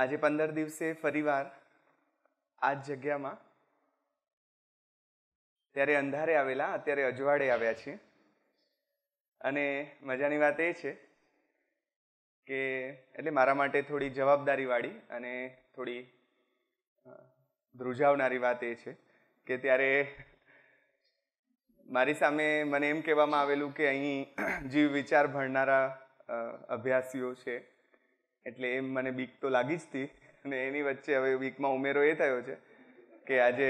આજે પંદર દિવસે ફરીવાર આ જ જગ્યામાં ત્યારે અંધારે આવેલા અત્યારે અજવાળે આવ્યા છીએ અને મજાની વાત એ છે કે એટલે મારા માટે થોડી જવાબદારીવાળી અને થોડી ધ્રુજાવનારી વાત એ છે કે ત્યારે મારી સામે મને એમ કહેવામાં આવેલું કે અહીં જીવ વિચાર ભણનારા અભ્યાસીઓ છે એટલે એમ મને બીક તો લાગી જ હતી અને એની વચ્ચે હવે બીકમાં ઉમેરો એ થયો છે કે આજે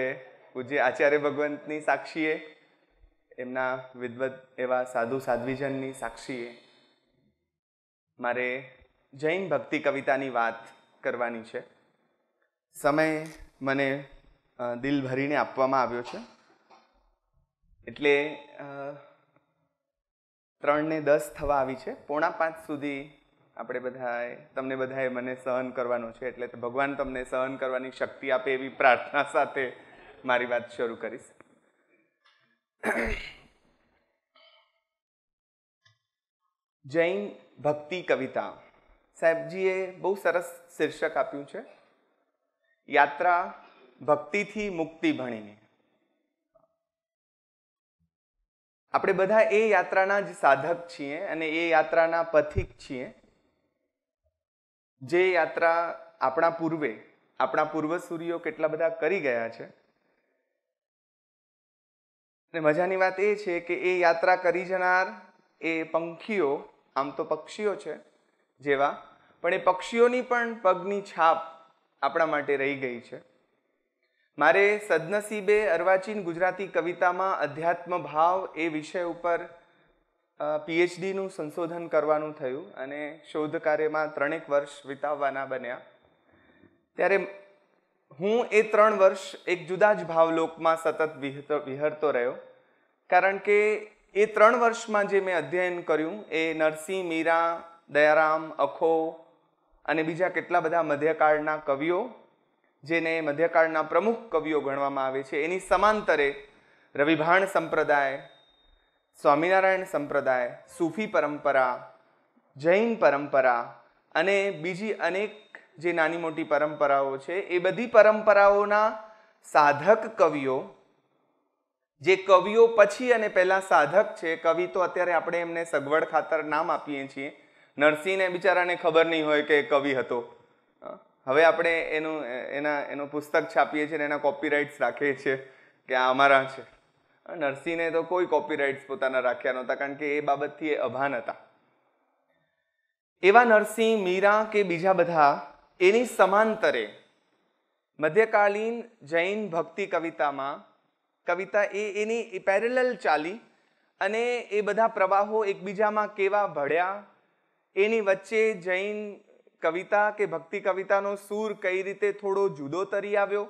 પૂજ્ય આચાર્ય ભગવંતની સાક્ષીએ એમના વિદવત એવા સાધુ સાધ્વીજનની સાક્ષીએ મારે જૈન ભક્તિ કવિતાની વાત કરવાની છે સમય મને દિલ ભરીને આપવામાં આવ્યો છે એટલે ત્રણને દસ થવા આવી છે પોણા પાંચ સુધી આપણે બધાએ તમને બધાએ મને સહન કરવાનો છે એટલે ભગવાન તમને સહન કરવાની શક્તિ આપે એવી પ્રાર્થના સાથે મારી વાત શરૂ કરીશ જૈન ભક્તિ કવિતા સાહેબજીએ બહુ સરસ શીર્ષક આપ્યું છે યાત્રા ભક્તિથી મુક્તિ ભણીને આપણે બધા એ યાત્રાના જ સાધક છીએ અને એ યાત્રાના પથિક છીએ જે યાત્રા આપણા પૂર્વે આપણા પૂર્વસૂરીઓ કેટલા બધા કરી ગયા છે અને મજાની વાત એ છે કે એ યાત્રા કરી જનાર એ પંખીઓ આમ તો પક્ષીઓ છે જેવા પણ એ પક્ષીઓની પણ પગની છાપ આપણા માટે રહી ગઈ છે મારે સદનસીબે અર્વાચીન ગુજરાતી કવિતામાં અધ્યાત્મ ભાવ એ વિષય ઉપર પીએચડીનું સંશોધન કરવાનું થયું અને શોધ કાર્યમાં ત્રણેક વર્ષ વિતાવવાના બન્યા ત્યારે હું એ ત્રણ વર્ષ એક જુદા જ ભાવલોકમાં સતત વિહરતો રહ્યો કારણ કે એ ત્રણ વર્ષમાં જે મેં અધ્યયન કર્યું એ નરસિંહ મીરા દયારામ અખો અને બીજા કેટલા બધા મધ્યકાળના કવિઓ જેને મધ્યકાળના પ્રમુખ કવિઓ ગણવામાં આવે છે એની સમાંતરે રવિભાણ સંપ્રદાય સ્વામિનારાયણ સંપ્રદાય સૂફી પરંપરા જૈન પરંપરા અને બીજી અનેક જે નાની મોટી પરંપરાઓ છે એ બધી પરંપરાઓના સાધક કવિઓ જે કવિઓ પછી અને પહેલાં સાધક છે કવિ તો અત્યારે આપણે એમને સગવડ ખાતર નામ આપીએ છીએ નરસિંહને બિચારાને ખબર નહીં હોય કે કવિ હતો હવે આપણે એનું એના એનું પુસ્તક છાપીએ છીએ અને એના કોપીરાઇટ્સ રાખીએ છીએ કે આ અમારા છે નરસિંહને તો કોઈ કોપીરાઇટ્સ પોતાના રાખ્યા નહોતા કારણ કે એ બાબતથી એ અભાન હતા એવા નરસિંહ મીરા કે બીજા બધા એની સમાંતરે મધ્યકાલીન જૈન ભક્તિ કવિતામાં કવિતા એ એની પેરેલલ ચાલી અને એ બધા પ્રવાહો એકબીજામાં કેવા ભળ્યા એની વચ્ચે જૈન કવિતા કે ભક્તિ કવિતાનો સૂર કઈ રીતે થોડો જુદો તરી આવ્યો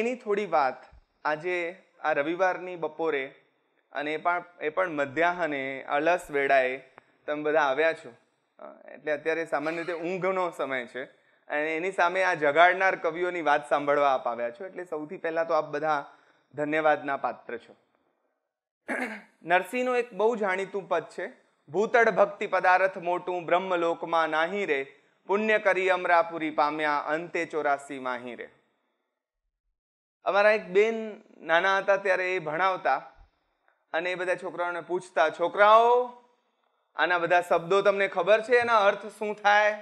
એની થોડી વાત આજે આ રવિવારની બપોરે અને એ પણ એ પણ મધ્યાહને અલસ વેળાએ તમે બધા આવ્યા છો એટલે અત્યારે સામાન્ય રીતે ઊંઘનો સમય છે અને એની સામે આ જગાડનાર કવિઓની વાત સાંભળવા આપ આવ્યા છો એટલે સૌથી પહેલાં તો આપ બધા ધન્યવાદના પાત્ર છો નરસિંહનું એક બહુ જાણીતું પદ છે ભૂતળ ભક્તિ પદાર્થ મોટું બ્રહ્મલોકમાં નાહી રે પુણ્ય કરી અમરાપુરી પામ્યા અંતે ચોરાસી માહી રે અમારા એક બેન નાના હતા ત્યારે એ ભણાવતા અને એ બધા છોકરાઓને પૂછતા છોકરાઓ આના બધા શબ્દો તમને ખબર છે એના અર્થ શું થાય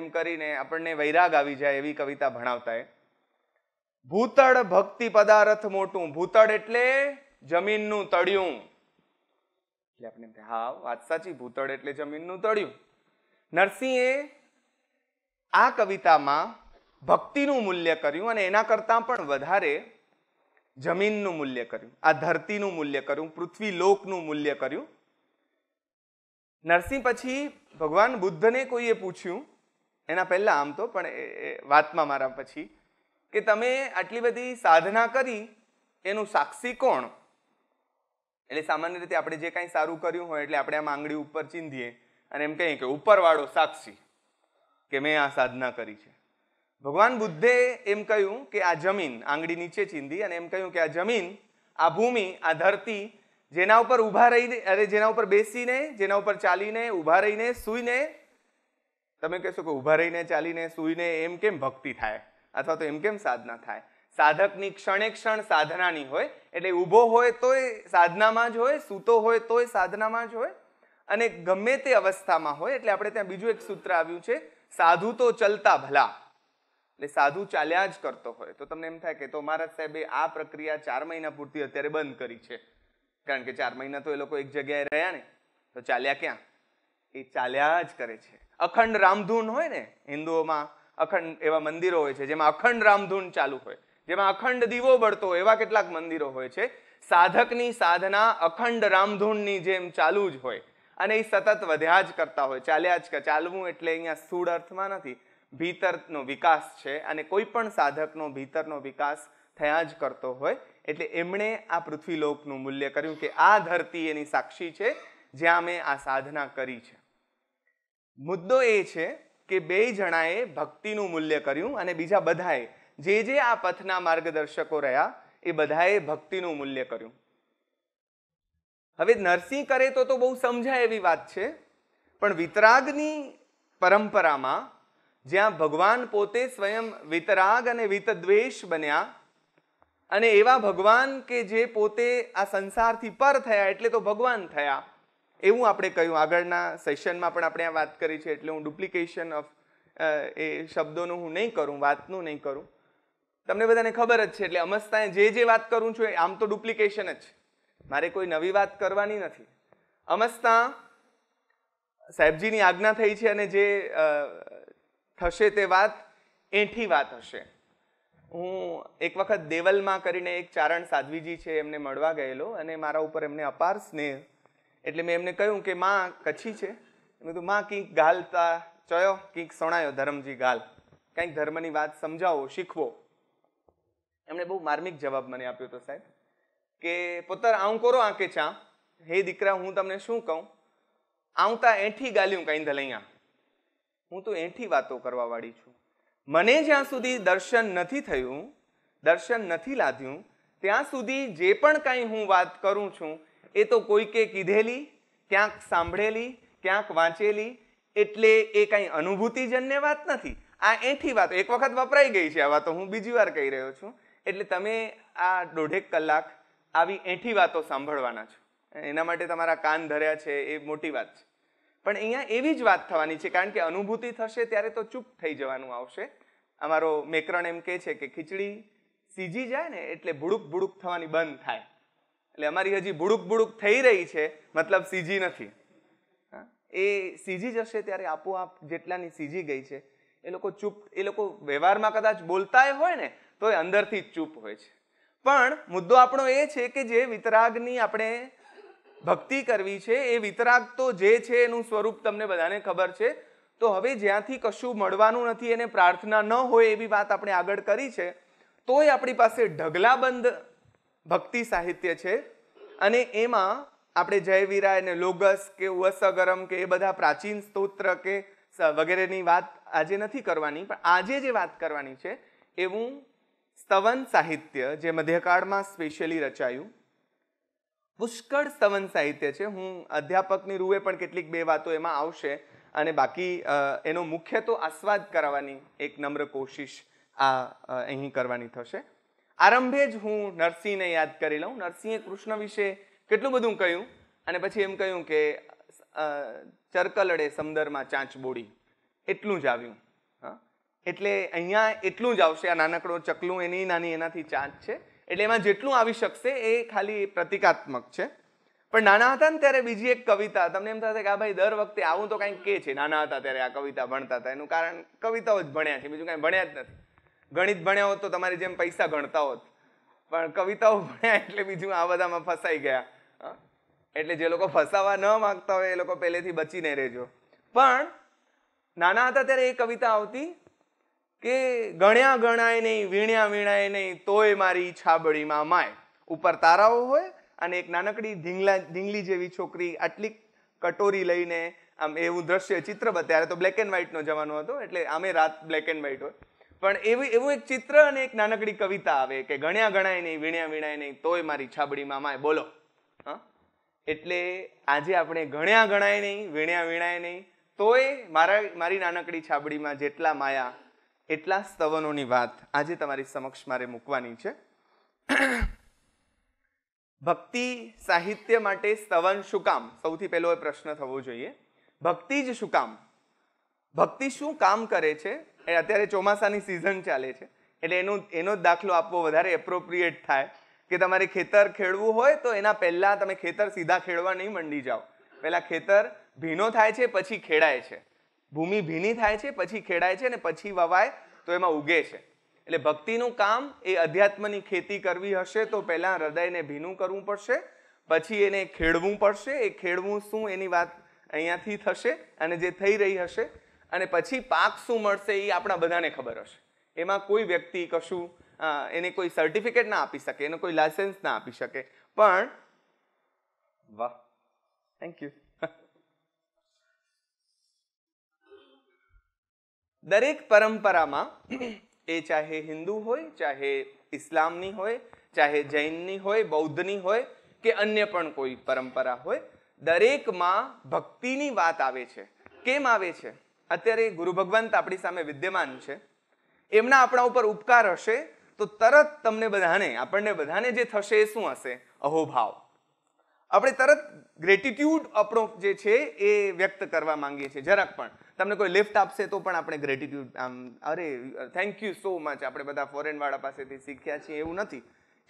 એમ કરીને આપણને વૈરાગ આવી જાય એવી કવિતા ભણાવતા એ ભૂતળ ભક્તિ પદાર્થ મોટું ભૂતળ એટલે જમીનનું તળિયું એટલે આપણે હા વાત સાચી ભૂતળ એટલે જમીનનું તળિયું નરસિંહે આ કવિતામાં ભક્તિનું મૂલ્ય કર્યું અને એના કરતાં પણ વધારે જમીનનું મૂલ્ય કર્યું આ ધરતીનું મૂલ્ય કર્યું પૃથ્વી લોકનું મૂલ્ય કર્યું નરસિંહ પછી ભગવાન બુદ્ધને કોઈએ પૂછ્યું એના પહેલાં આમ તો પણ એ વાતમાં મારા પછી કે તમે આટલી બધી સાધના કરી એનું સાક્ષી કોણ એટલે સામાન્ય રીતે આપણે જે કાંઈ સારું કર્યું હોય એટલે આપણે આમ આંગળી ઉપર ચીંધીએ અને એમ કહીએ કે ઉપરવાળો સાક્ષી કે મેં આ સાધના કરી છે ભગવાન બુદ્ધે એમ કહ્યું કે આ જમીન આંગળી નીચે ચીંધી અને એમ કહ્યું કે આ જમીન આ ભૂમિ આ ધરતી જેના ઉપર ઊભા રહીને અરે જેના ઉપર બેસીને જેના ઉપર ચાલીને ઊભા રહીને સૂઈને તમે કહેશો કે ઊભા રહીને ચાલીને સૂઈને એમ કેમ ભક્તિ થાય અથવા તો એમ કેમ સાધના થાય સાધકની ક્ષણે ક્ષણ સાધનાની હોય એટલે ઊભો હોય તોય સાધનામાં જ હોય સૂતો હોય તોય સાધનામાં જ હોય અને ગમે તે અવસ્થામાં હોય એટલે આપણે ત્યાં બીજું એક સૂત્ર આવ્યું છે સાધુ તો ચલતા ભલા એટલે સાધુ ચાલ્યા જ કરતો હોય તો તમને એમ થાય કે તો મારા સાહેબે આ પ્રક્રિયા ચાર મહિના પૂરતી અત્યારે બંધ કરી છે કારણ કે ચાર મહિના તો એ લોકો એક જગ્યાએ રહ્યા ને તો ચાલ્યા ક્યાં એ ચાલ્યા જ કરે છે અખંડ રામધૂન હોય ને હિન્દુઓમાં અખંડ એવા મંદિરો હોય છે જેમાં અખંડ રામધૂન ચાલુ હોય જેમાં અખંડ દીવો બળતો હોય એવા કેટલાક મંદિરો હોય છે સાધકની સાધના અખંડ રામધૂનની જેમ ચાલુ જ હોય અને એ સતત વધ્યા જ કરતા હોય ચાલ્યા જ ચાલવું એટલે અહીંયા સ્થૂળ અર્થમાં નથી ભીતરનો વિકાસ છે અને કોઈ પણ સાધકનો ભીતરનો વિકાસ થયા જ કરતો હોય એટલે એમણે આ પૃથ્વીલોકનું મૂલ્ય કર્યું કે આ ધરતી એની સાક્ષી છે જ્યાં મેં આ સાધના કરી છે મુદ્દો એ છે કે બે જણાએ ભક્તિનું મૂલ્ય કર્યું અને બીજા બધાએ જે જે આ પથના માર્ગદર્શકો રહ્યા એ બધાએ ભક્તિનું મૂલ્ય કર્યું હવે નરસિંહ કરે તો તો બહુ સમજાય એવી વાત છે પણ વિતરાગની પરંપરામાં જ્યાં ભગવાન પોતે સ્વયં વિતરાગ અને વિતદ્વેષ બન્યા અને એવા ભગવાન કે જે પોતે આ સંસારથી પર થયા એટલે તો ભગવાન થયા એવું આપણે કહ્યું આગળના સેશનમાં પણ આપણે આ વાત કરી છે એટલે હું ડુપ્લિકેશન ઓફ એ શબ્દોનું હું નહીં કરું વાતનું નહીં કરું તમને બધાને ખબર જ છે એટલે અમસ્તાએ જે જે વાત કરું છું એ આમ તો ડુપ્લિકેશન જ છે મારે કોઈ નવી વાત કરવાની નથી અમસ્તા સાહેબજીની આજ્ઞા થઈ છે અને જે થશે તે વાત એઠી વાત હશે હું એક વખત દેવલમાં કરીને એક ચારણ સાધ્વીજી છે એમને મળવા ગયેલો અને મારા ઉપર એમને અપાર સ્નેહ એટલે મેં એમને કહ્યું કે માં કચ્છી છે મેં કીધું માં કંઈક ગાલતા ચયો કંઈક સણાયો ધર્મજી ગાલ કંઈક ધર્મની વાત સમજાવો શીખવો એમણે બહુ માર્મિક જવાબ મને આપ્યો હતો સાહેબ કે પોતર આવું કરો આંકે ચા હે દીકરા હું તમને શું કહું આવતા એઠી ગાલ્યું કાંઈ ધલૈયા હું તો એઠી વાતો કરવાવાળી છું મને જ્યાં સુધી દર્શન નથી થયું દર્શન નથી લાદ્યું ત્યાં સુધી જે પણ કાંઈ હું વાત કરું છું એ તો કોઈકે કીધેલી ક્યાંક સાંભળેલી ક્યાંક વાંચેલી એટલે એ કાંઈ અનુભૂતિજન્ય વાત નથી આ એઠી વાતો એક વખત વપરાઈ ગઈ છે આ વાતો હું બીજી વાર કહી રહ્યો છું એટલે તમે આ દોઢેક કલાક આવી એઠી વાતો સાંભળવાના છો એના માટે તમારા કાન ધર્યા છે એ મોટી વાત છે પણ અહીંયા એવી જ વાત થવાની છે કારણ કે અનુભૂતિ થશે ત્યારે તો ચૂપ થઈ જવાનું આવશે અમારો મેકરણ એમ કહે છે કે ખીચડી સીજી જાય ને એટલે ભૂડુક ભૂડુક થવાની બંધ થાય એટલે અમારી હજી ભૂડુક ભૂડુક થઈ રહી છે મતલબ સીજી નથી એ સીજી જશે ત્યારે આપોઆપ જેટલાની સીજી ગઈ છે એ લોકો ચૂપ એ લોકો વ્યવહારમાં કદાચ બોલતા હોય ને તો એ અંદરથી ચૂપ હોય છે પણ મુદ્દો આપણો એ છે કે જે વિતરાગની આપણે ભક્તિ કરવી છે એ વિતરાગ તો જે છે એનું સ્વરૂપ તમને બધાને ખબર છે તો હવે જ્યાંથી કશું મળવાનું નથી એને પ્રાર્થના ન હોય એવી વાત આપણે આગળ કરી છે તોય આપણી પાસે ઢગલાબંધ ભક્તિ સાહિત્ય છે અને એમાં આપણે જયવીરા અને લોગસ કે ઉસગરમ કે એ બધા પ્રાચીન સ્તોત્ર કે વગેરેની વાત આજે નથી કરવાની પણ આજે જે વાત કરવાની છે એવું સ્તવન સાહિત્ય જે મધ્યકાળમાં સ્પેશિયલી રચાયું પુષ્કળ સ્તવન સાહિત્ય છે હું અધ્યાપકની રૂએ પણ કેટલીક બે વાતો એમાં આવશે અને બાકી એનો મુખ્ય તો આસ્વાદ કરાવવાની એક નમ્ર કોશિશ આ અહીં કરવાની થશે આરંભે જ હું નરસિંહને યાદ કરી લઉં નરસિંહે કૃષ્ણ વિશે કેટલું બધું કહ્યું અને પછી એમ કહ્યું કે ચરકલડે સમદરમાં ચાંચ બોડી એટલું જ આવ્યું હા એટલે અહીંયા એટલું જ આવશે આ નાનકડો ચકલું એની નાની એનાથી ચાંચ છે એટલે એમાં જેટલું આવી શકશે એ ખાલી પ્રતિકાત્મક છે પણ નાના હતા ને ત્યારે બીજી એક કવિતા તમને એમ થશે કે આ ભાઈ દર વખતે આવું તો કંઈક કે છે નાના હતા ત્યારે આ કવિતા ભણતા હતા એનું કારણ કવિતાઓ જ ભણ્યા છે બીજું કાંઈ ભણ્યા જ નથી ગણિત ભણ્યા હોત તો તમારી જેમ પૈસા ગણતા હોત પણ કવિતાઓ ભણ્યા એટલે બીજું આ બધામાં ફસાઈ ગયા એટલે જે લોકો ફસાવા ન માગતા હોય એ લોકો પહેલેથી બચીને રહેજો પણ નાના હતા ત્યારે એ કવિતા આવતી કે ગણ્યા ગણાય નહીં વીણ્યા વીણાય નહીં તોય મારી છાબડીમાં માય ઉપર તારાઓ હોય અને એક નાનકડી ધીંગલા ધીંગલી જેવી છોકરી આટલી કટોરી લઈને આમ એવું દ્રશ્ય ચિત્ર બત્યારે તો બ્લેક એન્ડ વ્હાઇટનો જવાનો હતો એટલે આમે રાત બ્લેક એન્ડ વ્હાઇટ હોય પણ એવી એવું એક ચિત્ર અને એક નાનકડી કવિતા આવે કે ગણ્યા ગણાય નહીં વીણ્યા વીણાય નહીં તોય મારી છાબડીમાં માય બોલો હા એટલે આજે આપણે ગણ્યા ગણાય નહીં વીણ્યા વીણાય નહીં તોય મારા મારી નાનકડી છાબડીમાં જેટલા માયા એટલા સ્તવનોની વાત આજે તમારી સમક્ષ મારે મૂકવાની છે ભક્તિ સાહિત્ય માટે સ્તવન શું કામ સૌથી પહેલો એ પ્રશ્ન થવો જોઈએ ભક્તિ જ શું કામ ભક્તિ શું કામ કરે છે એ અત્યારે ચોમાસાની સિઝન ચાલે છે એટલે એનો એનો જ દાખલો આપવો વધારે એપ્રોપ્રિએટ થાય કે તમારે ખેતર ખેડવું હોય તો એના પહેલાં તમે ખેતર સીધા ખેડવા નહીં મંડી જાઓ પહેલાં ખેતર ભીનો થાય છે પછી ખેડાય છે ભૂમિ ભીની થાય છે પછી ખેડાય છે અને પછી વવાય તો એમાં ઉગે છે એટલે ભક્તિનું કામ એ અધ્યાત્મની ખેતી કરવી હશે તો પહેલાં હૃદયને ભીનું કરવું પડશે પછી એને ખેડવું પડશે એ ખેડવું શું એની વાત અહીંયાથી થશે અને જે થઈ રહી હશે અને પછી પાક શું મળશે એ આપણા બધાને ખબર હશે એમાં કોઈ વ્યક્તિ કશું એને કોઈ સર્ટિફિકેટ ના આપી શકે એનો કોઈ લાયસન્સ ના આપી શકે પણ વાહ થેન્ક યુ દરેક પરંપરામાં એ ચાહે હિન્દુ હોય ચાહે ઇસ્લામની હોય ચાહે જૈનની હોય બૌદ્ધની હોય કે અન્ય પણ કોઈ પરંપરા હોય દરેકમાં ભક્તિની વાત આવે છે કેમ આવે છે અત્યારે ગુરુ ભગવંત આપણી સામે વિદ્યમાન છે એમના આપણા ઉપર ઉપકાર હશે તો તરત તમને બધાને આપણને બધાને જે થશે એ શું હશે અહોભાવ આપણે તરત ગ્રેટિટ્યુડ આપણો જે છે એ વ્યક્ત કરવા માંગીએ છીએ જરાક પણ તમને કોઈ લિફ્ટ આપશે તો પણ આપણે ગ્રેટિટ્યુડ આમ અરે થેન્ક યુ સો મચ આપણે બધા ફોરેનવાળા પાસેથી શીખ્યા છીએ એવું નથી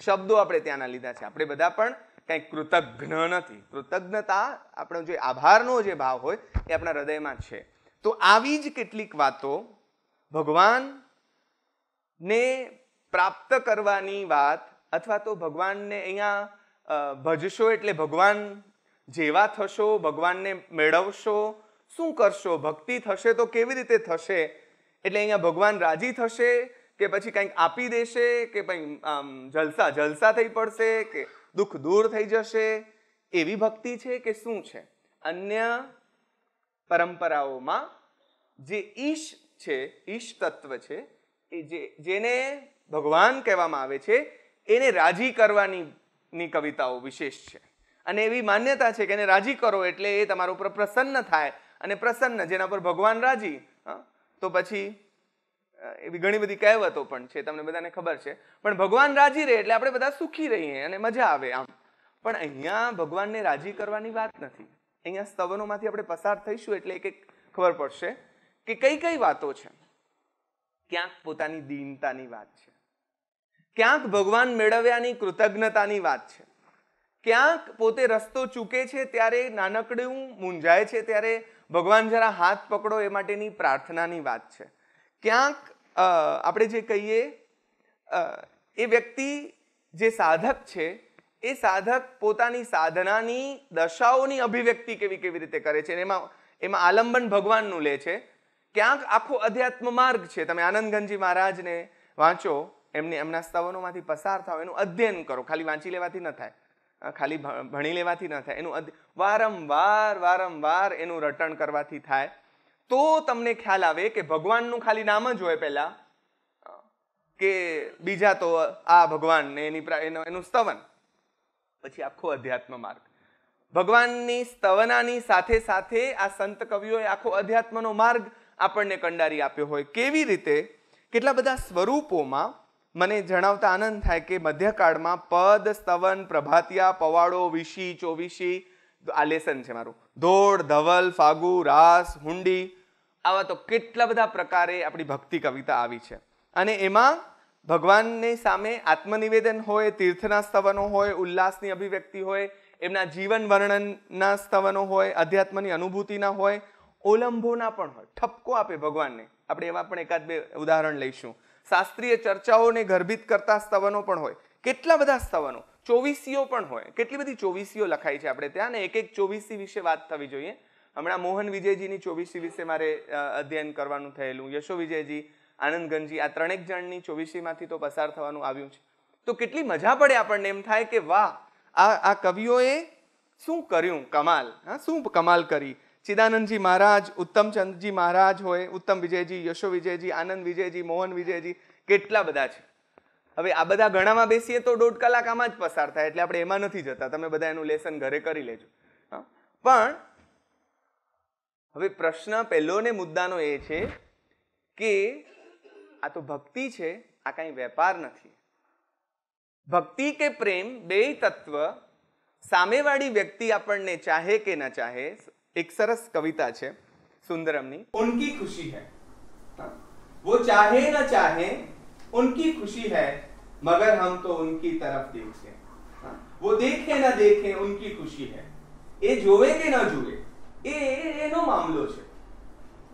શબ્દો આપણે ત્યાંના લીધા છે આપણે બધા પણ કંઈક કૃતજ્ઞ નથી કૃતજ્ઞતા આપણો જે આભારનો જે ભાવ હોય એ આપણા હૃદયમાં છે તો આવી જ કેટલીક વાતો ભગવાનને પ્રાપ્ત કરવાની વાત અથવા તો ભગવાનને અહીંયા ભજશો એટલે ભગવાન જેવા થશો ભગવાનને મેળવશો શું કરશો ભક્તિ થશે તો કેવી રીતે થશે એટલે અહીંયા ભગવાન રાજી થશે કે પછી કંઈક આપી દેશે કે ભાઈ આમ જલસા જલસા થઈ પડશે કે દુઃખ દૂર થઈ જશે એવી ભક્તિ છે કે શું છે અન્ય પરંપરાઓમાં જે ઈશ છે ઈશ તત્વ છે એ જે જેને ભગવાન કહેવામાં આવે છે એને રાજી કરવાની ની કવિતાઓ વિશેષ છે અને એવી માન્યતા છે કે એને રાજી કરો એટલે એ તમારા ઉપર પ્રસન્ન થાય અને પ્રસન્ન જેના પર ભગવાન રાજી તો પછી એવી ઘણી બધી કહેવતો પણ છે તમને બધાને ખબર છે પણ ભગવાન રાજી રહે એટલે આપણે બધા સુખી રહીએ અને મજા આવે આમ પણ અહીંયા ભગવાનને રાજી કરવાની વાત નથી અહીંયા સ્તવનોમાંથી આપણે પસાર થઈશું એટલે એક એક ખબર પડશે કે કઈ કઈ વાતો છે ક્યાંક પોતાની દીનતાની વાત છે ક્યાંક ભગવાન મેળવ્યાની કૃતજ્ઞતાની વાત છે ક્યાંક પોતે રસ્તો ચૂકે છે ત્યારે નાનકડું મૂંઝાય છે ત્યારે ભગવાન જરા હાથ પકડો એ માટેની પ્રાર્થનાની વાત છે ક્યાંક આપણે જે કહીએ એ વ્યક્તિ જે સાધક છે એ સાધક પોતાની સાધનાની દશાઓની અભિવ્યક્તિ કેવી કેવી રીતે કરે છે એમાં એમાં આલંબન ભગવાનનું લે છે ક્યાંક આખો અધ્યાત્મ માર્ગ છે તમે આનંદગંજી મહારાજને વાંચો એમને એમના સ્તવનોમાંથી પસાર થાવ એનું અધ્યયન કરો ખાલી વાંચી લેવાથી ન થાય ખાલી ભણી લેવાથી ન થાય એનું વારંવાર વારંવાર એનું રટણ કરવાથી થાય તો તમને ખ્યાલ આવે કે ભગવાનનું ખાલી નામ જ હોય પહેલાં કે બીજા તો આ ભગવાન ને એની એનું સ્તવન પછી આખો અધ્યાત્મ માર્ગ ભગવાનની સ્તવનાની સાથે સાથે આ સંત કવિઓએ આખો અધ્યાત્મનો માર્ગ આપણને કંડારી આપ્યો હોય કેવી રીતે કેટલા બધા સ્વરૂપોમાં મને જણાવતા આનંદ થાય કે મધ્યકાળમાં પદ સ્તવન પ્રભાતિયા પવાડો વિશી ચોવીશી આ લેસન છે મારું ધોળ ધવલ ફાગુ રાસ હુંડી આવા તો કેટલા બધા પ્રકારે આપણી ભક્તિ કવિતા આવી છે અને એમાં ભગવાનની સામે આત્મનિવેદન હોય તીર્થના સ્તવનો હોય ઉલ્લાસની અભિવ્યક્તિ હોય એમના જીવન વર્ણનના સ્તવનો હોય અધ્યાત્મની અનુભૂતિના હોય ઓલંબોના પણ હોય ઠપકો આપે ભગવાનને આપણે એવા પણ એકાદ બે ઉદાહરણ લઈશું શાસ્ત્રીય ચર્ચાઓને ગર્ભિત કરતા સ્તવનો પણ હોય કેટલા બધા સ્તવનો ચોવીસીઓ પણ હોય કેટલી બધી ચોવીસીઓ લખાય છે આપણે ત્યાં ને એક એક ચોવીસી વિશે વાત થવી જોઈએ હમણાં મોહન વિજયજીની ચોવીસી વિશે મારે અધ્યયન કરવાનું થયેલું યશો વિજયજી આનંદગંજી આ ત્રણેક જણની ચોવીસીમાંથી તો પસાર થવાનું આવ્યું છે તો કેટલી મજા પડે આપણને એમ થાય કે વાહ આ આ કવિઓએ શું કર્યું કમાલ હા શું કમાલ કરી ચિદાનંદજી મહારાજ ઉત્તમચંદજી મહારાજ હોય ઉત્તમ વિજયજી યશો વિજયજી આનંદ વિજયજી મોહન વિજયજી કેટલા બધા છે હવે આ બધા ઘણામાં બેસીએ તો દોઢ કલાક આમાં જ પસાર થાય એટલે આપણે એમાં નથી જતા તમે બધા એનું લેસન ઘરે કરી લેજો પણ હવે પ્રશ્ન પહેલો ને મુદ્દાનો એ છે કે આ તો ભક્તિ છે આ કાંઈ વેપાર નથી ભક્તિ કે પ્રેમ બે તત્વ સામેવાળી વ્યક્તિ આપણને ચાહે કે ન ચાહે એક સરસ કવિતા છે સુંદરમની ઉનકી ખુશી હે वो चाहे ना चाहे उनकी खुशी है मगर हम तो उनकी तरफ देखते हैं वो देखे ना देखे उनकी खुशी એ જોવે કે ના જોવે એ એનો મામલો છે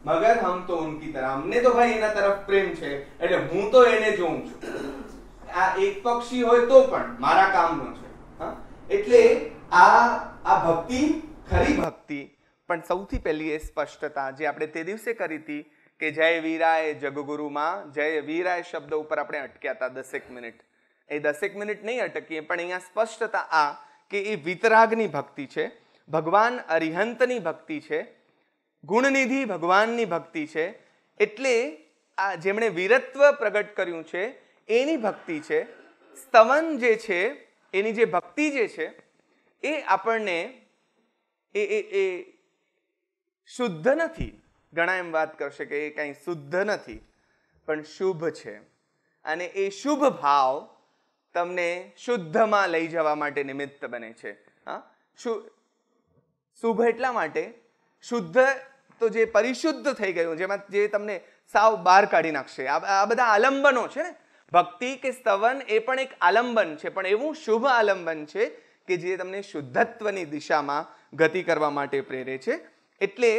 મગર હમ તો ઉનકી તરફ અમને તો ભાઈ એના તરફ પ્રેમ છે એટલે હું તો એને જોઉં છું આ એક પક્ષી હોય તો પણ મારા કામનો છે એટલે આ આ ભક્તિ ખરી ભક્તિ પણ સૌથી પહેલી એ સ્પષ્ટતા જે આપણે તે દિવસે કરી હતી કે જય વીરાય જગગુરુમાં જય વીરાય શબ્દ ઉપર આપણે અટક્યા હતા દસેક મિનિટ એ દસેક મિનિટ નહીં અટકીએ પણ અહીંયા સ્પષ્ટતા આ કે એ વિતરાગની ભક્તિ છે ભગવાન અરિહંતની ભક્તિ છે ગુણનિધિ ભગવાનની ભક્તિ છે એટલે આ જેમણે વીરત્વ પ્રગટ કર્યું છે એની ભક્તિ છે સ્તવન જે છે એની જે ભક્તિ જે છે એ આપણને એ એ શુદ્ધ નથી ઘણા એમ વાત કરશે કે એ કાંઈ શુદ્ધ નથી પણ શુભ છે અને એ શુભ ભાવ તમને શુદ્ધમાં લઈ જવા માટે નિમિત્ત બને છે હા શુ શુભ એટલા માટે શુદ્ધ તો જે પરિશુદ્ધ થઈ ગયું જેમાં જે તમને સાવ બહાર કાઢી નાખશે આ બધા આલંબનો છે ને ભક્તિ કે સ્તવન એ પણ એક આલંબન છે પણ એવું શુભ આલંબન છે કે જે તમને શુદ્ધત્વની દિશામાં ગતિ કરવા માટે પ્રેરે છે એટલે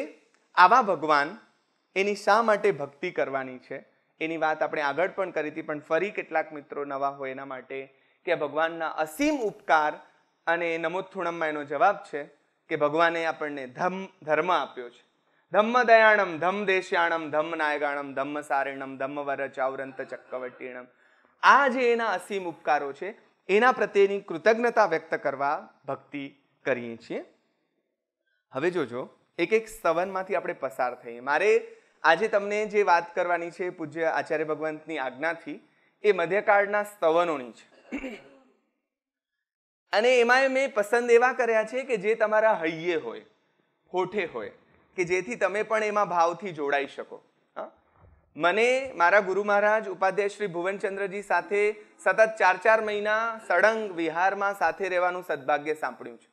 આવા ભગવાન એની શા માટે ભક્તિ કરવાની છે એની વાત આપણે આગળ પણ કરી હતી પણ ફરી કેટલાક મિત્રો નવા હોય એના માટે કે ભગવાનના અસીમ ઉપકાર અને નમોત્થુણમમાં એનો જવાબ છે કે ભગવાને આપણને ધમ ધર્મ આપ્યો છે ધમ્મ દયાણમ ધમ દેશ્યાણમ ધમ નાયગાણમ ધમ્મ સારેણમ ધમ્મ વર ચાવરંત ચક્કવટીણમ આ જે એના અસીમ ઉપકારો છે એના પ્રત્યેની કૃતજ્ઞતા વ્યક્ત કરવા ભક્તિ કરીએ છીએ હવે જોજો એક એક સ્તવનમાંથી આપણે પસાર થઈએ મારે આજે તમને જે વાત કરવાની છે પૂજ્ય આચાર્ય ભગવંતની આજ્ઞાથી એ મધ્યકાળના સ્તવનોની છે અને એમાં મેં પસંદ એવા કર્યા છે કે જે તમારા હૈયે હોય હોઠે હોય કે જેથી તમે પણ એમાં ભાવથી જોડાઈ શકો મને મારા ગુરુ મહારાજ ઉપાધ્યાય શ્રી ભુવનચંદ્રજી સાથે સતત ચાર ચાર મહિના સળંગ વિહારમાં સાથે રહેવાનું સદભાગ્ય સાંપડ્યું છે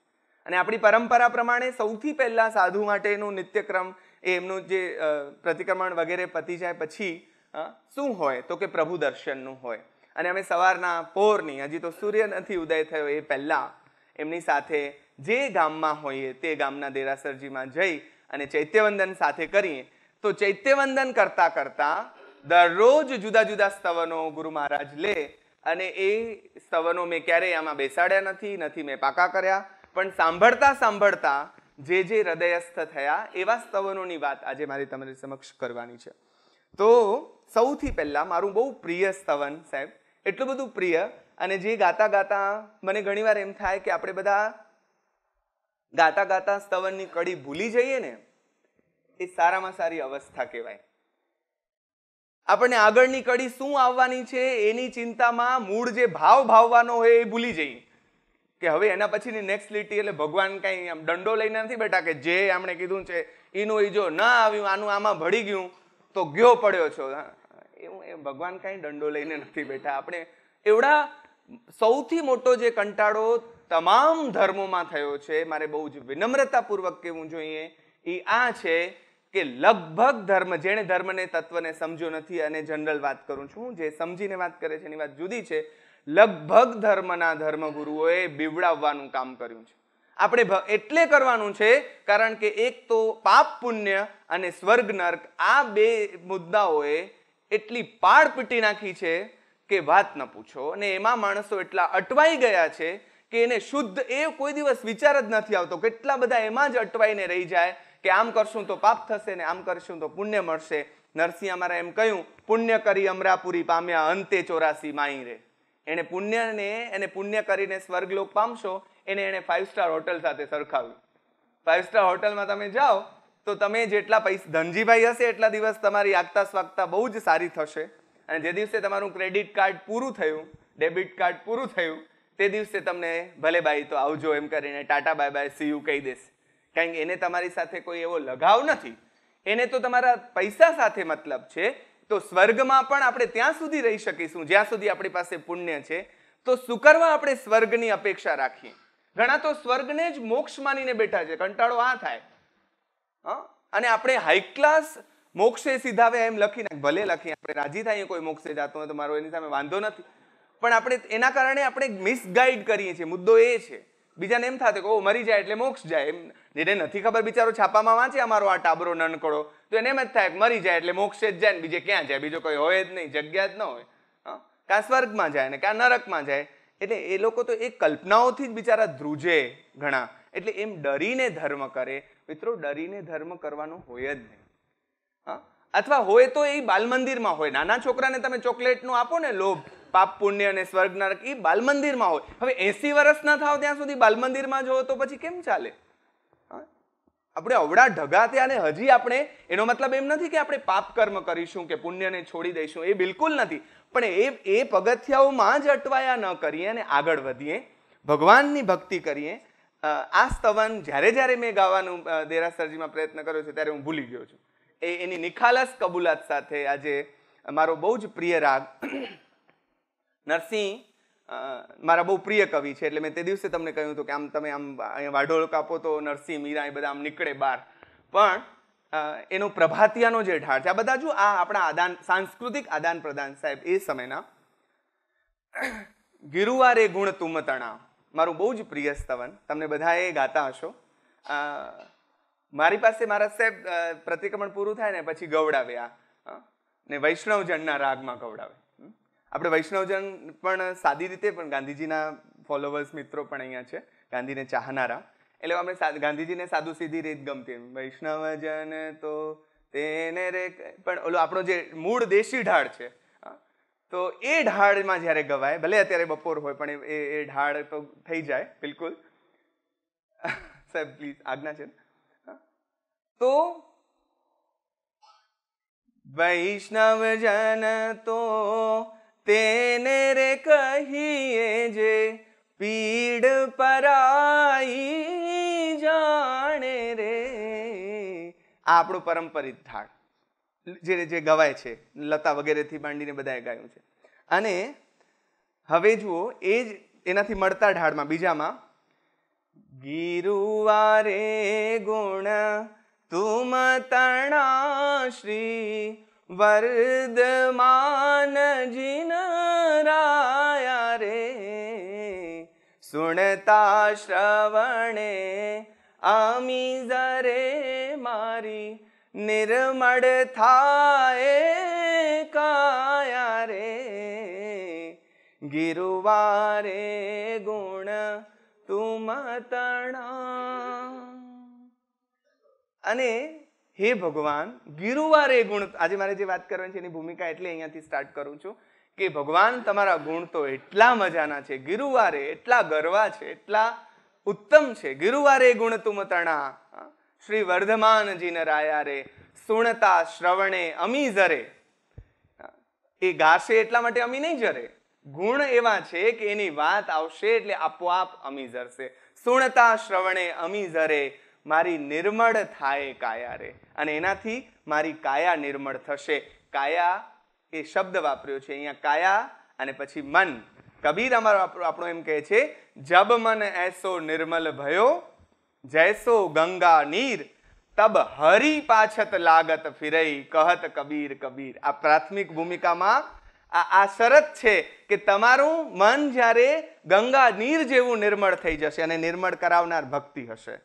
અને આપણી પરંપરા પ્રમાણે સૌથી પહેલાં સાધુ માટેનો નિત્યક્રમ એ એમનું જે પ્રતિક્રમણ વગેરે પતી જાય પછી શું હોય તો કે પ્રભુ દર્શનનું હોય અને અમે સવારના પોરની હજી તો સૂર્ય નથી ઉદય થયો એ પહેલાં એમની સાથે જે ગામમાં હોઈએ તે ગામના દેરાસરજીમાં જઈ અને ચૈત્યવંદન સાથે કરીએ તો ચૈત્યવંદન કરતાં કરતાં દરરોજ જુદા જુદા સ્તવનો ગુરુ મહારાજ લે અને એ સ્તવનો મેં ક્યારેય આમાં બેસાડ્યા નથી નથી મેં પાકા કર્યા પણ સાંભળતા સાંભળતા જે જે હૃદયસ્થ થયા એવા સ્તવનોની વાત આજે મારી તમારી સમક્ષ કરવાની છે તો સૌથી પહેલાં મારું બહુ પ્રિય સ્તવન સાહેબ એટલું બધું પ્રિય અને જે ગાતા ગાતા મને ઘણીવાર એમ થાય કે આપણે બધા ગાતા ગાતા સ્તવનની કડી ભૂલી જઈએ ને એ સારામાં સારી અવસ્થા કહેવાય આપણને આગળની કડી શું આવવાની છે એની ચિંતામાં મૂળ જે ભાવ ભાવવાનો હોય એ ભૂલી જઈએ કે હવે એના પછીની નેક્સ્ટ લીટી એટલે ભગવાન કાંઈ આમ દંડો લઈને નથી બેઠા કે જે આમણે કીધું છે એનું એ જો ના આવ્યું આનું આમાં ભળી ગયું તો ગયો પડ્યો છો એવું એ ભગવાન કાંઈ દંડો લઈને નથી બેઠા આપણે એવડા સૌથી મોટો જે કંટાળો તમામ ધર્મોમાં થયો છે મારે બહુ જ વિનમ્રતાપૂર્વક કહેવું જોઈએ એ આ છે કે લગભગ ધર્મ જેણે ધર્મને તત્વને સમજ્યો નથી અને જનરલ વાત કરું છું જે સમજીને વાત કરે છે એની વાત જુદી છે લગભગ ધર્મના ધર્મગુરુઓએ બીવડાવવાનું કામ કર્યું છે આપણે એટલે કરવાનું છે કારણ કે એક તો પાપ પુણ્ય અને સ્વર્ગ નર્ક આ બે મુદ્દાઓએ એટલી પાડ પીટી નાખી છે કે વાત ન પૂછો અને એમાં માણસો એટલા અટવાઈ ગયા છે કે એને શુદ્ધ એ કોઈ દિવસ વિચાર જ નથી આવતો કેટલા બધા એમાં જ અટવાઈને રહી જાય કે આમ કરશું તો પાપ થશે ને આમ કરશું તો પુણ્ય મળશે નરસિંહ અમારા એમ કહ્યું પુણ્ય કરી અમરાપુરી પામ્યા અંતે ચોરાસી માઈ રે એણે પુણ્યને એને પુણ્ય કરીને સ્વર્ગલોક પામશો એને એણે ફાઇવ સ્ટાર હોટલ સાથે સરખાવ્યું ફાઇવ સ્ટાર હોટલમાં તમે જાઓ તો તમે જેટલા પૈસા ધનજીભાઈ હશે એટલા દિવસ તમારી આગતા સ્વાગતા બહુ જ સારી થશે અને જે દિવસે તમારું ક્રેડિટ કાર્ડ પૂરું થયું ડેબિટ કાર્ડ પૂરું થયું તે દિવસે તમને ભલે ભાઈ તો આવજો એમ કરીને ટાટા બાય બાય સી યુ કહી દેશે કારણ કે એને તમારી સાથે કોઈ એવો લગાવ નથી એને તો તમારા પૈસા સાથે મતલબ છે તો સ્વર્ગમાં પણ આપણે ત્યાં સુધી રહી શકીશું જ્યાં સુધી આપણી પાસે પુણ્ય છે તો શું કરવા આપણે સ્વર્ગની અપેક્ષા રાખીએ ઘણા તો સ્વર્ગને જ મોક્ષ માનીને બેઠા છે કંટાળો આ થાય અને આપણે હાઈ ક્લાસ મોક્ષે સીધાવે એમ લખીને ભલે લખી આપણે રાજી થઈએ કોઈ મોક્ષે જતો હોય તો મારો એની સામે વાંધો નથી પણ આપણે એના કારણે આપણે મિસગાઈડ કરીએ છીએ મુદ્દો એ છે બીજાને એમ થતો કે ઓ મરી જાય એટલે મોક્ષ જાય એમ જેને નથી ખબર બિચારો છાપામાં વાંચે અમારો આ ટાબરો નનકડો તો એને એમ જ થાય મરી જાય એટલે મોક્ષે જ જાય ને બીજે ક્યાં જાય બીજો કોઈ હોય જ નહીં જગ્યા જ ન હોય ક્યાં સ્વર્ગમાં જાય ને ક્યાં નરકમાં જાય એટલે એ લોકો તો એ કલ્પનાઓથી જ બિચારા ધ્રુજે ઘણા એટલે એમ ડરીને ધર્મ કરે મિત્રો ડરીને ધર્મ કરવાનો હોય જ નહીં હા અથવા હોય તો એ બાલમંદિરમાં હોય નાના છોકરાને તમે ચોકલેટનું આપો ને લોભ પાપ પુણ્ય અને સ્વર્ગ નરક એ બાલમંદિરમાં હોય હવે એસી વર્ષ ના થાવ ત્યાં સુધી બાલમંદિરમાં મંદિરમાં જો તો પછી કેમ ચાલે આપણે અવડા ઢગા થયા અને હજી આપણે એનો મતલબ એમ નથી કે આપણે પાપ કર્મ કરીશું કે પુણ્યને છોડી દઈશું એ બિલકુલ નથી પણ એ એ પગથિયાઓમાં જ અટવાયા ન કરીએ અને આગળ વધીએ ભગવાનની ભક્તિ કરીએ આ સ્તવન જ્યારે જ્યારે મેં ગાવાનું દેરાસરજીમાં પ્રયત્ન કર્યો છે ત્યારે હું ભૂલી ગયો છું એ એની નિખાલસ કબૂલાત સાથે આજે મારો બહુ જ પ્રિય રાગ નરસિંહ મારા બહુ પ્રિય કવિ છે એટલે મેં તે દિવસે તમને કહ્યું હતું કે આમ તમે આમ અહીંયા વાઢોળ કાપો તો નરસિંહ મીરા એ બધા આમ નીકળે બહાર પણ એનો પ્રભાતિયાનો જે ઢાળ છે આ બધા જો આ આપણા આદાન સાંસ્કૃતિક આદાન પ્રદાન સાહેબ એ સમયના ગિરુવારે ગુણ તુમતણા મારું બહુ જ પ્રિય સ્તવન તમને બધાએ ગાતા હશો મારી પાસે મારા સાહેબ પ્રતિક્રમણ પૂરું થાય ને પછી ગવડાવે આ ને વૈષ્ણવજનના રાગમાં ગવડાવે આપણે વૈષ્ણવજન પણ સાદી રીતે પણ ગાંધીજીના ફોલોવર્સ મિત્રો પણ અહીંયા છે ગાંધીને ચાહનારા એટલે આપણે ગાંધીજીને સાદું સીધી રીત ગમતી વૈષ્ણવજન તો તેને રે પણ ઓલો આપણો જે મૂળ દેશી ઢાળ છે તો એ ઢાળમાં જ્યારે ગવાય ભલે અત્યારે બપોર હોય પણ એ એ ઢાળ તો થઈ જાય બિલકુલ સાહેબ પ્લીઝ આજ્ઞા છે તો વૈષ્ણવજન તો તેને રે કહીએ જે પીડ પરાઈ જાણે રે આ આપણું પરંપરિત થાળ જે જે ગવાય છે લતા વગેરેથી માંડીને બધાએ ગાયું છે અને હવે જુઓ એ જ એનાથી મળતા ઢાળમાં બીજામાં ગીરુવારે ગુણ તુમ તણા શ્રી वर्दमान राया रे सुनता श्रवणे आमी जरे मारी निर्मड थाए काया रे गिरुवारे गुण तु अने? હે ભગવાન ગિરુવારે ગુણ આજે મારે જે વાત કરવાની છે એની ભૂમિકા એટલે અહીંયાથી સ્ટાર્ટ કરું છું કે ભગવાન તમારા ગુણ તો એટલા મજાના છે ગિરુવારે એટલા ગરવા છે એટલા ઉત્તમ છે ગિરુવારે ગુણ તુમ તણા શ્રી વર્ધમાનજીને રે સુણતા શ્રવણે અમી જરે એ ગાશે એટલા માટે અમી નહીં જરે ગુણ એવા છે કે એની વાત આવશે એટલે આપોઆપ અમી જરશે સુણતા શ્રવણે અમી જરે મારી નિર્મળ થાય કાયા રે અને એનાથી મારી કાયા નિર્મળ થશે કાયા એ શબ્દ વાપર્યો છે અહીંયા કાયા અને પછી મન કબીર અમારો આપણો એમ કહે છે જબ મન એસો નિર્મલ ભયો જૈસો ગંગા નીર તબ હરી પાછત લાગત ફિરઈ કહત કબીર કબીર આ પ્રાથમિક ભૂમિકામાં આ આ શરત છે કે તમારું મન જ્યારે ગંગા નીર જેવું નિર્મળ થઈ જશે અને નિર્મળ કરાવનાર ભક્તિ હશે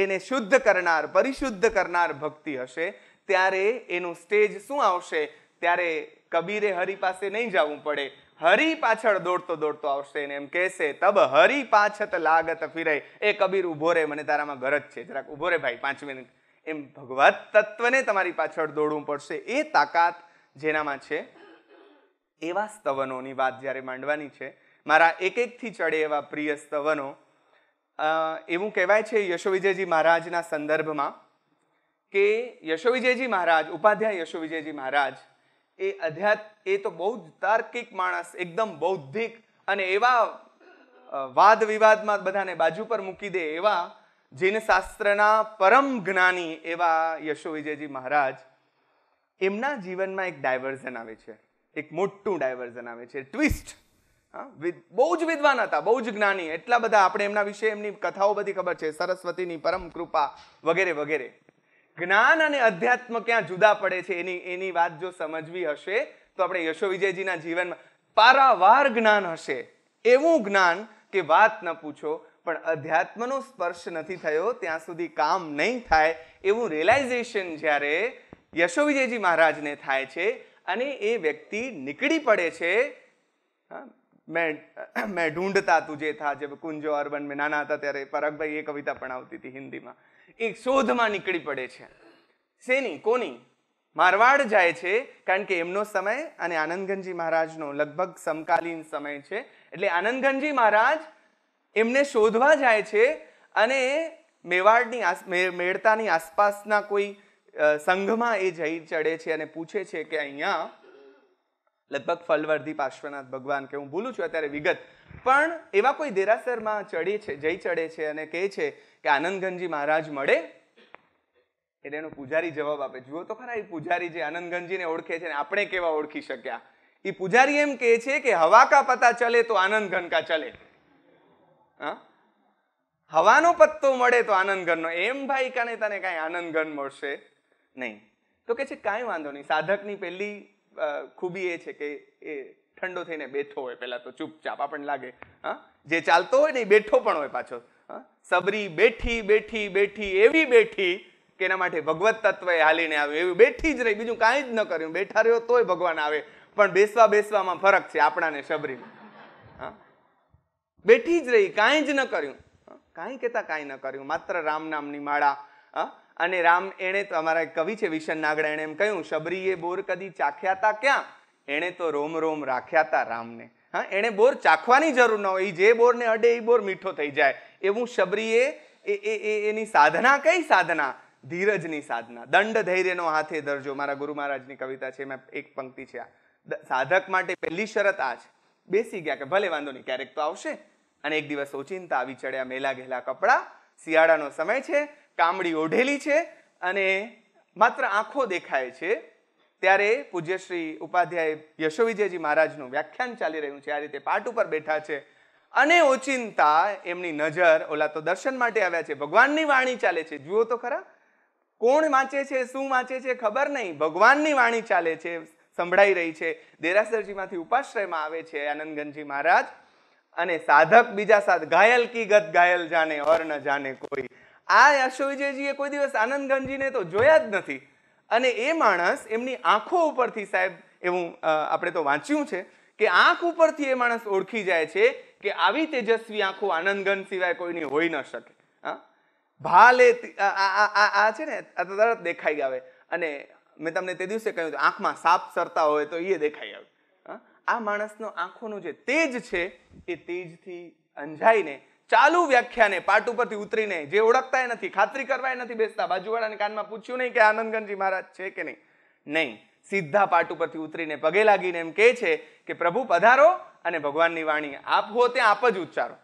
એને શુદ્ધ કરનાર પરિશુદ્ધ કરનાર ભક્તિ હશે ત્યારે એનું સ્ટેજ શું આવશે ત્યારે કબીરે હરિ પાસે નહીં જવું પડે હરિ પાછળ દોડતો દોડતો આવશે ને એમ કહેશે તબ હરિ પાછત લાગત ફિરે એ કબીર ઉભો રે મને તારામાં ઘર જ છે જરાક ઉભો રે ભાઈ પાંચ મિનિટ એમ ભગવત તત્વને તમારી પાછળ દોડવું પડશે એ તાકાત જેનામાં છે એવા સ્તવનોની વાત જ્યારે માંડવાની છે મારા એક એકથી ચડે એવા પ્રિય સ્તવનો એવું કહેવાય છે યશો વિજયજી મહારાજના સંદર્ભમાં કે યશો વિજયજી મહારાજ ઉપાધ્યાય યશો વિજયજી મહારાજ એ અધ્યાત્મ એ તો બહુ જ તાર્કિક માણસ એકદમ બૌદ્ધિક અને એવા વાદ વિવાદમાં બધાને બાજુ પર મૂકી દે એવા જૈન શાસ્ત્રના પરમ જ્ઞાની એવા યશો વિજયજી મહારાજ એમના જીવનમાં એક ડાયવર્ઝન આવે છે એક મોટું ડાયવર્ઝન આવે છે ટ્વિસ્ટ બહુ જ વિદ્વાન હતા બહુ જ જ્ઞાની એટલા બધા આપણે એમના વિશે એમની કથાઓ બધી ખબર છે સરસ્વતીની પરમ કૃપા વગેરે વગેરે જ્ઞાન અને અધ્યાત્મ ક્યાં જુદા પડે છે એની એની વાત જો સમજવી હશે તો આપણે યશો વિજયજીના જીવનમાં પારાવાર જ્ઞાન હશે એવું જ્ઞાન કે વાત ન પૂછો પણ અધ્યાત્મનો સ્પર્શ નથી થયો ત્યાં સુધી કામ નહીં થાય એવું રિયલાઇઝેશન જ્યારે યશો વિજયજી મહારાજને થાય છે અને એ વ્યક્તિ નીકળી પડે છે હા મેં મેં ઢૂંઢતા તુજે થા જે કુંજો અર્બન મેં નાના હતા ત્યારે પરાગભાઈ એ કવિતા પણ આવતી હતી હિન્દીમાં એ શોધમાં નીકળી પડે છે શેની કોની મારવાડ જાય છે કારણ કે એમનો સમય અને આનંદગંજી મહારાજનો લગભગ સમકાલીન સમય છે એટલે આનંદગંજી મહારાજ એમને શોધવા જાય છે અને મેવાડની મેળતાની આસપાસના કોઈ સંઘમાં એ જઈ ચડે છે અને પૂછે છે કે અહીંયા લગભગ ફલવર્ધી પાર્શ્વનાથ ભગવાન કે હું ભૂલું છું અત્યારે વિગત પણ એવા કોઈ દેરાસરમાં ચડે છે જઈ ચડે છે અને કહે છે કે આનંદગંજી મહારાજ મળે એટલે એનો પૂજારી જવાબ આપે જુઓ તો ખરા એ પૂજારી જે આનંદગંજીને ઓળખે છે ને આપણે કેવા ઓળખી શક્યા એ પૂજારી એમ કહે છે કે હવા કા પતા ચલે તો આનંદગન કા ચલે હા હવાનો પત્તો મળે તો આનંદગનનો એમ ભાઈ કાને તને કાંઈ આનંદઘન મળશે નહીં તો કે છે કાંઈ વાંધો નહીં સાધકની પહેલી ખૂબી એ છે કે એ ઠંડો થઈને બેઠો હોય પહેલાં તો ચૂપચાપ આપણને લાગે હા જે ચાલતો હોય ને એ બેઠો પણ હોય પાછો સબરી બેઠી બેઠી બેઠી એવી બેઠી કે એના માટે ભગવત તત્વએ હાલીને આવ્યું એવી બેઠી જ રહી બીજું કાંઈ જ ન કર્યું બેઠા રહ્યો તોય ભગવાન આવે પણ બેસવા બેસવામાં ફરક છે આપણાને હા બેઠી જ રહી કાંઈ જ ન કર્યું કાંઈ કહેતા કાંઈ ન કર્યું માત્ર રામ નામની માળા હા અને રામ એણે તો અમારા કવિ છે વિશન નાગડા એણે એમ કહ્યું શબરીએ બોર કદી ચાખ્યા હતા ક્યાં એણે તો રોમ રોમ રાખ્યા હતા રામને હા એણે બોર ચાખવાની જરૂર ન હોય એ જે બોરને અડે એ બોર મીઠો થઈ જાય એવું શબરીએ એ એ એની સાધના કઈ સાધના ધીરજની સાધના દંડ ધૈર્યનો હાથે ધરજો મારા ગુરુ મહારાજની કવિતા છે એમાં એક પંક્તિ છે આ સાધક માટે પહેલી શરત આ છે બેસી ગયા કે ભલે વાંધો નહીં ક્યારેક તો આવશે અને એક દિવસ ઓચિંતા આવી ચડ્યા મેલા ઘેલા કપડાં શિયાળાનો સમય છે કામડી ઓઢેલી છે અને માત્ર આંખો દેખાય છે ત્યારે પૂજ્યશ્રી ઉપાધ્યાય યશો વિજયજી મહારાજનું વ્યાખ્યાન ચાલી રહ્યું છે આ રીતે પાટ ઉપર બેઠા છે અને ઓચિંતા એમની નજર ઓલા તો દર્શન માટે આવ્યા છે ભગવાનની વાણી ચાલે છે જુઓ તો ખરા કોણ વાંચે છે શું વાંચે છે ખબર નહીં ભગવાનની વાણી ચાલે છે સંભળાઈ રહી છે દેરાસરજીમાંથી ઉપાશ્રયમાં આવે છે આનંદગંજી મહારાજ અને સાધક બીજા સાથ ઘાયલ કી ગત ઘાયલ જાને ઓર ન જાને કોઈ આ યાશો વિજયજીએ કોઈ દિવસ આનંદ ગંજીને તો જોયા જ નથી અને એ માણસ એમની આંખો ઉપરથી સાહેબ એવું આપણે તો વાંચ્યું છે કે આંખ ઉપરથી એ માણસ ઓળખી જાય છે કે આવી તેજસ્વી આંખો આનંદગન સિવાય કોઈની હોઈ ન શકે હા ભાલે આ છે ને આ તરત દેખાઈ આવે અને મેં તમને તે દિવસે કહ્યું આંખમાં સાપ સરતા હોય તો એ દેખાઈ આવે આ માણસનો આંખોનું જે તેજ છે એ તેજથી અંજાઈને ચાલુ વ્યાખ્યાને પાટ ઉપરથી ઉતરીને જે ઓળખતા નથી ખાતરી કરવાય નથી બેસતા બાજુવાળાને કાનમાં પૂછ્યું નહીં કે આનંદગંજી મહારાજ છે કે નહીં નહીં સીધા પાટ ઉપરથી ઉતરીને પગે લાગીને એમ કહે છે કે પ્રભુ પધારો અને ભગવાનની વાણી આપ હો ત્યાં આપ જ ઉચ્ચારો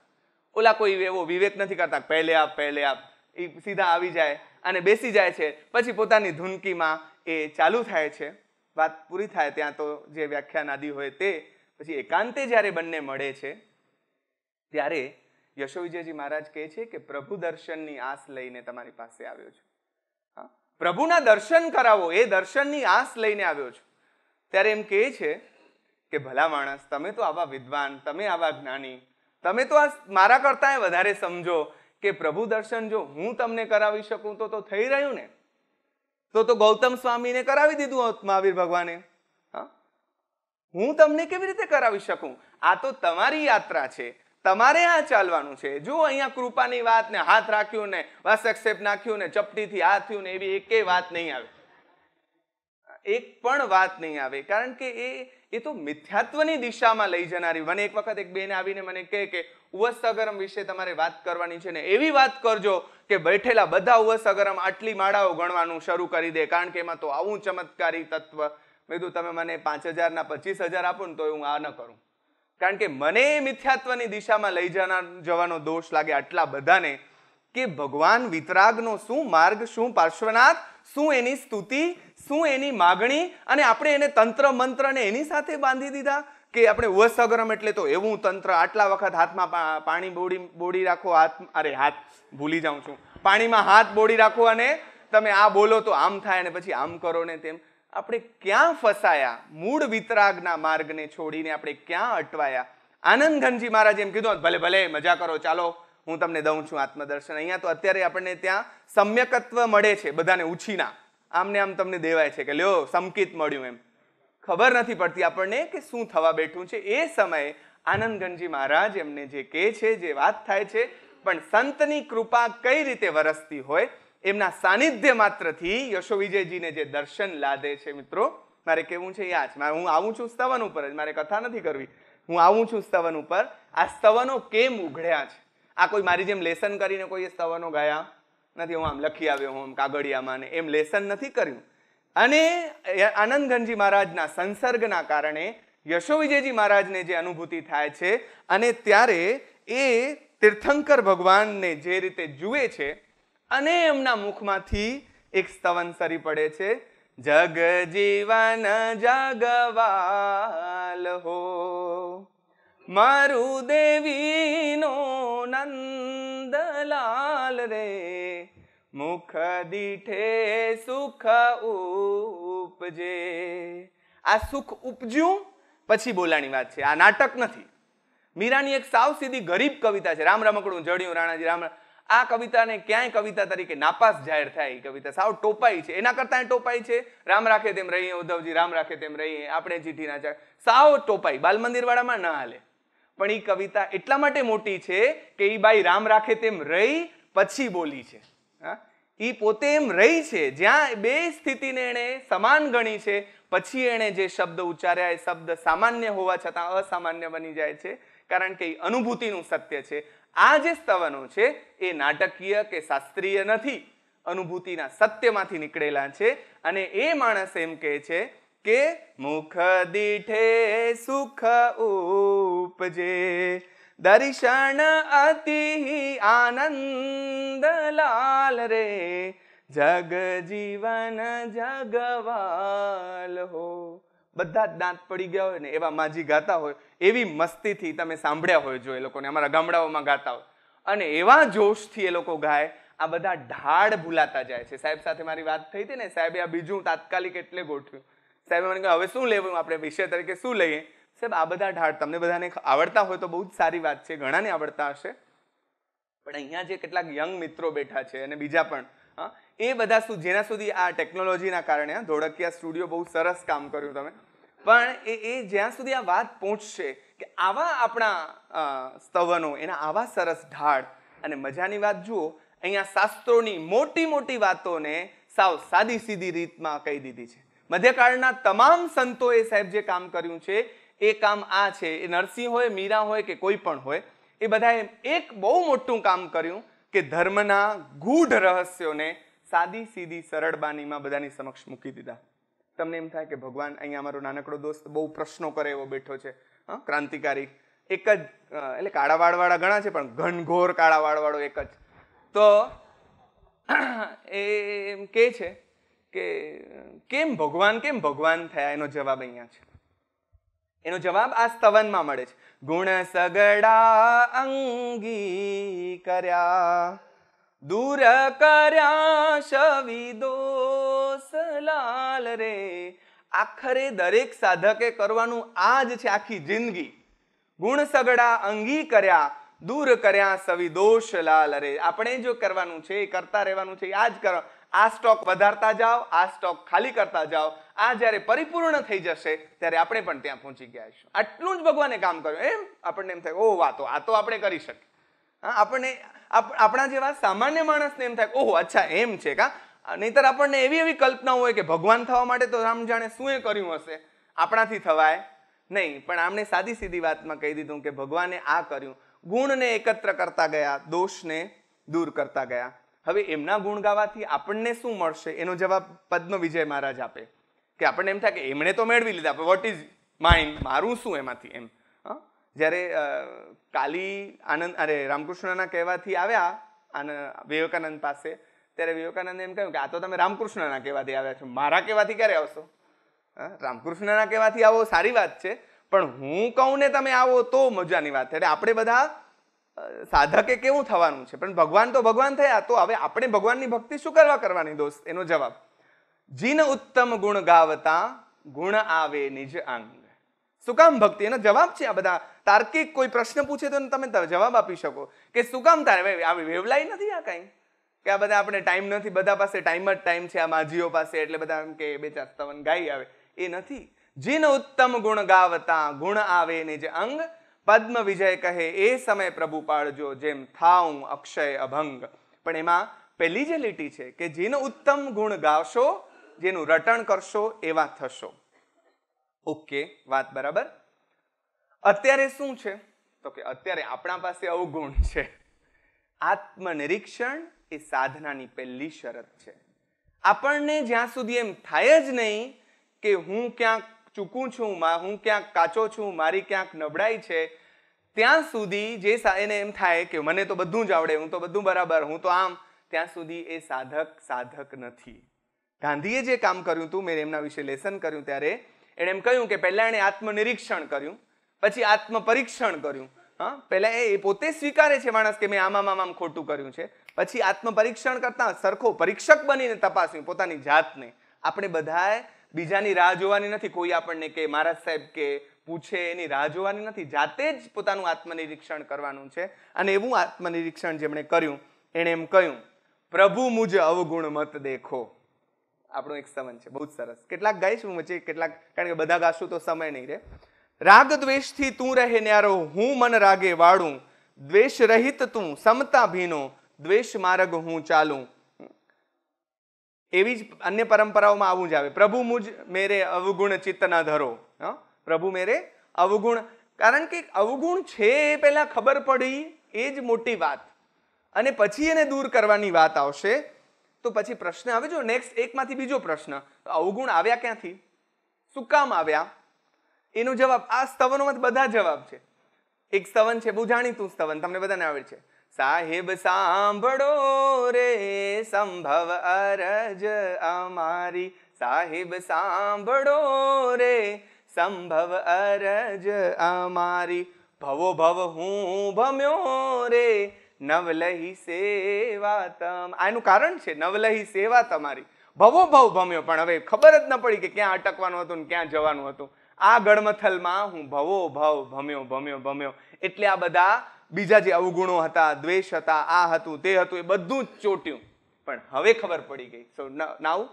ઓલા કોઈ એવો વિવેક નથી કરતા પહેલે આપ પહેલે આપ એ સીધા આવી જાય અને બેસી જાય છે પછી પોતાની ધૂનકીમાં એ ચાલુ થાય છે વાત પૂરી થાય ત્યાં તો જે વ્યાખ્યાન આદિ હોય તે પછી એકાંતે જ્યારે બંને મળે છે ત્યારે યશો વિજયજી મહારાજ કહે છે કે પ્રભુ દર્શનની આસ લઈને તમારી પાસે આવ્યો છું હા પ્રભુના દર્શન કરાવો એ દર્શનની આસ લઈને આવ્યો છું ત્યારે એમ કહે છે કે ભલા માણસ તમે તો આવા વિદ્વાન તમે આવા જ્ઞાની તમે તો આ મારા કરતાં વધારે સમજો કે પ્રભુ દર્શન જો હું તમને કરાવી શકું તો તો થઈ રહ્યું ને તો તો ગૌતમ સ્વામીને કરાવી દીધું મહાવીર ભગવાને હા હું તમને કેવી રીતે કરાવી શકું આ તો તમારી યાત્રા છે તમારે આ ચાલવાનું છે જો અહીંયા કૃપાની વાત ને હાથ રાખ્યું ને વાસક્ષેપ નાખ્યું ને ચપટીથી હાથ થયું ને એવી એકે વાત નહીં આવે એક પણ વાત નહીં આવે કારણ કે એ એ તો મિથ્યાત્વની દિશામાં લઈ જનારી મને એક વખત એક બેન આવીને મને કહે કે ઉવસ અગરમ વિશે તમારે વાત કરવાની છે ને એવી વાત કરજો કે બેઠેલા બધા ઉવસ આટલી માળાઓ ગણવાનું શરૂ કરી દે કારણ કે એમાં તો આવું ચમત્કારી તત્વ મેં કીધું તમે મને પાંચ હજારના પચીસ હજાર આપો ને તો હું આ ન કરું કારણ કે મને મિથ્યાત્વની દિશામાં લઈ જના જવાનો દોષ લાગે આટલા બધાને કે ભગવાન વિતરાગનો શું માર્ગ શું પાર્શ્વનાથ શું એની સ્તુતિ શું એની માગણી અને આપણે એને તંત્ર મંત્રને એની સાથે બાંધી દીધા કે આપણે વસગરમ એટલે તો એવું તંત્ર આટલા વખત હાથમાં પાણી બોડી બોડી રાખો હાથ અરે હાથ ભૂલી જાઉં છું પાણીમાં હાથ બોડી રાખો અને તમે આ બોલો તો આમ થાય અને પછી આમ કરો ને તેમ આપણે ક્યાં ફસાયા મૂળ વિતરાગના માર્ગને છોડીને આપણે ક્યાં અટવાયા આનંદગંજી મહારાજ એમ કીધું ભલે ભલે મજા કરો ચાલો હું તમને દઉં છું આત્મદર્શન અહીંયા તો અત્યારે આપણને ત્યાં સમ્યકત્વ મળે છે બધાને ઉછીના આમને આમ તમને દેવાય છે કે લ્યો સમકિત મળ્યું એમ ખબર નથી પડતી આપણને કે શું થવા બેઠું છે એ સમયે આનંદગંજી મહારાજ એમને જે કહે છે જે વાત થાય છે પણ સંતની કૃપા કઈ રીતે વરસતી હોય એમના સાનિધ્ય માત્રથી યશો વિજયજીને જે દર્શન લાદે છે મિત્રો મારે કેવું છે યાદ હું આવું છું સ્તવન ઉપર જ મારે કથા નથી કરવી હું આવું છું સ્તવન ઉપર આ સ્તવનો કેમ ઉઘડ્યા છે આ કોઈ મારી જેમ લેસન કરીને કોઈ એ સ્તવનો ગયા નથી હું આમ લખી આવ્યો હું કાગળિયામાં ને એમ લેસન નથી કર્યું અને આનંદગંજી મહારાજના સંસર્ગના કારણે યશો વિજયજી મહારાજને જે અનુભૂતિ થાય છે અને ત્યારે એ તીર્થંકર ભગવાનને જે રીતે જુએ છે અને એમના મુખમાંથી એક સ્તવન સરી પડે છે જગ જીવન જગવાલ હો મારું દેવીનો નંદલાલ રે મુખ દીઠે સુખ ઉપજે આ સુખ ઉપજ્યું પછી બોલાણી વાત છે આ નાટક નથી મીરાની એક સાવ સીધી ગરીબ કવિતા છે રામ રમકડું જડ્યું રાણાજી રામ આ કવિતાને ક્યાંય કવિતા તરીકે નાપાસ જાહેર થાય એ કવિતા સાવ ટોપાઈ છે એના કરતાં ટોપાઈ છે રામ રાખે તેમ રહીએ ઉદ્ધવજી રામ રાખે તેમ રહીએ આપણે ચીઠી ના સાવ ટોપાઈ બાલ મંદિરવાળામાં ના હાલે પણ એ કવિતા એટલા માટે મોટી છે કે એ બાઈ રામ રાખે તેમ રહી પછી બોલી છે હા એ પોતે એમ રહી છે જ્યાં બે સ્થિતિને એણે સમાન ગણી છે પછી એણે જે શબ્દ ઉચ્ચાર્યા એ શબ્દ સામાન્ય હોવા છતાં અસામાન્ય બની જાય છે કારણ કે એ અનુભૂતિનું સત્ય છે આ જે સ્તવનો છે એ નાટકીય કે શાસ્ત્રીય નથી અનુભૂતિના સત્યમાંથી નીકળેલા છે અને એ માણસ એમ કહે છે કે મુખ દીઠે સુખ ઉપજે દર્શન અતિ આનંદ લાલ રે જગ જીવન જગવાલ હો બધા જ દાંત પડી ગયા હોય ને એવા માજી ગાતા હોય એવી મસ્તીથી તમે સાંભળ્યા હોય જો એ લોકોને અમારા ગામડાઓમાં ગાતા હોય અને એવા જોશથી એ લોકો ગાય આ બધા ઢાળ ભૂલાતા જાય છે સાહેબ સાથે મારી વાત થઈ હતી ને સાહેબે આ બીજું તાત્કાલિક એટલે ગોઠવ્યું સાહેબે મને કહ્યું હવે શું લેવું આપણે વિષય તરીકે શું લઈએ સાહેબ આ બધા ઢાળ તમને બધાને આવડતા હોય તો બહુ જ સારી વાત છે ઘણાને આવડતા હશે પણ અહીંયા જે કેટલાક યંગ મિત્રો બેઠા છે અને બીજા પણ હા એ બધા શું જેના સુધી આ ટેકનોલોજીના કારણે ધોળકિયા સ્ટુડિયો બહુ સરસ કામ કર્યું તમે પણ એ એ જ્યાં સુધી આ વાત પહોંચશે કે આવા આપણા સ્તવનો એના આવા સરસ ઢાળ અને મજાની વાત જુઓ અહીંયા શાસ્ત્રોની મોટી મોટી વાતોને સાવ સાદી સીધી રીતમાં કહી દીધી છે મધ્યકાળના તમામ સંતોએ સાહેબ જે કામ કર્યું છે એ કામ આ છે એ નરસિંહ હોય મીરા હોય કે કોઈ પણ હોય એ બધાએ એક બહુ મોટું કામ કર્યું કે ધર્મના ગૂઢ રહસ્યોને સાદી સીધી સરળ બાનીમાં બધાની સમક્ષ મૂકી દીધા તમને એમ થાય કે ભગવાન અહીંયા અમારો નાનકડો દોસ્ત બહુ પ્રશ્નો કરે એવો બેઠો છે હા ક્રાંતિકારી એક જ એટલે કાળા વાળવાળા ઘણા છે પણ ઘનઘોર કાળા વાળવાળો એક જ તો એમ કે છે કે કેમ ભગવાન કેમ ભગવાન થયા એનો જવાબ અહીંયા છે એનો જવાબ આ સ્તવનમાં મળે છે ગુણ સગડા અંગી કર્યા દૂર કર્યા શવિદો સલાલ રે આખરે દરેક સાધકે કરવાનું આ જ છે આખી જિંદગી ગુણ સગડા અંગી કર્યા દૂર કર્યા સવિદોષ લાલ રે આપણે જો કરવાનું છે એ કરતા રહેવાનું છે આ જ કરો આ સ્ટોક વધારતા જાઓ આ સ્ટોક ખાલી કરતા જાઓ આ જ્યારે પરિપૂર્ણ થઈ જશે ત્યારે આપણે પણ ત્યાં પહોંચી ગયા છીએ આટલું જ ભગવાને કામ કર્યું એમ આપણને એમ થાય ઓ વાતો આ તો આપણે કરી શકીએ આપણને આપણા જેવા સામાન્ય માણસને એમ થાય ઓહો અચ્છા એમ છે કા નહીતર આપણને એવી એવી કલ્પના હોય કે ભગવાન થવા માટે તો રામ જાણે શું એ કર્યું હશે આપણાથી થવાય નહીં પણ આમણે સાદી સીધી વાતમાં કહી દીધું કે ભગવાને આ કર્યું ગુણને એકત્ર કરતા ગયા દોષને દૂર કરતા ગયા હવે એમના ગુણ ગાવાથી આપણને શું મળશે એનો જવાબ પદ્મ વિજય મહારાજ આપે કે આપણને એમ થાય કે એમણે તો મેળવી લીધા વોટ ઇઝ માઇન્ડ મારું શું એમાંથી એમ જ્યારે કાલી આનંદ અરે રામકૃષ્ણના કહેવાથી આવ્યા આન વિવેકાનંદ પાસે ત્યારે વિવેકાનંદે એમ કહ્યું કે આ તો તમે રામકૃષ્ણના કહેવાથી આવ્યા છો મારા કહેવાથી ક્યારે આવશો રામકૃષ્ણના કહેવાથી આવો સારી વાત છે પણ હું કહું ને તમે આવો તો મજાની વાત એટલે આપણે બધા સાધકે કેવું થવાનું છે પણ ભગવાન તો ભગવાન થયા તો હવે આપણે ભગવાનની ભક્તિ શું કરવા કરવાની દોસ્ત એનો જવાબ જીન ઉત્તમ ગુણ ગાવતા ગુણ આવે નિજ અંગ શું કામ ભક્તિ એનો જવાબ છે આ બધા તાર્કિક કોઈ પ્રશ્ન પૂછે તો તમે જવાબ આપી શકો કે શું કામ તારે ભાઈ આ વેવલાઈ નથી આ કાંઈ કે આ બધા આપણે ટાઈમ નથી બધા પાસે ટાઈમ જ ટાઈમ છે આ માજીઓ પાસે એટલે બધા એમ કે બે ચાર સ્તવન ગાઈ આવે એ નથી જીન ઉત્તમ ગુણ ગાવતા ગુણ આવે ને જે અંગ પદ્મ વિજય કહે એ સમય પ્રભુ પાળજો જેમ થાઉ અક્ષય અભંગ પણ એમાં પહેલી જે લીટી છે કે જેનો ઉત્તમ ગુણ ગાવશો જેનું રટણ કરશો એવા થશો ઓકે વાત બરાબર અત્યારે શું છે તો કે અત્યારે આપણા પાસે અવગુણ છે આત્મનિરીક્ષણ એ સાધનાની પહેલી શરત છે આપણને જ્યાં સુધી એમ થાય જ નહીં કે હું ક્યાંક ચૂકું છું હું ક્યાંક કાચો છું મારી ક્યાંક નબળાઈ છે ત્યાં સુધી જે એને એમ થાય કે મને તો બધું જ આવડે હું તો બધું બરાબર હું તો આમ ત્યાં સુધી એ સાધક સાધક નથી ગાંધીએ જે કામ કર્યું હતું મેં એમના વિશે લેસન કર્યું ત્યારે એણે એમ કહ્યું કે પહેલાં એણે આત્મનિરીક્ષણ કર્યું પછી આત્મપરીક્ષણ કર્યું હા પહેલા એ પોતે સ્વીકારે છે માણસ કે મેં આમામ આમ ખોટું કર્યું છે પછી આત્મપરીક્ષણ કરતા સરખો પરીક્ષક બનીને તપાસ્યું પોતાની જાતને આપણે બધાએ બીજાની રાહ જોવાની નથી કોઈ આપણને કે મહારાજ સાહેબ કે પૂછે એની રાહ જોવાની નથી જાતે જ પોતાનું આત્મનિરીક્ષણ કરવાનું છે અને એવું આત્મનિરીક્ષણ જેમણે કર્યું એણે એમ કહ્યું પ્રભુ મુજ અવગુણ મત દેખો આપણો એક સંબંધ છે બહુ જ સરસ કેટલાક ગાઈશ હું વચ્ચે કેટલાક કારણ કે બધા ગાશું તો સમય નહીં રહે રાગ દ્વેષથી તું રહે ન્યારો હું મન રાગે વાળું દ્વેષ રહિત તું સમતા ભીનો દ્વેષ માર્ગ હું ચાલું એવી જ અન્ય પરંપરાઓમાં આવું જ આવે પ્રભુ મુજ મેરે અવગુણ ચિત્તના ધરો પ્રભુ મેરે અવગુણ કારણ કે અવગુણ છે એ પહેલાં ખબર પડી એ જ મોટી વાત અને પછી એને દૂર કરવાની વાત આવશે તો પછી પ્રશ્ન આવે જો નેક્સ્ટ એકમાંથી બીજો પ્રશ્ન અવગુણ આવ્યા ક્યાંથી શું કામ આવ્યા એનો જવાબ આ સ્તવનોમાં બધા જવાબ છે એક સ્તવન છે બહુ જાણીતું સ્તવન તમને બધાને આવડે છે સાહેબ સાંભળો રે સંભવ અરજ અમારી સાહેબ સાંભળો રે સંભવ અરજ અમારી ભવો ભવ હું ભમ્યો રે નવલહી સેવા તમ આનું કારણ છે નવલહી સેવા તમારી ભવો ભવ ભમ્યો પણ હવે ખબર જ ન પડી કે ક્યાં અટકવાનું હતું ને ક્યાં જવાનું હતું આ ગળમથલમાં હું ભવો ભવ ભમ્યો ભમ્યો ભમ્યો એટલે આ બધા બીજા જે અવગુણો હતા દ્વેષ હતા આ હતું તે હતું એ બધું જ ચોટ્યું પણ હવે ખબર પડી ગઈ સો નાવ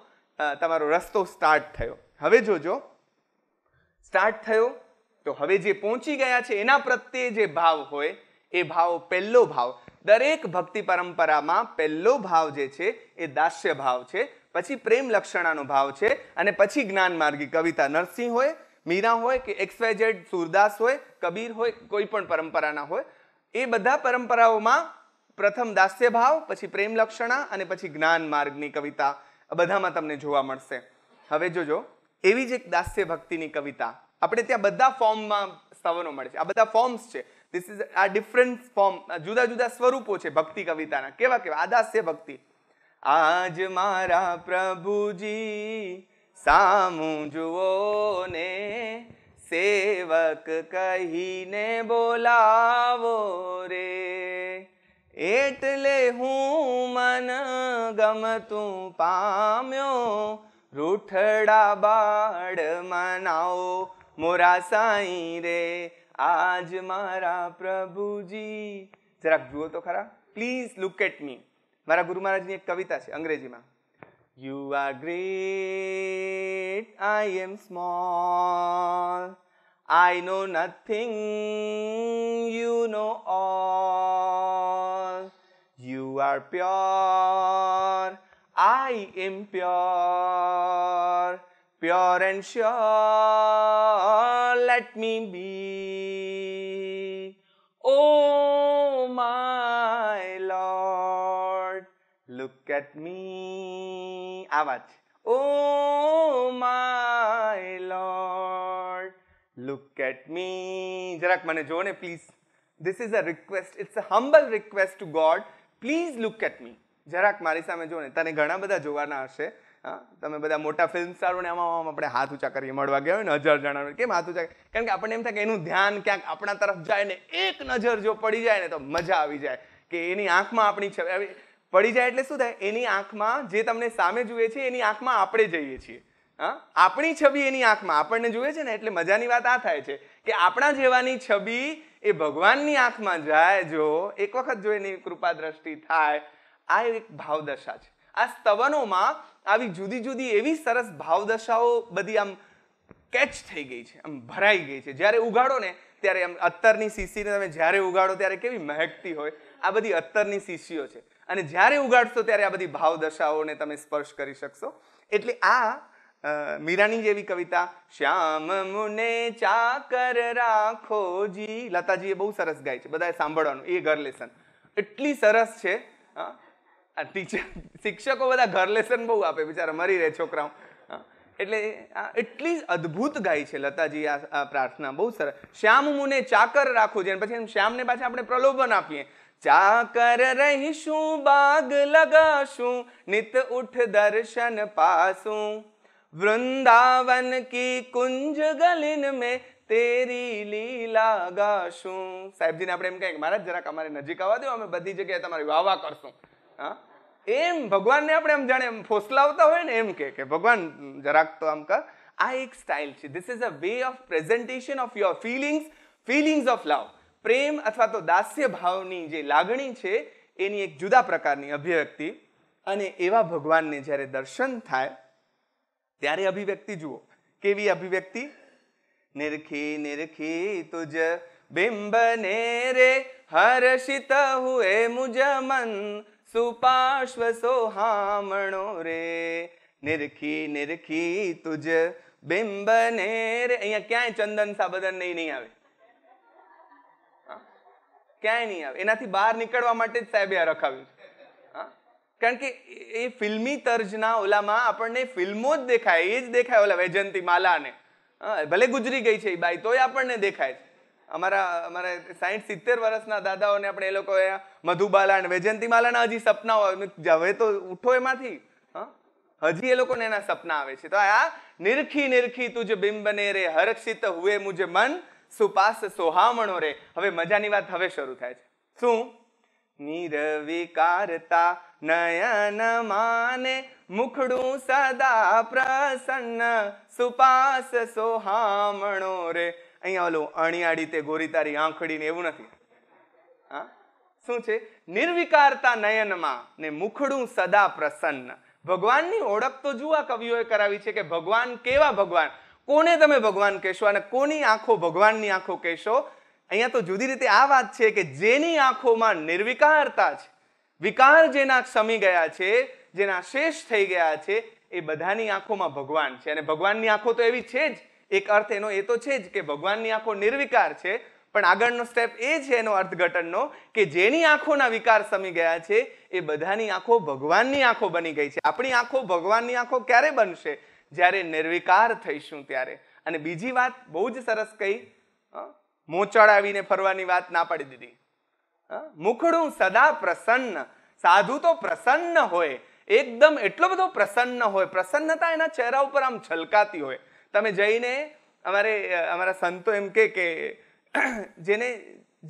તમારો રસ્તો સ્ટાર્ટ થયો હવે જોજો સ્ટાર્ટ થયો તો હવે જે પહોંચી ગયા છે એના પ્રત્યે જે ભાવ હોય એ ભાવ પહેલો ભાવ દરેક ભક્તિ પરંપરામાં પહેલો ભાવ જે છે એ દાસ્ય ભાવ છે પછી પ્રેમ લક્ષણાનો ભાવ છે અને પછી જ્ઞાન માર્ગી કવિતા નરસિંહ હોય મીરા હોય કે એક્સ વાય ઝેડ સુરદાસ હોય કબીર હોય કોઈ પણ પરંપરાના હોય એ બધા પરંપરાઓમાં પ્રથમ દાસ્યભાવ પછી પ્રેમ લક્ષણા અને પછી જ્ઞાન માર્ગની કવિતા બધામાં તમને જોવા મળશે હવે જોજો એવી જ એક દાસ્ય ભક્તિની કવિતા આપણે ત્યાં બધા ફોર્મમાં સ્તવનો મળે છે આ બધા ફોર્મ્સ છે ધીસ ઇઝ આ ડિફરન્ટ ફોર્મ જુદા જુદા સ્વરૂપો છે ભક્તિ કવિતાના કેવા કેવા આ દાસ્ય ભક્તિ આજ મારા પ્રભુજી સામું જુઓ ને સેવક કહીને બોલાવો રે એટલે હું મન ગમતું પામ્યો રૂઠડા બાળ મનાવો મોરા સાઈ રે આજ મારા પ્રભુજી જરાક જુઓ તો ખરા પ્લીઝ લુક એટ મી મારા ગુરુ મહારાજની એક કવિતા છે અંગ્રેજીમાં You are great, I am small. I know nothing, you know all. You are pure, I am pure. Pure and sure, let me be. Oh my Lord, look at me. આ વાત O my lord look at me જરાક મને જો ને please this is a request it's a humble request to God please look at me જરાક મારી સામે જો ને તને ઘણા બધા જોવાના હશે તમે બધા મોટા ફિલ્મસારોને સ્ટારોને આમાં આમ આપણે હાથ ઊંચા કરીએ મળવા ગયા હોય ને હજાર જણા કેમ હાથ ઊંચા કારણ કે આપણને એમ થાય કે એનું ધ્યાન ક્યાંક આપણા તરફ જાય ને એક નજર જો પડી જાય ને તો મજા આવી જાય કે એની આંખમાં આપણી પડી જાય એટલે શું થાય એની આંખમાં જે તમને સામે જુએ છે એની આંખમાં આપણે જઈએ છીએ હા આપણી છબી એની આંખમાં આપણને જુએ છે ને એટલે મજાની વાત આ થાય છે કે આપણા જેવાની છબી એ ભગવાનની આંખમાં જાય જો એક વખત જો એની કૃપા દ્રષ્ટિ થાય આ એક ભાવદશા છે આ સ્તવનોમાં આવી જુદી જુદી એવી સરસ ભાવદશાઓ બધી આમ કેચ થઈ ગઈ છે આમ ભરાઈ ગઈ છે જ્યારે ઉગાડો ને ત્યારે આમ અત્તરની શીશીને તમે જ્યારે ઉગાડો ત્યારે કેવી મહેકતી હોય આ બધી અત્તરની શીશીઓ છે અને જ્યારે ઉગાડશો ત્યારે આ બધી ભાવ દશાઓને તમે સ્પર્શ કરી શકશો એટલે આ મીરાની જેવી કવિતા શ્યામ મુને ચાકર રાખોજી જી લતાજીએ બહુ સરસ ગાય છે બધાએ સાંભળવાનું એ ઘર લેસન એટલી સરસ છે આ ટીચર શિક્ષકો બધા ઘર લેસન બહુ આપે બિચારા મરી રહે છોકરાઓ એટલે આ એટલી અદ્ભુત ગાય છે લતાજી આ પ્રાર્થના બહુ સરસ શ્યામ મુને ચાકર રાખો જેને પછી શ્યામને પાછા આપણે પ્રલોભન આપીએ ચાકર રહીશું બાગ લગાશું નિત ઉઠ દર્શન પાસું વૃંદાવન કી કુંજ ગલિન મેં તેરી લીલા ગાશું સાહેબજીને આપણે એમ કહે કે મહારાજ જરાક અમારે નજીક આવવા દો અમે બધી જગ્યાએ તમારી વાવા કરશું હા એમ ભગવાનને આપણે એમ જાણે એમ ફોસલાવતા હોય ને એમ કે કે ભગવાન જરાક તો આમ કર આ એક સ્ટાઇલ છે this is a way of presentation of your feelings feelings of love પ્રેમ અથવા તો દાસ્ય ભાવની જે લાગણી છે એની એક જુદા પ્રકારની અભિવ્યક્તિ અને એવા ભગવાનને જ્યારે દર્શન થાય ત્યારે અભિવ્યક્તિ જુઓ કેવી અભિવ્યક્તિ નિરખી નિરખી તુજ બિંબ ને રે હર્ષિત હુએ મુજ મન સુપાશ્વ સોહામણો રે નિરખી નિરખી તુજ બિંબ ને રે અહીંયા ક્યાંય ચંદન સાબદન નહીં નહીં આવે ક્યાંય નહીં આવે એનાથી બહાર નીકળવા માટે જ સાહેબે આ રખાવ્યું છે કારણ કે એ ફિલ્મી તર્જના ઓલામાં આપણને ફિલ્મો જ દેખાય એ જ દેખાય ઓલા વૈજયંતી માલાને ભલે ગુજરી ગઈ છે એ બાઈ તોય આપણને દેખાય છે અમારા અમારા સાઠ સિત્તેર વર્ષના દાદાઓને આપણે એ લોકો મધુબાલા અને વૈજયંતીમાલાના હજી સપનાઓ હવે તો ઉઠો એમાંથી હજી એ લોકોને એના સપના આવે છે તો આ નિરખી નિરખી તુજ બિંબ બને રે હરક્ષિત હુએ મુજે મન સુપાસ સોહામણો રે હવે મજાની વાત હવે શરૂ થાય છે શું નિર્વિકારતા નયન માને મુખડું સદા પ્રસન્ન સુપાસ સોહામણો રે અહીંયા ઓલું અણિયાળી તે ગોરી તારી આંખડી ને એવું નથી હા શું છે નિર્વિકારતા નયનમાં ને મુખડું સદા પ્રસન્ન ભગવાનની ઓળખ તો જુઓ કવિઓએ કરાવી છે કે ભગવાન કેવા ભગવાન કોને તમે ભગવાન કહેશો અને કોની આંખો ભગવાનની આંખો કહેશો અહીંયા તો જુદી રીતે આ વાત છે કે જેની આંખોમાં નિર્વિકારતા છે વિકાર જેના સમી ગયા છે જેના શેષ થઈ ગયા છે એ બધાની આંખોમાં ભગવાન છે અને ભગવાનની આંખો તો એવી છે જ એક અર્થ એનો એ તો છે જ કે ભગવાનની આંખો નિર્વિકાર છે પણ આગળનો સ્ટેપ એ છે એનો અર્થઘટનનો કે જેની આંખોના વિકાર સમી ગયા છે એ બધાની આંખો ભગવાનની આંખો બની ગઈ છે આપણી આંખો ભગવાનની આંખો ક્યારે બનશે જ્યારે નિર્વિકાર થઈશું ત્યારે અને બીજી વાત બહુ જ સરસ કહી મોચળ આવીને ફરવાની વાત ના પાડી દીધી મુખડું સદા પ્રસન્ન સાધુ તો પ્રસન્ન હોય એકદમ એટલો બધો પ્રસન્ન હોય પ્રસન્નતા એના ચહેરા ઉપર આમ છલકાતી હોય તમે જઈને અમારે અમારા સંતો એમ કે કે જેને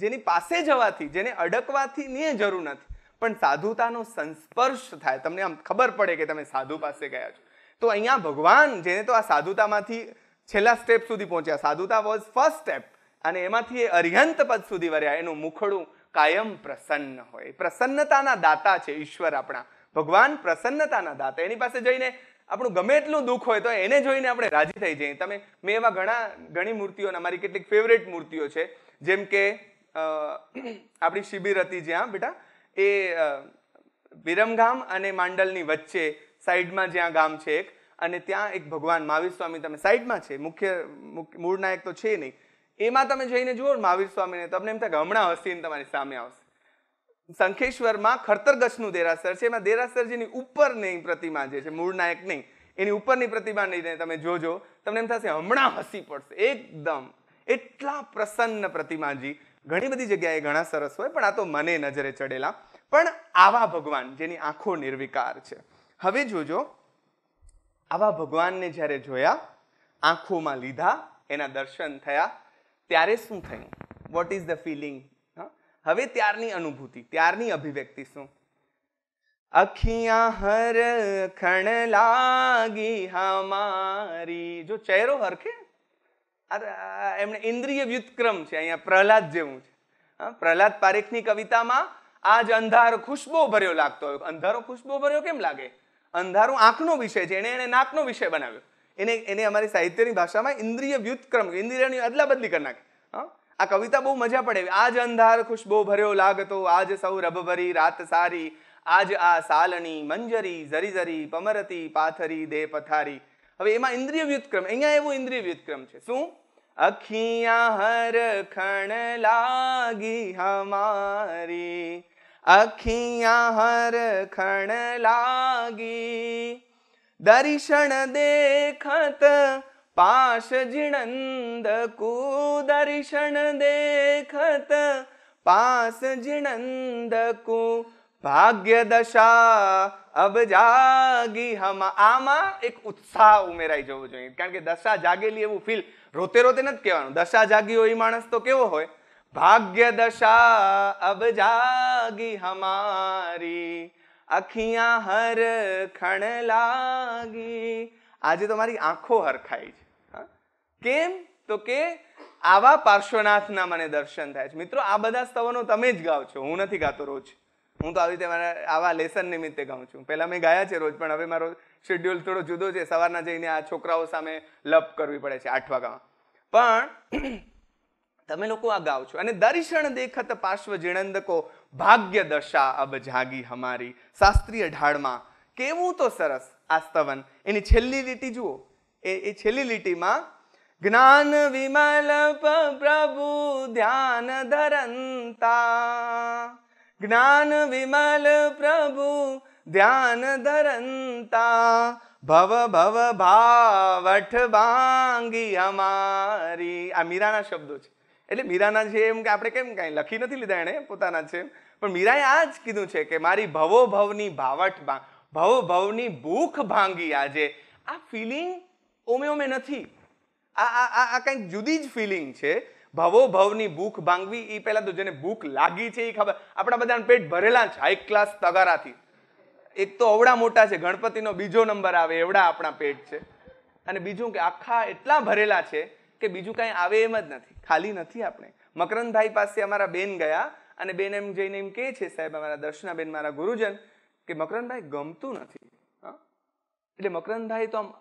જેની પાસે જવાથી જેને અડકવાથી ની જરૂર નથી પણ સાધુતાનો સંસ્પર્શ થાય તમને આમ ખબર પડે કે તમે સાધુ પાસે ગયા છો તો અહીંયા ભગવાન જેને તો આ સાધુતામાંથી છેલ્લા સ્ટેપ સુધી પહોંચ્યા સાધુતા વોઝ ફર્સ્ટ સ્ટેપ અને એમાંથી એ અરિહંત પદ સુધી વર્યા એનું મુખડું કાયમ પ્રસન્ન હોય પ્રસન્નતાના દાતા છે ઈશ્વર આપણા ભગવાન પ્રસન્નતાના દાતા એની પાસે જઈને આપણું ગમે એટલું દુઃખ હોય તો એને જોઈને આપણે રાજી થઈ જઈએ તમે મેં એવા ઘણા ઘણી મૂર્તિઓના મારી કેટલીક ફેવરેટ મૂર્તિઓ છે જેમ કે આપણી શિબિર હતી જ્યાં બેટા એ વિરમગામ અને માંડલની વચ્ચે સાઈડમાં જ્યાં ગામ છે એક અને ત્યાં એક ભગવાન મહાવીર સ્વામી તમે સાઈડમાં છે મુખ્ય મૂળ નાયક તો છે નહીં એમાં તમે જઈને જુઓ મહાવીર સ્વામીને તમને એમ થાય કે હમણાં હસીને તમારી સામે આવશે સંખેશ્વરમાં ખડતરગસનું દેરાસર છે એમાં દેરાસરજીની ઉપરની પ્રતિમા જે છે મૂળ નાયક નહીં એની ઉપરની પ્રતિમા નહીં તમે જોજો તમને એમ થશે હમણાં હસી પડશે એકદમ એટલા પ્રસન્ન પ્રતિમાજી ઘણી બધી જગ્યાએ ઘણા સરસ હોય પણ આ તો મને નજરે ચડેલા પણ આવા ભગવાન જેની આંખો નિર્વિકાર છે હવે જોજો આવા ભગવાનને જ્યારે જોયા આંખોમાં લીધા એના દર્શન થયા ત્યારે શું થયું વોટ ઇઝ ધ ફિલિંગ હવે ત્યારની અનુભૂતિ ત્યારની અભિવ્યક્તિ શું અખિયા હર ખણ લાગી હમારી જો ચહેરો હરખે અરે એમણે ઇન્દ્રિય વ્યુતક્રમ છે અહીંયા પ્રહલાદ જેવું છે પ્રહલાદ પારેખની કવિતામાં આજ અંધાર ખુશ્બો ભર્યો લાગતો હોય અંધારો ખુશ્બો ભર્યો કેમ લાગે અંધારું આંખનો વિષય છે એણે એણે નાકનો વિષય બનાવ્યો એને એને અમારી સાહિત્યની ભાષામાં ઇન્દ્રિય વ્યુત્ક્રમ ઇન્દ્રિયની અદલા બદલી કરી નાખી હા આ કવિતા બહુ મજા પડે આજ અંધાર ખુશ્બો ભર્યો લાગતો આજ સૌ રભભરી રાત સારી આજ આ સાલણી મંજરી ઝરી ઝરી પમરતી પાથરી દે પથારી હવે એમાં ઇન્દ્રિય વ્યુત્ક્રમ અહીંયા એવો ઇન્દ્રિય વ્યુત્ક્રમ છે શું અખિયા હર ખણ લાગી હમારી અખિયા હર ખણ લાગી દર્શન દેખત પાશ જીણંદ કુ દર્શન દેખત પાસ જીણંદ કુ ભાગ્ય દશા અબ જાગી હમા આમાં એક ઉત્સાહ ઉમેરાઈ જવો જોઈએ કારણ કે દશા જાગેલી એવું ફીલ રોતે રોતે નથી કહેવાનું દશા જાગી હોય એ માણસ તો કેવો હોય भाग्य दशा अब जागी हमारी અખિયા હર ખણ લાગી આજે તો મારી આંખો હરખાઈ છે કેમ તો કે આવા પાર્શ્વનાથના મને દર્શન થાય છે મિત્રો આ બધા સ્તવનો તમે જ ગાવ છો હું નથી ગાતો રોજ હું તો આવી રીતે મારા આવા લેસન નિમિત્તે ગાઉં છું પહેલાં મેં ગાયા છે રોજ પણ હવે મારો શેડ્યુલ થોડો જુદો છે સવારના જઈને આ છોકરાઓ સામે લપ કરવી પડે છે આઠ વાગ્યામાં પણ તમે લોકો આ ગાવ છો અને દર્શન દેખત પાર્શ્વ જીણંદકો ભાગ્ય દશા અબ જાગી હમારી શાસ્ત્રીય ઢાળમાં કેવું તો સરસ આસ્તવન એની છેલ્લી લીટી જુઓ એ એ છેલ્લી લીટીમાં જ્ઞાન વિમલ પ્રભુ ધ્યાન ધરંતા જ્ઞાન વિમલ પ્રભુ ધ્યાન ધરંતા ભવ ભવ ભાવઠ બાંગી અમારી આ મીરાના શબ્દો છે એટલે મીરાના છે એમ કે આપણે કેમ કાંઈ લખી નથી લીધા એણે પોતાના છે પણ મીરાએ આ જ કીધું છે કે મારી ભવો ભવની ભાવટ ભવ ભવની ભૂખ ભાંગી આજે આ ફિલિંગ ઓમે ઓમે નથી આ આ આ આ કંઈક જુદી જ ફિલિંગ છે ભવો ભવની ભૂખ ભાંગવી એ પહેલાં તો જેને ભૂખ લાગી છે એ ખબર આપણા બધાને પેટ ભરેલા છે હાઈ ક્લાસ તગારાથી એક તો અવડા મોટા છે ગણપતિનો બીજો નંબર આવે એવડા આપણા પેટ છે અને બીજું કે આખા એટલા ભરેલા છે કે બીજું કાંઈ આવે એમ જ નથી ખાલી નથી આપણે મકરંદભાઈ પાસે અમારા બેન ગયા અને બેન એમ જઈને એમ કહે છે સાહેબ અમારા દર્શનાબેન મારા ગુરુજન કે મકરંદભાઈ ગમતું નથી એટલે મકરંદભાઈ તો આમ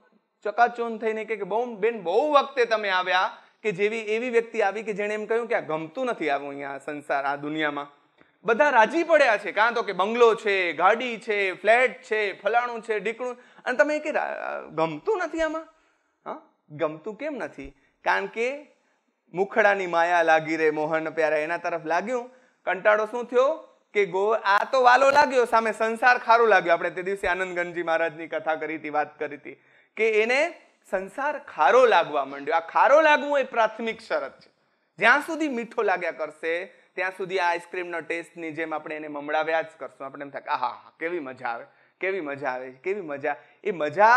ચકાચોન થઈને કે બહુ બેન બહુ વખતે તમે આવ્યા કે જેવી એવી વ્યક્તિ આવી કે જેણે એમ કહ્યું કે આ ગમતું નથી આવું અહીંયા સંસાર આ દુનિયામાં બધા રાજી પડ્યા છે કાં તો કે બંગલો છે ગાડી છે ફ્લેટ છે ફલાણું છે ઢીકણું અને તમે કે ગમતું નથી આમાં હા ગમતું કેમ નથી કારણ કે મુખડાની માયા લાગી રે મોહન પ્યારે એના તરફ લાગ્યું કંટાળો શું થયો કે ગો આ તો વાલો લાગ્યો સામે સંસાર ખારો લાગ્યો આપણે તે દિવસે આનંદગંજી મહારાજની કથા કરી હતી વાત કરી હતી કે એને સંસાર ખારો લાગવા માંડ્યો આ ખારો લાગવું એ પ્રાથમિક શરત છે જ્યાં સુધી મીઠો લાગ્યા કરશે ત્યાં સુધી આ આઈસ્ક્રીમનો ટેસ્ટની જેમ આપણે એને મમડાવ્યા જ કરશું આપણે એમ થાય હા કેવી મજા આવે કેવી મજા આવે કેવી મજા એ મજા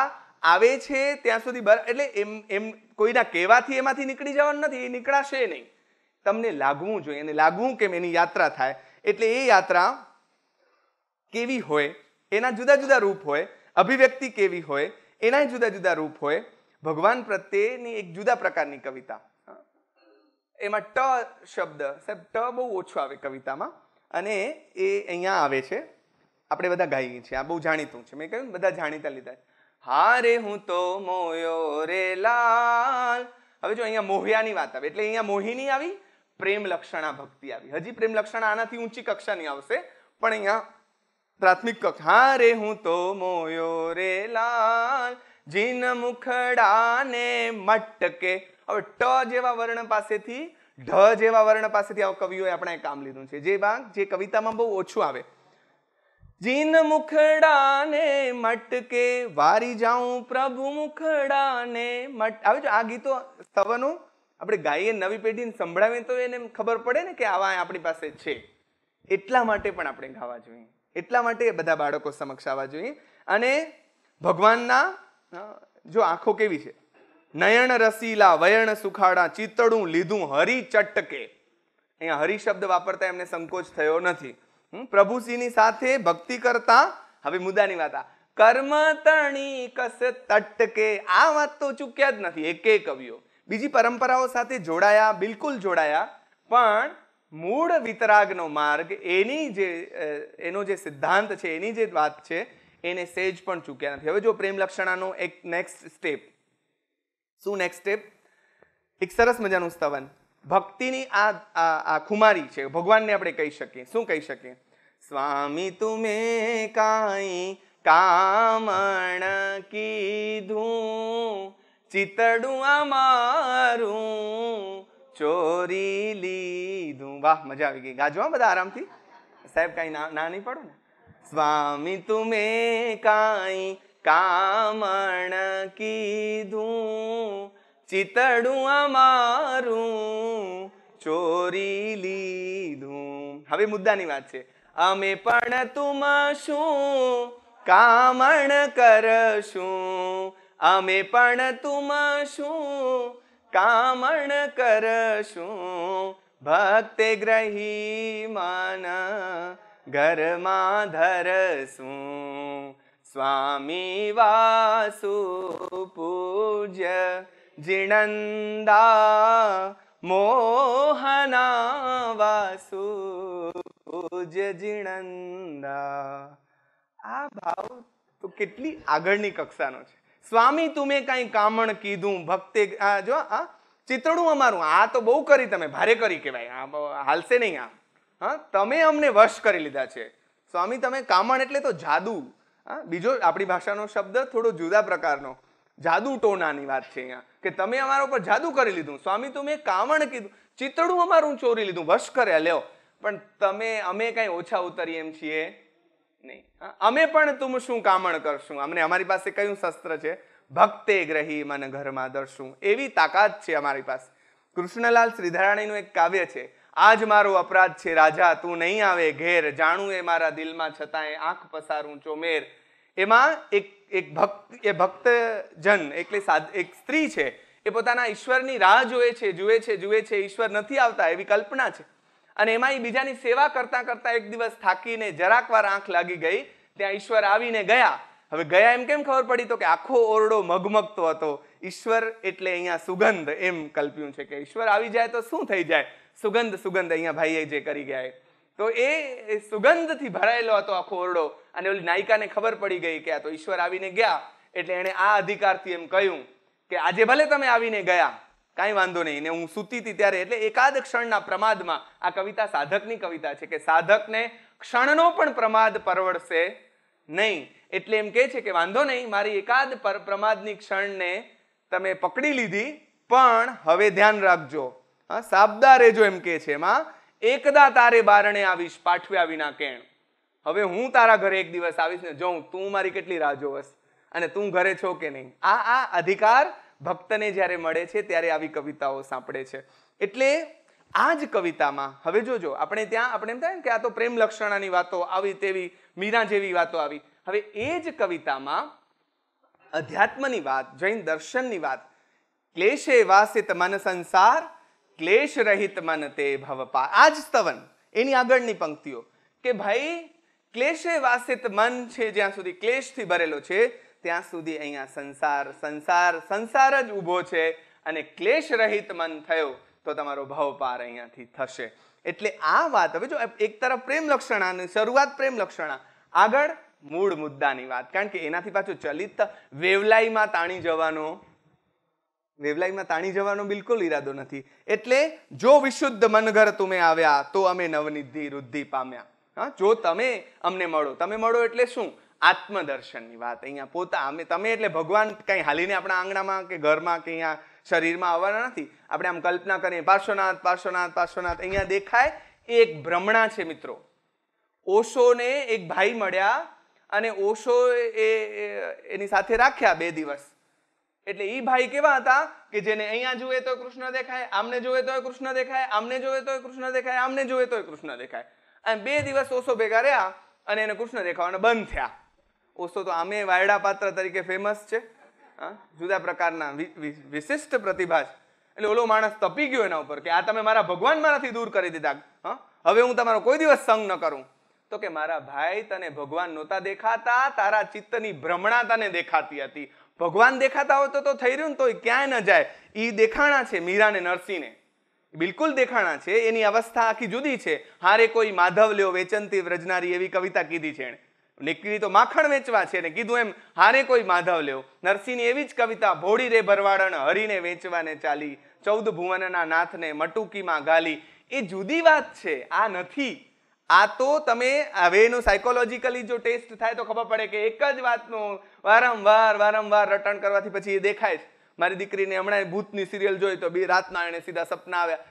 આવે છે ત્યાં સુધી એટલે એમ એમ કોઈના કહેવાથી એમાંથી નીકળી જવાનું નથી એ નીકળાશે નહીં તમને લાગવું જોઈએ અને લાગવું કેમ એની યાત્રા થાય એટલે એ યાત્રા કેવી હોય એના જુદા જુદા રૂપ હોય અભિવ્યક્તિ કેવી હોય એના જુદા જુદા રૂપ હોય ભગવાન પ્રત્યેની એક જુદા પ્રકારની કવિતા એમાં ટ શબ્દ સાહેબ ટ બહુ ઓછો આવે કવિતામાં અને એ અહીંયા આવે છે આપણે બધા ગાઈએ છીએ આ બહુ જાણીતું છે મેં કહ્યું બધા જાણીતા લીધા છે હા રે હું તો મોયો રે લાલ હવે જો અહીંયા મોહિયાની વાત આવે એટલે અહીંયા મોહિની આવી પ્રેમ લક્ષણા ભક્તિ આવી હજી પ્રેમ લક્ષણા આનાથી ઊંચી કક્ષાની આવશે પણ અહીંયા પ્રાથમિક કક્ષા રે હું તો મોયો રે લાલ જીન મુખડાને મટકે હવે ટ જેવા વર્ણ પાસેથી ઢ જેવા વર્ણ પાસેથી આ કવિઓએ આપણે કામ લીધું છે જે ભાગ જે કવિતામાં બહુ ઓછું આવે જીન ને મટકે વારી જાઉં પ્રભુ મુખડાને મટ આવે છે આ ગીતો સવનું આપણે ગાઈએ નવી પેઢીને સંભળાવીએ તો એને ખબર પડે ને કે આવા આપણી પાસે છે એટલા માટે પણ આપણે ગાવા જોઈએ એટલા માટે બધા બાળકો સમક્ષ આવવા જોઈએ અને ભગવાનના જો આંખો કેવી છે નયણ રસીલા વયણ સુખાડા ચિત્તડું લીધું હરી ચટકે અહીંયા હરિ શબ્દ વાપરતા એમને સંકોચ થયો નથી હું પ્રભુસિંહની સાથે ભક્તિ કરતા હવે મુદ્દાની વાત કર્મ તણી કસ તટકે આ વાત તો ચૂક્યા જ નથી એકે કવિઓ બીજી પરંપરાઓ સાથે જોડાયા બિલકુલ જોડાયા પણ મૂળ વિતરાગનો માર્ગ એની જે એનો જે સિદ્ધાંત છે એની જે વાત છે એને સેજ પણ ચૂક્યા નથી હવે જો પ્રેમ લક્ષણાનો એક નેક્સ્ટ સ્ટેપ શું નેક્સ્ટ સ્ટેપ એક સરસ મજાનું સ્તવન ભક્તિની આ આ ખુમારી છે ભગવાનને આપણે કહી શકીએ શું કહી શકીએ સ્વામી તુમે કાંઈ કામણ કીધું ચિતડું અમારું ચોરી લીધું વાહ મજા આવી ગઈ ગાજો બધા આરામથી સાહેબ કાંઈ ના ના નહીં પડો ને સ્વામી તુમે કાંઈ કામણ કીધું ચિતડું અમારું ચોરી લીધું હવે મુદ્દાની વાત છે અમે પણ તુમ શું કામણ કરશું અમે પણ તુમ શું કામણ કરશું ભક્તે ગ્રહી માન ઘરમાં ધરશું સ્વામી વાસુ પૂજ્ય જીણંદા મોહના વાસુ જ જીણંદા આ ભાવ તો કેટલી આગળની કક્ષાનો છે સ્વામી તમે કાંઈ કામણ કીધું ભક્તે આ જો આ ચિતરડું અમારું આ તો બહુ કરી તમે ભારે કરી કહેવાય આ હાલશે નહીં આ હા તમે અમને વશ કરી લીધા છે સ્વામી તમે કામણ એટલે તો જાદુ હા બીજો આપણી ભાષાનો શબ્દ થોડો જુદા પ્રકારનો જાદુ ટોનાની વાત છે અહીંયા કે તમે અમારા ઉપર જાદુ કરી લીધું સ્વામી તો મેં કામણ કીધું ચિતડું અમારું ચોરી લીધું વશ કર્યા લ્યો પણ તમે અમે કાંઈ ઓછા ઉતરીએ એમ છીએ નહીં અમે પણ તું શું કામણ કરશું અમને અમારી પાસે કયું શસ્ત્ર છે ભક્તે ગ્રહી મને ઘરમાં દર્શું એવી તાકાત છે અમારી પાસે કૃષ્ણલાલ શ્રીધારાણીનું એક કાવ્ય છે આજ મારો અપરાધ છે રાજા તું નહીં આવે ઘેર જાણું એ મારા દિલમાં છતાંય આંખ પસારું ચોમેર એમાં એક એક ભક્ત એ ભક્તજન એટલે એક સ્ત્રી છે એ પોતાના ઈશ્વરની રાહ જોવે છે જુએ છે જુએ છે ઈશ્વર નથી આવતા એવી કલ્પના છે અને એમાં એ બીજાની સેવા કરતા કરતા એક દિવસ થાકીને જરાક વાર આંખ લાગી ગઈ ત્યાં ઈશ્વર આવીને ગયા હવે ગયા એમ કેમ ખબર પડી તો કે આખો ઓરડો મગમગતો હતો ઈશ્વર એટલે અહીંયા સુગંધ એમ કલ્પ્યું છે કે ઈશ્વર આવી જાય તો શું થઈ જાય સુગંધ સુગંધ અહીંયા ભાઈએ જે કરી ગયા તો એ સુગંધથી ભરાયેલો હતો આખો ઓરડો અને ઓલી નાયિકાને ખબર પડી ગઈ કે આ તો ઈશ્વર આવીને ગયા એટલે એણે આ અધિકારથી એમ કહ્યું કે આજે ભલે તમે આવીને ગયા કાંઈ વાંધો નહીં ને હું સૂતી હતી ત્યારે એટલે એકાદ ક્ષણના પ્રમાદમાં આ કવિતા સાધકની કવિતા છે કે સાધકને ક્ષણનો પણ પ્રમાદ પરવડશે નહીં એટલે એમ કહે છે કે વાંધો નહીં મારી એકાદ પ્રમાદની ક્ષણને તમે પકડી લીધી પણ હવે ધ્યાન રાખજો હા સાબદા રેજો એમ કે છે એમાં એકદા તારે બારણે આવીશ પાઠવ્યા વિના કેણ હવે હું તારા ઘરે એક દિવસ આવીશ ને જોઉં તું મારી કેટલી રાહ જોવશ અને તું ઘરે છો કે નહીં આ આ અધિકાર ભક્તને જ્યારે મળે છે ત્યારે આવી કવિતાઓ સાંપડે છે એટલે આ જ કવિતામાં હવે જોજો આપણે ત્યાં આપણે એમ થાય ને કે આ તો પ્રેમ લક્ષણાની વાતો આવી તેવી મીરા જેવી વાતો આવી હવે એ જ કવિતામાં અધ્યાત્મની વાત જૈન દર્શનની વાત ક્લેશે વાસિત મન સંસાર ક્લેશ રહિત મન તે ભવપા આ જ સ્તવન એની આગળની પંક્તિઓ કે ભાઈ ક્લેશે વાસિત મન છે જ્યાં સુધી ક્લેશથી ભરેલો છે ત્યાં સુધી અહીંયા સંસાર સંસાર સંસાર જ ઊભો છે અને ક્લેશ રહિત મન થયો તો તમારો ભાવ પાર અહીંયાથી થશે એટલે આ વાત હવે જો એક તરફ પ્રેમ લક્ષણાની શરૂઆત પ્રેમ લક્ષણા આગળ મૂળ મુદ્દાની વાત કારણ કે એનાથી પાછું ચલિત વેવલાઈમાં તાણી જવાનો વેવલાઈમાં તાણી જવાનો બિલકુલ ઈરાદો નથી એટલે જો વિશુદ્ધ મનઘર તમે આવ્યા તો અમે નવનિધિ રુદ્ધિ પામ્યા હા જો તમે અમને મળો તમે મળો એટલે શું આત્મદર્શનની વાત અહીંયા પોતા અમે તમે એટલે ભગવાન કંઈ હાલીને આપણા આંગણામાં કે ઘરમાં કે અહીંયા શરીરમાં આવવાના નથી આપણે આમ કલ્પના કરીએ પાર્શ્વનાથ પાર્શ્વનાથ પાર્શ્વનાથ અહીંયા દેખાય એક ભ્રમણા છે મિત્રો ઓશોને એક ભાઈ મળ્યા અને ઓશો એ એની સાથે રાખ્યા બે દિવસ એટલે એ ભાઈ કેવા હતા કે જેને અહીંયા જોઈએ તો કૃષ્ણ દેખાય આમને જોઈએ તોય કૃષ્ણ દેખાય આમને જોઈએ તોય કૃષ્ણ દેખાય આમને જોઈએ તોય કૃષ્ણ દેખાય અને બે દિવસ ઓછો ભેગા રહ્યા અને એને કૃષ્ણ દેખાવાના બંધ થયા ઓછો તો આમે વાયડા પાત્ર તરીકે ફેમસ છે જુદા પ્રકારના વિશિષ્ટ પ્રતિભા છે એટલે ઓલો માણસ તપી ગયો એના ઉપર કે આ તમે મારા ભગવાન મારાથી દૂર કરી દીધા હવે હું તમારો કોઈ દિવસ સંગ ન કરું તો કે મારા ભાઈ તને ભગવાન નહોતા દેખાતા તારા ચિત્તની ભ્રમણા તને દેખાતી હતી ભગવાન દેખાતા હોત તો થઈ રહ્યું ને તોય ક્યાંય ન જાય એ દેખાણા છે મીરાને નરસિંહને બિલકુલ દેખાણા છે એની અવસ્થા આખી જુદી છે હારે કોઈ માધવ લ્યો વેચનતી વ્રજનારી એવી કવિતા કીધી છે એણે નીકળી તો માખણ વેચવા છે ને કીધું એમ હારે કોઈ માધવ લ્યો નરસિંહની એવી જ કવિતા ભોળી રે ભરવાડણ હરીને વેચવાને ચાલી ચૌદ ભુવનના નાથને મટુકીમાં ગાલી એ જુદી વાત છે આ નથી આ તો તમે હવે એનું સાયકોલોજીકલી જો ટેસ્ટ થાય તો ખબર પડે કે એક જ વાતનું વારંવાર વારંવાર રટણ કરવાથી પછી એ દેખાય છે મારી દીકરીને હમણાં ભૂતની સિરિયલ જોઈ તો બી રાતના એણે સીધા સપના આવ્યા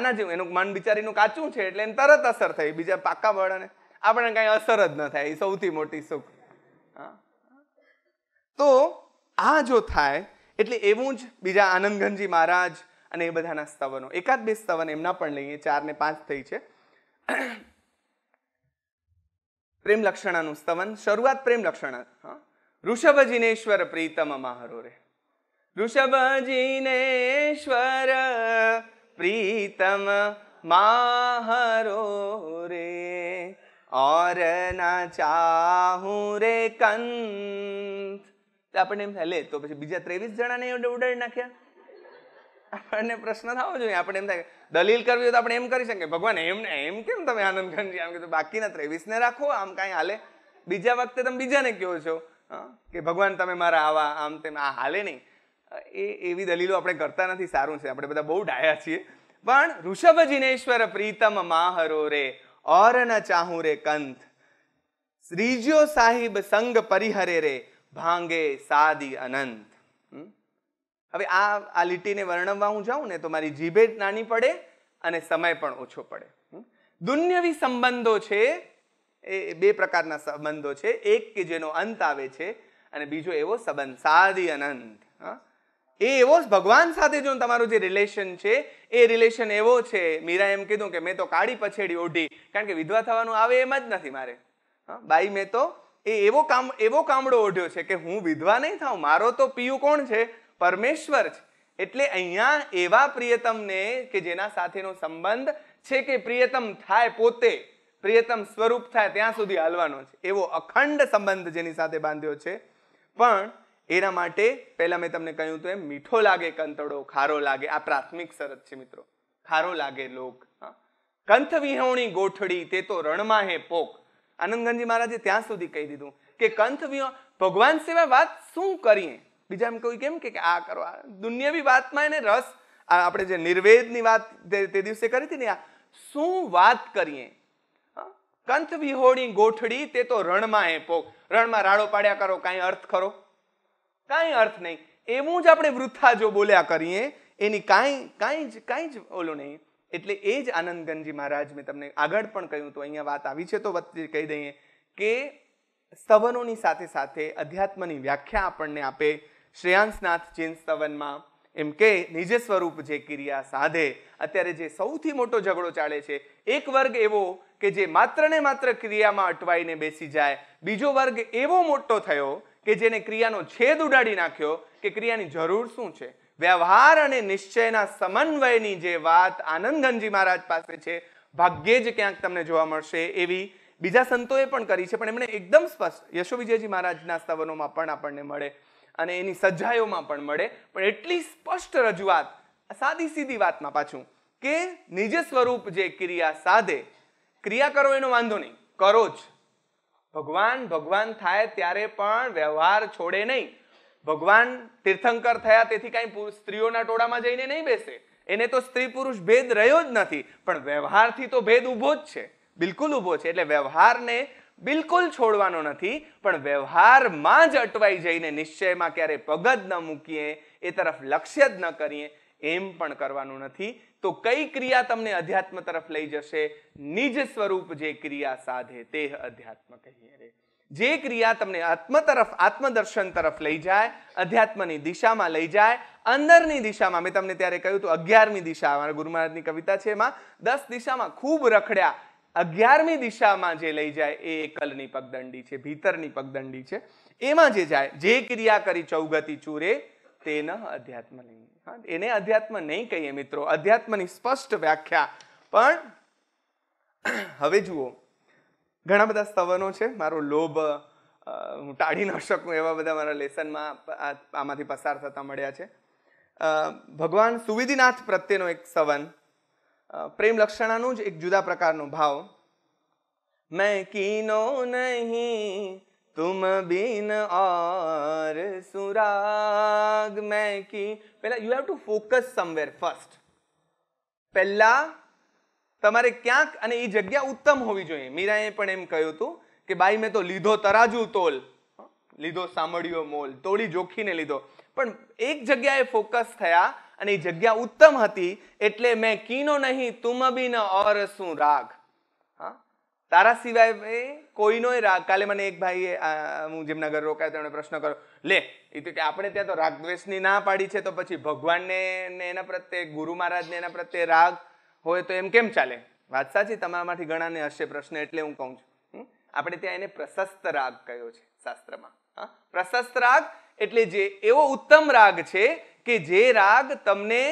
આના જેવું એનું મન બિચારીનું કાચું છે એટલે એને તરત અસર થઈ બીજા પાક્કા વળને આપણને કાંઈ અસર જ ન થાય એ સૌથી મોટી સુખ તો આ જો થાય એટલે એવું જ બીજા આનંદગંજી મહારાજ અને એ બધાના સ્તવનો એકાદ બે સ્તવન એમના પણ લઈએ ચાર ને પાંચ થઈ છે પ્રેમ લક્ષણાનું સ્તવન શરૂઆત પ્રેમ લક્ષણ હા ઋષભ જીનેશ્વર પ્રીતમ રે ઋષભ જીનેશ્વર પ્રીતમ માહરો રે ઓર ના ચાહું રે કંત આપણને એમ થાય લે તો પછી બીજા ત્રેવીસ જણાને ઉડાડી નાખ્યા આપણને પ્રશ્ન થવો જોઈએ આપણે એમ થાય દલીલ કરવી હોય તો આપણે એમ કરી શકીએ ભગવાન એમને એમ કેમ તમે આનંદ ઘનજી આમ કીધું બાકીના ત્રેવીસને રાખો આમ કાંઈ હાલે બીજા વખતે તમે બીજાને કહો છો કે ભગવાન તમે મારા આવા આમ તેમ આ હાલે નહીં એ એવી દલીલો આપણે કરતા નથી સારું છે આપણે બધા બહુ ડાયા છીએ પણ ઋષભ જિનેશ્વર પ્રીતમ માહરો રે ઓર ન ચાહું રે કંત શ્રીજ્યો સાહિબ સંગ પરિહરે રે ભાંગે સાદી અનંત હમ હવે આ આ લીટીને વર્ણવવા હું જાઉં ને તો મારી જીભે નાની પડે અને સમય પણ ઓછો પડે દુન્યવી સંબંધો છે એ બે પ્રકારના સંબંધો છે એક કે જેનો અંત આવે છે અને બીજો એવો સંબંધ સાદી અનંત એ એવો ભગવાન સાથે જો તમારું જે રિલેશન છે એ રિલેશન એવો છે મીરા એમ કીધું કે મેં તો કાઢી પછેડી ઓઢી કારણ કે વિધવા થવાનું આવે એમ જ નથી મારે બાઈ મેં તો એ એવો કામ એવો કામડો ઓઢ્યો છે કે હું વિધવા નહીં થાઉં મારો તો પીયું કોણ છે પરમેશ્વર છે એટલે અહીંયા એવા પ્રિયતમને કે જેના સાથેનો સંબંધ છે કે પ્રિયતમ થાય પોતે પ્રિયતમ સ્વરૂપ થાય ત્યાં સુધી હાલવાનો છે એવો અખંડ સંબંધ જેની સાથે બાંધ્યો છે પણ એના માટે પહેલાં મેં તમને કહ્યું હતું એમ મીઠો લાગે કંતડો ખારો લાગે આ પ્રાથમિક શરત છે મિત્રો ખારો લાગે લોક કંથ વિહોણી ગોઠડી તે તો રણમાં હે પોક આનંદગંજી મહારાજે ત્યાં સુધી કહી દીધું કે કંથ વિહો ભગવાન સિવાય વાત શું કરીએ બીજા એમ કોઈ કેમ કે આ કરો આ દુનિયાવી વાતમાં એને રસ આપણે જે નિર્વેદની વાત તે દિવસે કરી હતી ને આ શું વાત કરીએ કંથ વિહોણી ગોઠડી તે તો રણમાં એ પોક રણમાં રાડો પાડ્યા કરો કાંઈ અર્થ ખરો કાંઈ અર્થ નહીં એવું જ આપણે વૃથા જો બોલ્યા કરીએ એની કાંઈ કાંઈ જ કાંઈ જ ઓલું નહીં એટલે એ જ આનંદગંજી મહારાજ મેં તમને આગળ પણ કહ્યું તો અહીંયા વાત આવી છે તો વચ્ચે કહી દઈએ કે સ્તવનોની સાથે સાથે અધ્યાત્મની વ્યાખ્યા આપણને આપે શ્રેયાંશનાથ જીન સ્તવનમાં એમ કે નિજ સ્વરૂપ જે ક્રિયા સાધે અત્યારે જે સૌથી મોટો ઝઘડો ચાલે છે એક વર્ગ એવો કે જે માત્ર ને માત્ર ક્રિયામાં અટવાઈને બેસી જાય બીજો વર્ગ એવો મોટો થયો કે જેને ક્રિયાનો છેદ ઉડાડી નાખ્યો કે ક્રિયાની જરૂર શું છે વ્યવહાર અને નિશ્ચયના સમન્વયની જે વાત આનંદગંજી મહારાજ પાસે છે ભાગ્યે જ ક્યાંક તમને જોવા મળશે એવી બીજા સંતોએ પણ કરી છે પણ એમણે એકદમ સ્પષ્ટ યશો વિજયજી મહારાજના સ્તવનોમાં પણ આપણને મળે અને એની સજાયોમાં પણ મળે પણ એટલી સ્પષ્ટ રજૂઆત સાદી સીધી વાતમાં પાછું કે નિજ સ્વરૂપ જે ક્રિયા સાધે ક્રિયા કરો એનો વાંધો નહીં કરો જ ભગવાન ભગવાન થાય ત્યારે પણ વ્યવહાર છોડે નહીં ભગવાન તીર્થંકર થયા તેથી કાંઈ સ્ત્રીઓના ટોળામાં જઈને નહીં બેસે એને તો સ્ત્રી પુરુષ ભેદ રહ્યો જ નથી પણ વ્યવહારથી તો ભેદ ઊભો જ છે બિલકુલ ઊભો છે એટલે વ્યવહારને બિલકુલ છોડવાનો નથી પણ વ્યવહારમાં જ અટવાઈ જઈને નિશ્ચયમાં ક્યારે પગદ ન મૂકીએ એ તરફ લક્ષ્ય જ ન કરીએ એમ પણ કરવાનું નથી તો કઈ ક્રિયા તમને અધ્યાત્મ તરફ લઈ જશે નિજ સ્વરૂપ જે ક્રિયા સાધે તે અધ્યાત્મ કહીએ રે જે ક્રિયા તમને આત્મ તરફ આત્મદર્શન તરફ લઈ જાય અધ્યાત્મની દિશામાં લઈ જાય અંદરની દિશામાં મેં તમને ત્યારે કહ્યું હતું અગિયારમી દિશા અમારા ગુરુ મહારાજની કવિતા છે એમાં દસ દિશામાં ખૂબ રખડ્યા અગિયારમી દિશામાં જે લઈ જાય એ એકલની પગદંડી છે ભીતરની પગદંડી છે એમાં જે જાય જે ક્રિયા કરી ચૌગતિ ચૂરે તેન અધ્યાત્મ નહીં હા એને અધ્યાત્મ નહીં કહીએ મિત્રો અધ્યાત્મની સ્પષ્ટ વ્યાખ્યા પણ હવે જુઓ ઘણા બધા સ્તવનો છે મારો લોભ હું ટાળી ન શકું એવા બધા મારા લેસનમાં આમાંથી પસાર થતા મળ્યા છે ભગવાન સુવિધિનાથ પ્રત્યેનો એક સવન પ્રેમ લક્ષણાનું જ એક જુદા પ્રકારનો ભાવ મેં કીનો નહીં તુમ બિન ઓર સુરાગ મેં કી પહેલા you have to focus somewhere first પહેલા તમારે ક્યાંક અને એ જગ્યા ઉત્તમ હોવી જોઈએ મીરાએ પણ એમ કહ્યું હતું કે બાઈ મેં તો લીધો તરાજુ તોલ લીધો સાંભળ્યો મોલ તોડી જોખીને લીધો પણ એક જગ્યાએ ફોકસ થયા અને એ જગ્યા ઉત્તમ હતી એટલે મેં કીનો નહીં તુમ ન ઓર શું રાગ હા તારા સિવાય કોઈનો રાગ કાલે મને એક ભાઈએ હું જેમના ઘર રોકાયો એમણે પ્રશ્ન કર્યો લે એ તો કે આપણે ત્યાં તો રાગ ના પાડી છે તો પછી ભગવાનને ને એના પ્રત્યે ગુરુ મહારાજને એના પ્રત્યે રાગ હોય તો એમ કેમ ચાલે વાત સાચી તમારામાંથી ઘણાને હશે પ્રશ્ન એટલે હું કહું છું આપણે ત્યાં એને પ્રશસ્ત રાગ કહ્યો છે શાસ્ત્રમાં પ્રશસ્ત રાગ એટલે જે એવો ઉત્તમ રાગ છે કે જે રાગ તમને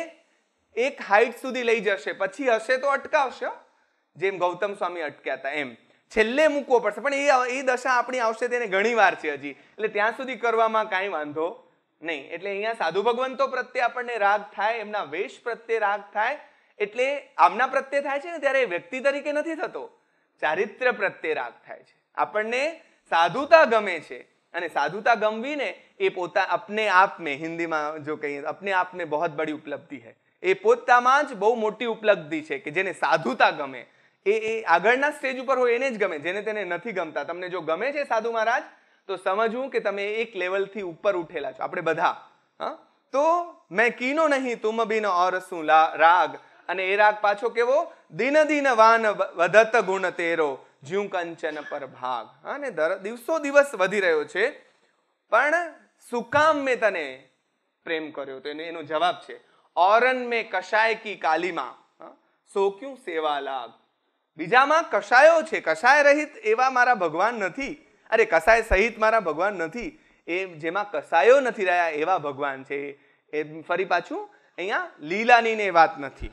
એક હાઈટ સુધી લઈ જશે પછી હશે તો અટકાવશે જેમ ગૌતમ સ્વામી અટક્યા હતા એમ છેલ્લે મૂકવો પડશે પણ એ એ દશા આપણી આવશે તેને ઘણી વાર છે હજી એટલે ત્યાં સુધી કરવામાં કાંઈ વાંધો નહીં એટલે અહીંયા સાધુ ભગવંતો પ્રત્યે આપણને રાગ થાય એમના વેશ પ્રત્યે રાગ થાય એટલે આમના પ્રત્યે થાય છે ને ત્યારે વ્યક્તિ તરીકે નથી થતો ચારિત્ર પ્રત્યે રાગ થાય છે આપણને સાધુતા ગમે છે અને સાધુતા ગમવીને એ પોતા અપને આપને હિન્દીમાં જો કહીએ અપને આપને મેં બહુ બડી ઉપલબ્ધિ હે એ પોતામાં જ બહુ મોટી ઉપલબ્ધિ છે કે જેને સાધુતા ગમે એ એ આગળના સ્ટેજ ઉપર હોય એને જ ગમે જેને તેને નથી ગમતા તમને જો ગમે છે સાધુ મહારાજ તો સમજવું કે તમે એક લેવલથી ઉપર ઉઠેલા છો આપણે બધા હા તો મેં કીનો નહીં તુમ બિન ઓરસું રાગ અને એ રાગ પાછો કેવો દિન દિન વાન વધત ગુણ તેરો જીવ કંચન પર ભાગ અને દિવસો દિવસ વધી રહ્યો છે પણ શું કામ મેં તને પ્રેમ કર્યો તો એનો જવાબ છે ઓરન મેં કશાય કી કાલીમાં સો ક્યું સેવા લાગ બીજામાં કશાયો છે કશાય રહિત એવા મારા ભગવાન નથી અરે કશાય સહિત મારા ભગવાન નથી એ જેમાં કસાયો નથી રહ્યા એવા ભગવાન છે એ ફરી પાછું અહીંયા લીલાની ને વાત નથી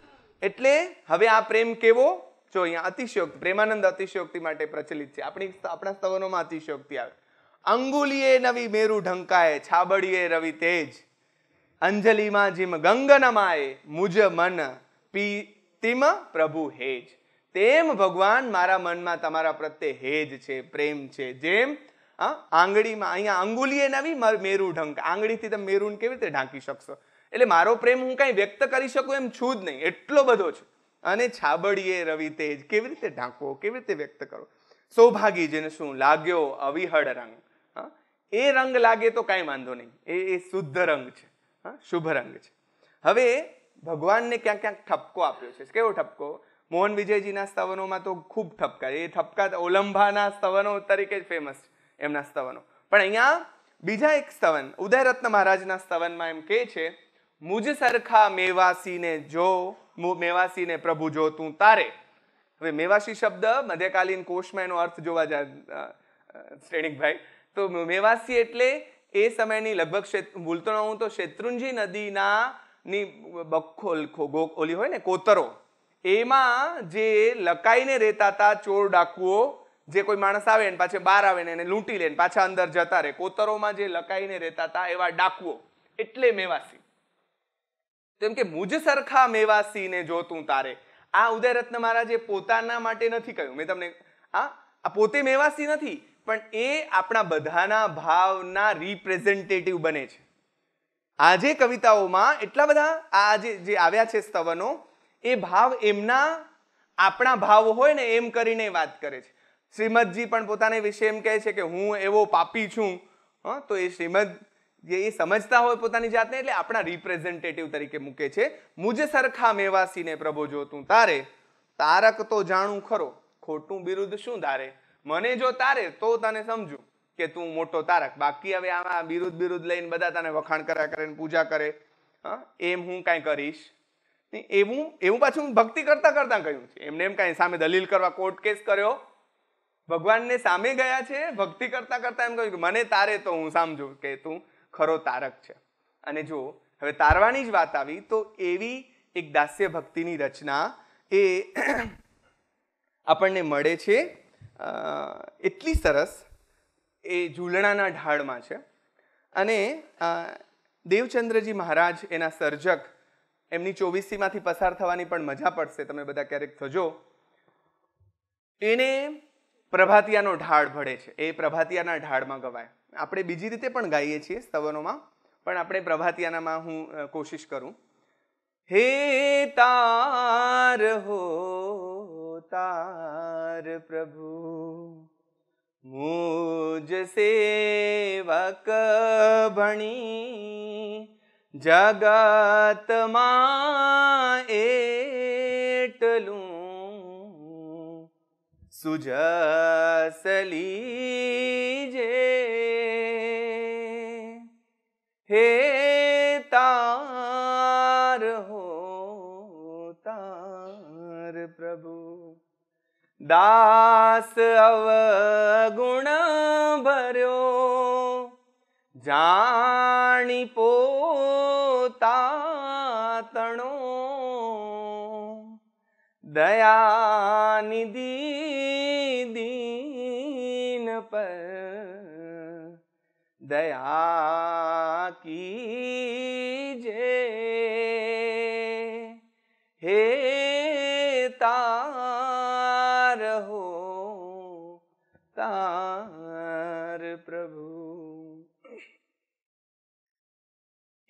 એટલે હવે આ પ્રેમ કેવો જો અહીંયા અતિશયોક્તિ પ્રેમાનંદ અતિશયોક્તિ માટે પ્રચલિત છે આપણી આપણા સ્તવનોમાં અતિશયોક્તિ આવે અંગુલીએ નવી મેરુ ઢંકાય છાબડીએ રવિ તેજ અંજલિમાં જીમ ગંગનમાય મુજ મન પી તિમ પ્રભુ હેજ તેમ ભગવાન મારા મનમાં તમારા પ્રત્યે હેજ છે પ્રેમ છે જેમ આંગળીમાં અહીંયા અંગુલીએ નવી મેરુ ઢંક આંગળીથી તમે મેરુને કેવી રીતે ઢાંકી શકશો એટલે મારો પ્રેમ હું કાંઈ વ્યક્ત કરી શકું એમ છું જ નહીં એટલો બધો છું અને છાબડીએ રવિ તેજ કેવી રીતે ઢાંકવો કેવી રીતે વ્યક્ત કરો સૌભાગી જેને શું લાગ્યો અવિહળ રંગ એ રંગ લાગે તો કાંઈ વાંધો નહીં એ એ શુદ્ધ રંગ છે હા શુભ રંગ છે હવે ભગવાનને ક્યાંક ક્યાંક ઠપકો આપ્યો છે કેવો ઠપકો મોહન વિજયજીના સ્તવનોમાં તો ખૂબ ઠપકા એ ઠપકા ઓલંભાના સ્તવનો તરીકે જ ફેમસ છે એમના સ્તવનો પણ અહીંયા બીજા એક સ્તવન ઉદયરત્ન મહારાજના સ્તવનમાં એમ કહે છે મુજ સરખા મેવાસીને જો મેવાસીને પ્રભુ જોતું તારે હવે મેવાસી શબ્દ મધ્યકાલીન કોષમાં એનો અર્થ જોવા જાય શ્રેણિકભાઈ તો મેવાસી એટલે એ સમયની લગભગ ભૂલતો ન હું તો શેત્રુંજી નદીના ની બખોલ ઓલી હોય ને કોતરો એમાં જે લકાઈને રહેતા હતા ચોર ડાકુઓ જે કોઈ માણસ આવે ને પાછા બહાર આવે ને એને લૂંટી લે પાછા અંદર જતા રહે કોતરોમાં જે લકાઈને રહેતા હતા એવા ડાકુઓ એટલે મેવાસી તો એમ કે મુજ સરખા મેવાસીને જોતું તારે આ ઉદયરત્ન મહારાજે પોતાના માટે નથી કહ્યું મેં તમને આ પોતે મેવાસી નથી પણ એ આપણા બધાના ભાવના રિપ્રેઝેન્ટેટિવ બને છે આજે કવિતાઓમાં એટલા બધા આ જે આવ્યા છે સ્તવનો એ ભાવ એમના આપણા ભાવ હોય ને એમ કરીને વાત કરે છે શ્રીમદજી પણ પોતાને વિશે એમ કહે છે કે હું એવો પાપી છું હં તો એ શ્રીમદ જે એ સમજતા હોય પોતાની જાતને એટલે આપણા રિપ્રેઝેન્ટેટિવ તરીકે મૂકે છે મુજ સરખા મેવાસીને પ્રભુ જોતું તારે તારક તો જાણું ખરો ખોટું બિરુદ શું તારે મને જો તારે તો તને સમજું કે તું મોટો તારક બાકી હવે આમાં બિરુદ્ધ બિરુદ લઈને બધા તને વખાણ કર્યા કરે પૂજા કરે હા એમ હું કાંઈ કરીશ એવું એવું પાછું હું ભક્તિ કરતા કરતા કહ્યું છે એમને એમ કાંઈ સામે દલીલ કરવા કોર્ટ કેસ કર્યો ભગવાનને સામે ગયા છે ભક્તિ કરતા કરતા એમ કહ્યું કે મને તારે તો હું સમજુ કે તું ખરો તારક છે અને જો હવે તારવાની જ વાત આવી તો એવી એક દાસ્ય ભક્તિની રચના એ આપણને મળે છે એટલી સરસ એ ઝૂલણાના ઢાળમાં છે અને દેવચંદ્રજી મહારાજ એના સર્જક એમની ચોવીસીમાંથી પસાર થવાની પણ મજા પડશે તમે બધા ક્યારેક થજો એને પ્રભાતિયાનો ઢાળ ભળે છે એ પ્રભાતિયાના ઢાળમાં ગવાય આપણે બીજી રીતે પણ ગાઈએ છીએ સ્તવનોમાં પણ આપણે પ્રભાતિયાનામાં હું કોશિશ કરું હે તાર હો તાર પ્રભુ મુજ સેવક ભણી જગતમાં એટલું સુજસલી જે हे तार हो तार प्रभु दास अवगुण भर्यो जानी पोता तणो दयानिधि दीन पर दया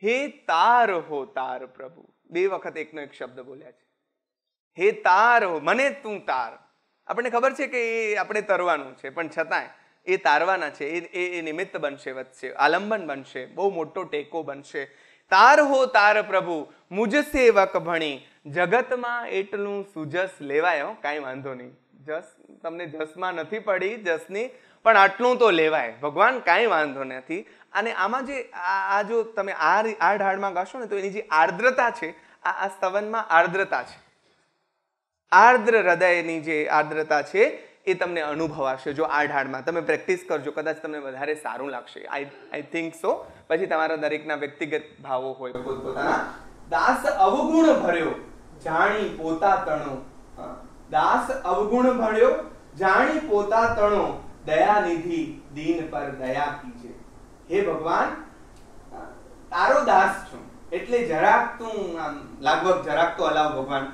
હે તાર હો તાર પ્રભુ બે વખત એકનો એક શબ્દ બોલ્યા છે હે તાર હો મને તું તાર આપણને ખબર છે કે એ આપણે તરવાનું છે પણ છતાંય એ તારવાના છે એ એ નિમિત્ત બનશે વધશે આલંબન બનશે બહુ મોટો ટેકો બનશે તાર હો તાર પ્રભુ મુજ સેવક ભણી જગતમાં એટલું સુજસ લેવાયો કાંઈ વાંધો નહીં જસ તમને જસમાં નથી પડી જસની પણ આટલું તો લેવાય ભગવાન કાંઈ વાંધો નથી અને આમાં જે આ જો તમે આ આ ઢાળમાં ગાશો ને તો એની જે આર્દ્રતા છે આ આ સ્તવનમાં આર્દ્રતા છે આર્દ્ર હૃદયની જે આર્દ્રતા છે એ તમને અનુભવાશે જો આ ઢાળમાં તમે પ્રેક્ટિસ કરજો કદાચ તમને વધારે સારું લાગશે આઈ આઈ થિંક સો પછી તમારા દરેકના વ્યક્તિગત ભાવો હોય પોતપોતાના દાસ અવગુણ ભર્યો જાણી પોતા તણો દાસ અવગુણ ભર્યો જાણી પોતા તણો દયા નિધિ દીન પર દયા કીજે હે ભગવાન તારો દાસ છું એટલે જરાક તું લગભગ જરાક તો અલાવ ભગવાન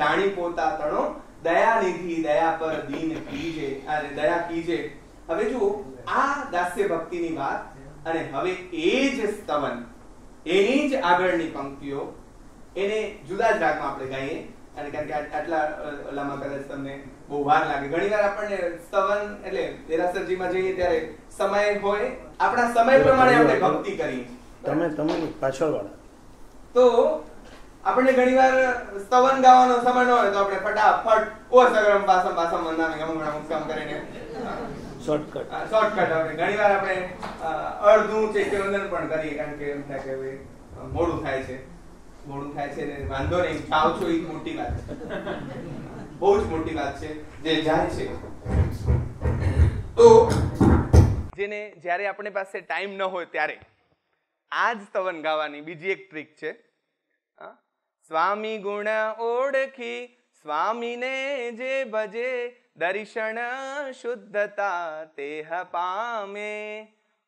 જાણી પોતા તણો દયા નિધિ દયા પર દીન કીજે અને દયા કીજે હવે જો આ દાસ્ય ભક્તિની વાત અને હવે એ જ સ્તવન એની જ આગળની પંક્તિઓ એને જુદા જ રાગમાં આપણે ગાઈએ અને કારણ કે આટલા ઓલામાં કદાચ તમને બહુ વાર લાગે ઘણીવાર આપણને સવન એટલે દેરાસરજીમાં જઈએ ત્યારે સમય હોય આપણા સમય પ્રમાણે આપણે ભક્તિ કરીએ તમે તમે પાછળ વાળા તો આપણને ઘણીવાર સ્તવન ગાવાનો સમય ન હોય તો આપણે ફટાફટ ઓ સગરમ પાસમ પાસમ વંદામે ગમ ગમ મુસ્કામ કરીને શોર્ટકટ શોર્ટકટ આપણે ઘણીવાર આપણે અડધું ચેત્યવંદન પણ કરીએ કારણ કે એમ થાય કે મોડું થાય છે મોડું થાય છે ને વાંધો નહીં ખાવ છો એ મોટી વાત બહુ જ મોટી વાત છે જે જાય છે તો જેને જ્યારે આપણી પાસે ટાઈમ ન હોય ત્યારે આ જ સ્તવન ગાવાની બીજી એક ટ્રીક છે સ્વામી ગુણ ઓળખી સ્વામીને જે ભજે દર્શન શુદ્ધતા તેહ પામે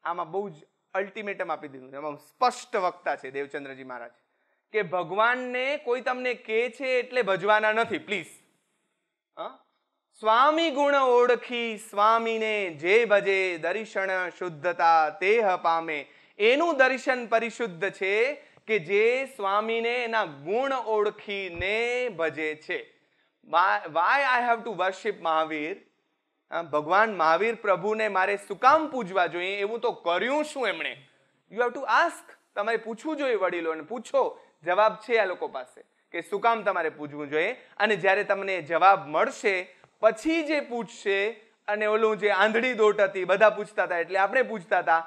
આમાં બહુ જ અલ્ટિમેટમ આપી દીધું છે એમાં સ્પષ્ટ વક્તા છે દેવચંદ્રજી મહારાજ કે ભગવાનને કોઈ તમને કે છે એટલે ભજવાના નથી પ્લીઝ સ્વામી ગુણ ઓળખી સ્વામીને જે ભજે દર્શન શુદ્ધતા તેહ પામે એનું દર્શન પરિશુદ્ધ છે કે જે સ્વામીને એના ગુણ ઓળખીને ભજે છે why I have to worship Mahavir ભગવાન મહાવીર પ્રભુને મારે શું કામ પૂજવા જોઈએ એવું તો કર્યું શું એમણે યુ હેવ ટુ આસ્ક તમારે પૂછવું જોઈએ વડીલોને પૂછો જવાબ છે આ લોકો પાસે કે શું કામ તમારે પૂછવું જોઈએ અને જ્યારે તમને જવાબ મળશે પછી જે પૂછશે અને ઓલું જે આંધળી દોટ હતી બધા પૂછતા હતા એટલે આપણે પૂછતા હતા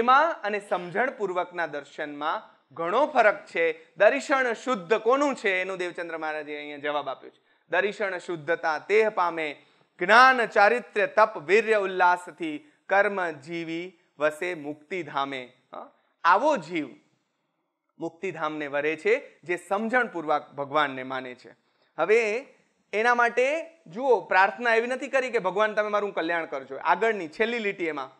એમાં અને સમજણપૂર્વકના દર્શનમાં ઘણો ફરક છે દર્શન શુદ્ધ કોનું છે એનું દેવચંદ્ર મહારાજે અહીંયા જવાબ આપ્યો છે દર્શન શુદ્ધતા તેહ પામે જ્ઞાન ચારિત્ર્ય તપ વીર્ય ઉલ્લાસથી કર્મ જીવી વસે મુક્તિ ધામે આવો જીવ મુક્તિધામને વરે છે જે સમજણપૂર્વક ભગવાનને માને છે હવે એના માટે જુઓ પ્રાર્થના એવી નથી કરી કે ભગવાન તમે મારું કલ્યાણ કરજો આગળની છેલ્લી લીટી એમાં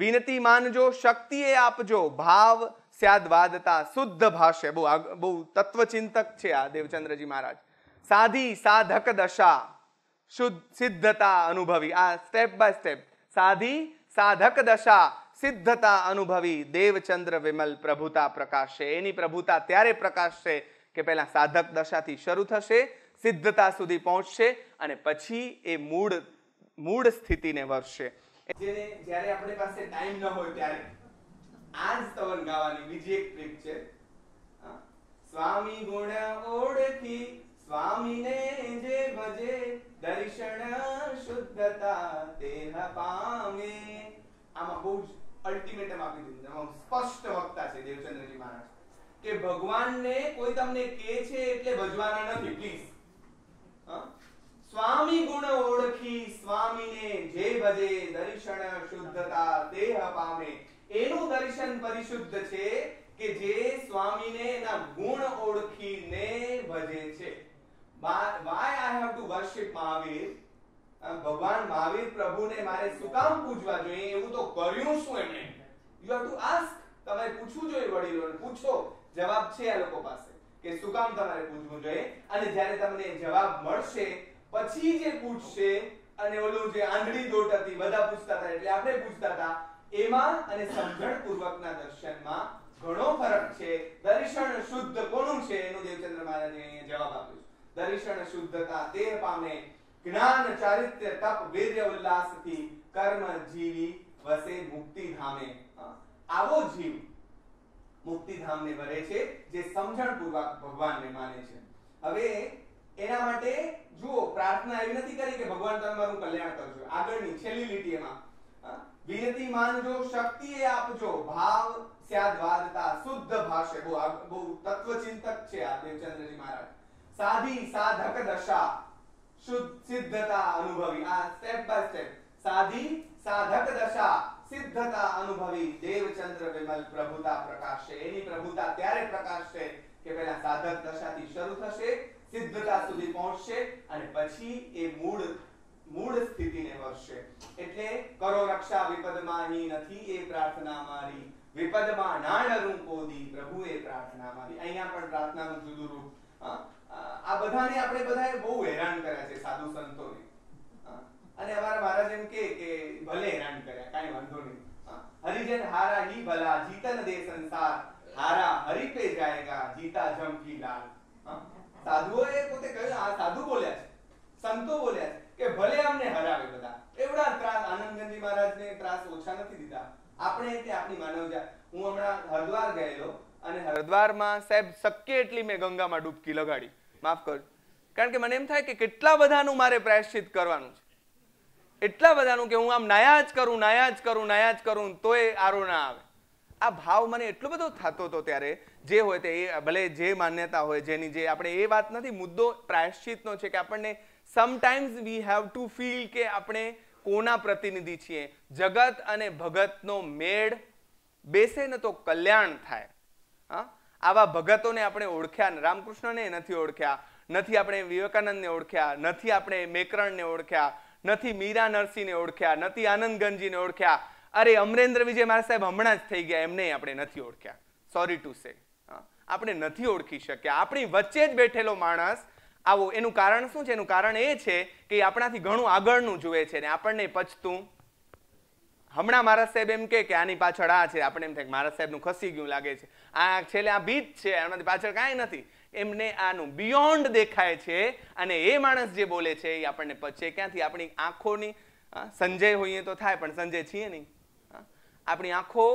વિનતી માનજો શક્તિએ આપજો ભાવ સ્યાદવાદતા શુદ્ધ ભાષે બહુ બહુ તત્વચિંતક છે આ દેવચંદ્રજી મહારાજ સાધી સાધક દશા શુદ્ધ સિદ્ધતા અનુભવી આ સ્ટેપ બાય સ્ટેપ સાધી સાધક દશા સિદ્ધતા અનુભવી દેવચંદ્ર વિમલ પ્રભુતા પ્રકાશશે એની પ્રભુતા ત્યારે પ્રકાશશે કે પહેલાં સાધક દશાથી શરૂ થશે સિદ્ધતા સુધી પહોંચશે અને પછી એ મૂળ મૂળ સ્થિતિને વર્ષે જેને જ્યારે આપણી પાસે ટાઈમ ન હોય ત્યારે આજ તવન ગાવાની બીજી એક ટ્રીક છે સ્વામી ગુણ ઓળખી સ્વામીને જે ભજે દર્શન શુદ્ધતા તેહ પામે આમાં બહુ જ અલ્ટિમેટમ આપી દીધું એમાં સ્પષ્ટ વક્તા છે દેવચંદ્રજી મહારાજ કે ભગવાનને કોઈ તમને કે છે એટલે ભજવાના નથી પ્લીઝ સ્વામી ગુણ ઓળખી સ્વામીને જે ભજે દર્શન શુદ્ધતા દેહ પામે એનું દર્શન પરિશુદ્ધ છે કે જે સ્વામીને એના ગુણ ઓળખીને ભજે છે why i have to worship mahavir ભગવાન મહાવીર પ્રભુને મારે શું કામ પૂછવા જોઈએ એવું તો કર્યું શું એમણે યુ હેવ ટુ આસ્ક તમારે પૂછવું જોઈએ વડીલોને પૂછો જવાબ છે આ લોકો પાસે કે શું કામ તમારે પૂછવું જોઈએ અને જ્યારે તમને જવાબ મળશે પછી જે પૂછશે અને ઓલું જે આંધળી દોટ હતી બધા પૂછતા હતા એટલે આપણે પૂછતા હતા એમાં અને સમજણ પૂર્વકના દર્શનમાં ઘણો ફરક છે દર્શન શુદ્ધ કોનું છે એનું દેવચંદ્ર મહારાજે અહીંયા જવાબ આપ્યો દર્શન શુદ્ધતા તે પામે જ્ઞાન ચારિત્ર્ય તપ વીર્ય ઉલ્લાસથી કર્મ જીવી વસે મુક્તિ ધામે આવો જીવ મુક્તિ ધામને વરે છે જે સમજણ પૂર્વક ભગવાનને માને છે હવે એના માટે જુઓ પ્રાર્થના એવી નથી કરી કે ભગવાન તમારું કલ્યાણ કરજો આગળની છેલ્લી લીટી એમાં વિનતી માનજો શક્તિ એ આપજો ભાવ સ્યાદવાદતા શુદ્ધ ભાષે બહુ બહુ તત્વચિંતક છે આ દેવચંદ્રજી મહારાજ સાધી સાધક દશા સિદ્ધતા અનુભવી આ સ્ટેપ બાય સ્ટેપ સાધી સાધક દશા સિદ્ધતા અનુભવી દેવચંદ્ર વિમલ પ્રભુતા પ્રકાશે એની પ્રભુતા ત્યારે પ્રકાશશે કે પહેલા સાધક દશાથી શરૂ થશે સિદ્ધતા સુધી પહોંચશે અને પછી એ મૂળ મૂળ સ્થિતિને વળશે એટલે કરો રક્ષા વિપદમાં નથી એ પ્રાર્થના મારી વિપદમાં નાણ રૂપોદી પ્રભુએ પ્રાર્થના મારી અહીંયા પણ પ્રાર્થનાનું જુદું રૂપ બધાને આપણે બધાએ બહુ હેરાન કર્યા છે સાધુ સંતોને અને અમારા મહારાજ એમ કે કે ભલે હેરાન કર્યા કાઈ વાંધો નહીં હરિજન હારા હી ભલા જીતન દે સંસાર હારા હરી પે જાયેગા જીતા જમકી લાલ સાધુઓએ પોતે કહ્યું આ સાધુ બોલ્યા છે સંતો બોલ્યા છે કે ભલે અમને હરાવે બધા એવડા ત્રાસ આનંદગંજી મહારાજને ત્રાસ ઓછા નથી દીધા આપણે તે આપણી માનવજા હું હમણાં હરદ્વાર ગયેલો અને હરદ્વારમાં સાહેબ શક્ય એટલી મેં ગંગામાં ડૂબકી લગાડી માફ કરજો કારણ કે મને એમ થાય કે કેટલા બધાનું મારે પ્રાયશ્ચિત કરવાનું છે એટલા બધાનું કે હું આમ નાયા જ કરું નાયા જ કરું નાયા જ કરું તોય આરો ના આવે આ ભાવ મને એટલો બધો થતો હતો ત્યારે જે હોય તે એ ભલે જે માન્યતા હોય જેની જે આપણે એ વાત નથી મુદ્દો પ્રાયશ્ચિતનો છે કે આપણને sometimes we have to feel કે આપણે કોના પ્રતિનિધિ છીએ જગત અને ભગતનો મેળ બેસે ને તો કલ્યાણ થાય હા આવા ભગતોને આપણે ઓળખ્યા રામકૃષ્ણને નથી ઓળખ્યા નથી આપણે વિવેકાનંદને ઓળખ્યા નથી આપણે મેકરણને ઓળખ્યા નથી મીરા નરસિંહને ઓળખ્યા નથી આનંદગંજીને ઓળખ્યા અરે અમરેન્દ્ર વિજય મારા સાહેબ હમણાં જ થઈ ગયા એમને આપણે નથી ઓળખ્યા સોરી ટુ સે આપણે નથી ઓળખી શક્યા આપણી વચ્ચે જ બેઠેલો માણસ આવો એનું કારણ શું છે એનું કારણ એ છે કે આપણાથી ઘણું આગળનું જુએ છે ને આપણને પચતું હમણાં મારા સાહેબ એમ કે આની પાછળ આ છે આપણે એમ થાય મારા સાહેબનું ખસી ગયું લાગે છે આ છેલ્લે આ બીજ છે એનાથી પાછળ કાંઈ નથી એમને આનું બિયોન્ડ દેખાય છે અને એ માણસ જે બોલે છે એ આપણને પચે ક્યાંથી આપણી આંખોની સંજય હોઈએ તો થાય પણ સંજય છીએ નહીં આપણી આંખો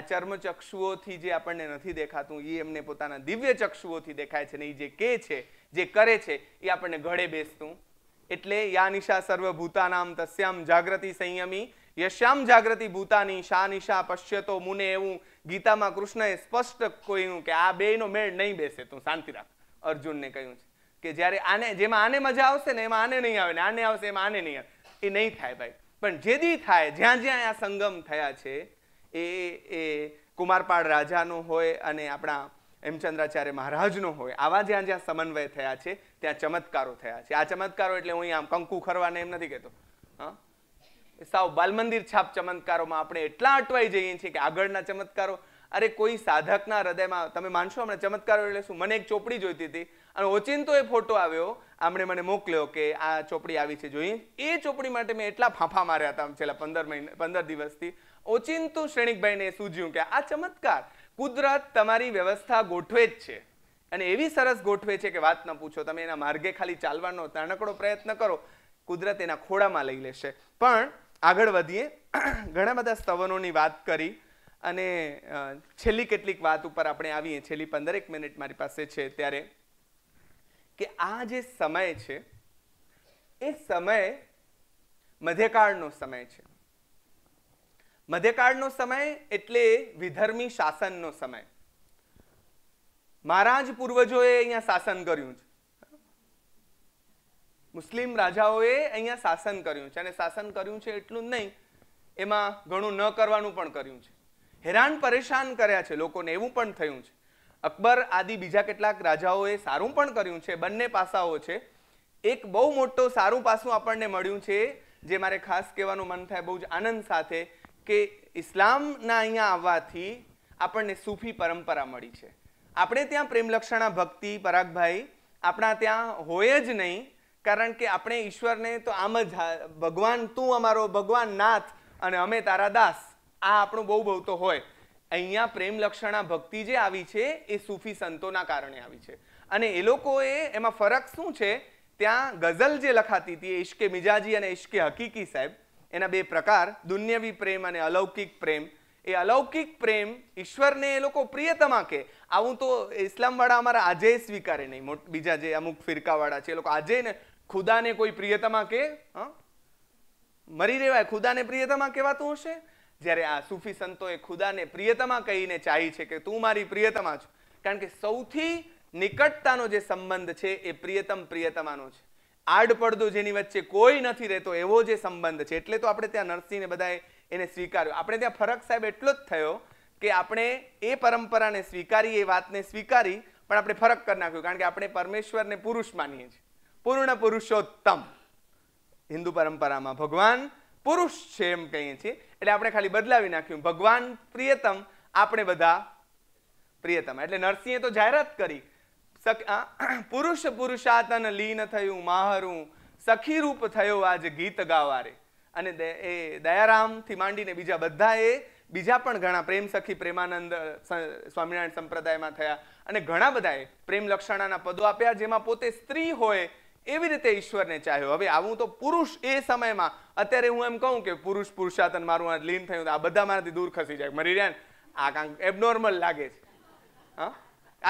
આ ચર્મચક્ષુઓથી જે આપણને નથી દેખાતું એ એમને પોતાના દિવ્ય ચક્ષુઓથી દેખાય છે ને એ જે કે છે જે કરે છે એ આપણને ઘડે બેસતું એટલે યા નિશા સર્વભૂતાનામ તસ્યામ જાગૃતિ સંયમી યશ્યામ જાગૃતિ ભૂતાની શા નિશા પશ્યતો મુને એવું ગીતામાં કૃષ્ણએ સ્પષ્ટ કહ્યું કે આ બેયનો મેળ નહીં બેસે તું શાંતિ રાખ અર્જુનને કહ્યું છે કે જ્યારે આને જેમાં આને મજા આવશે ને એમાં આને નહીં આવે ને આને આવશે એમાં આને નહીં આવે એ નહીં થાય ભાઈ પણ જેદી થાય જ્યાં જ્યાં આ સંગમ થયા છે એ એ કુમારપાળ રાજાનો હોય અને આપણા હેમચંદ્રાચાર્ય મહારાજનો હોય આવા જ્યાં જ્યાં સમન્વય થયા છે ત્યાં ચમત્કારો થયા છે આ ચમત્કારો એટલે હું આમ કંકુ ખરવાને એમ નથી કહેતો એ સાવ બાલમંદિર છાપ ચમત્કારોમાં આપણે એટલા અટવાઈ જઈએ છીએ કે આગળના ચમત્કારો અરે કોઈ સાધકના હૃદયમાં તમે માનશો હમણાં ચમત્કારો એટલે શું મને એક ચોપડી જોઈતી હતી અને ઓચિંતો એ ફોટો આવ્યો આમણે મને મોકલ્યો કે આ ચોપડી આવી છે જોઈ એ ચોપડી માટે મેં એટલા ફાંફા માર્યા હતા છેલ્લા પંદર મહિના પંદર દિવસથી ઓચિંતું શ્રેણિકભાઈને સૂજ્યું કે આ ચમત્કાર કુદરત તમારી વ્યવસ્થા ગોઠવે જ છે અને એવી સરસ ગોઠવે છે કે વાત ન પૂછો તમે એના માર્ગે ખાલી ચાલવાનો નાનકડો પ્રયત્ન કરો કુદરત એના ખોળામાં લઈ લેશે પણ આગળ વધીએ ઘણા બધા સ્તવનોની વાત કરી અને છેલ્લી કેટલીક વાત ઉપર આપણે આવીએ છેલ્લી પંદરેક મિનિટ મારી પાસે છે ત્યારે કે આ જે સમય છે એ સમય મધ્યકાળનો સમય છે મધ્યકાળનો સમય એટલે વિધર્મી શાસનનો સમય મહારાજ પૂર્વજોએ અહીંયા શાસન કર્યું છે મુસ્લિમ રાજાઓએ અહીંયા શાસન કર્યું છે અને શાસન કર્યું છે એટલું જ નહીં એમાં ઘણું ન કરવાનું પણ કર્યું છે હેરાન પરેશાન કર્યા છે લોકોને એવું પણ થયું છે અકબર આદિ બીજા કેટલાક રાજાઓએ સારું પણ કર્યું છે બંને પાસાઓ છે એક બહુ મોટો સારું પાસું આપણને મળ્યું છે જે મારે ખાસ કહેવાનું મન થાય બહુ જ આનંદ સાથે કે ઇસ્લામના અહીંયા આવવાથી આપણને સૂફી પરંપરા મળી છે આપણે ત્યાં પ્રેમલક્ષણા ભક્તિ પરાગભાઈ આપણા ત્યાં હોય જ નહીં કારણ કે આપણે ઈશ્વરને તો આમ જ ભગવાન તું અમારો ભગવાન નાથ અને અમે તારા દાસ આ આપણું બહુ બહુ તો હોય અહીંયા પ્રેમ લક્ષણા ભક્તિ જે આવી છે એ સૂફી સંતોના કારણે આવી છે અને એ લોકોએ એમાં ફરક શું છે ત્યાં ગઝલ જે લખાતી હતી ઇશ્કે મિજાજી અને ઇશ્કે હકીકી સાહેબ એના બે પ્રકાર દુન્યવી પ્રેમ અને અલૌકિક પ્રેમ એ અલૌકિક પ્રેમ ઈશ્વરને એ લોકો પ્રિયતમ આંકે આવું તો ઇસ્લામવાળા અમારા આજે સ્વીકારે નહીં બીજા જે અમુક ફિરકાવાળા છે એ લોકો આજે ને ખુદાને કોઈ પ્રિયતમા કે મરી રહેવાય ખુદાને પ્રિયતમા કહેવાતું હશે જ્યારે આ સૂફી સંતોએ ખુદાને પ્રિયતમા કહીને ચાહી છે કે તું મારી પ્રિયતમા છું કારણ કે સૌથી નિકટતાનો જે સંબંધ છે એ પ્રિયતમ પ્રિયતમાનો છે આડપડદો જેની વચ્ચે કોઈ નથી રહેતો એવો જે સંબંધ છે એટલે તો આપણે ત્યાં નરસિંહને બધાએ એને સ્વીકાર્યો આપણે ત્યાં ફરક સાહેબ એટલો જ થયો કે આપણે એ પરંપરાને સ્વીકારી એ વાતને સ્વીકારી પણ આપણે ફરક કરી નાખ્યો કારણ કે આપણે પરમેશ્વરને પુરુષ માનીએ છીએ પૂર્ણ પુરુષોત્તમ હિન્દુ પરંપરામાં ભગવાન પુરુષ છે એમ કહીએ છીએ એટલે આપણે ખાલી બદલાવી નાખ્યું ભગવાન પ્રિયતમ આપણે બધા પ્રિયતમ એટલે નરસિંહે તો જાહેરાત કરી પુરુષ પુરુષાતન લીન થયું માહરું સખી રૂપ થયો આજ ગીત ગાવારે અને એ દયારામથી માંડીને બીજા બધા એ બીજા પણ ઘણા પ્રેમ સખી પ્રેમાનંદ સ્વામિનારાયણ સંપ્રદાયમાં થયા અને ઘણા બધાએ પ્રેમ લક્ષણાના પદો આપ્યા જેમાં પોતે સ્ત્રી હોય એવી રીતે ઈશ્વરને ચાહ્યો હવે આવું તો પુરુષ એ સમયમાં અત્યારે હું એમ કહું કે પુરુષ પુરુષાતન મારું આ લીન થયું આ બધા મારાથી દૂર ખસી જાય મરી રહ્યા આ કાંક એબનોર્મલ લાગે છે હા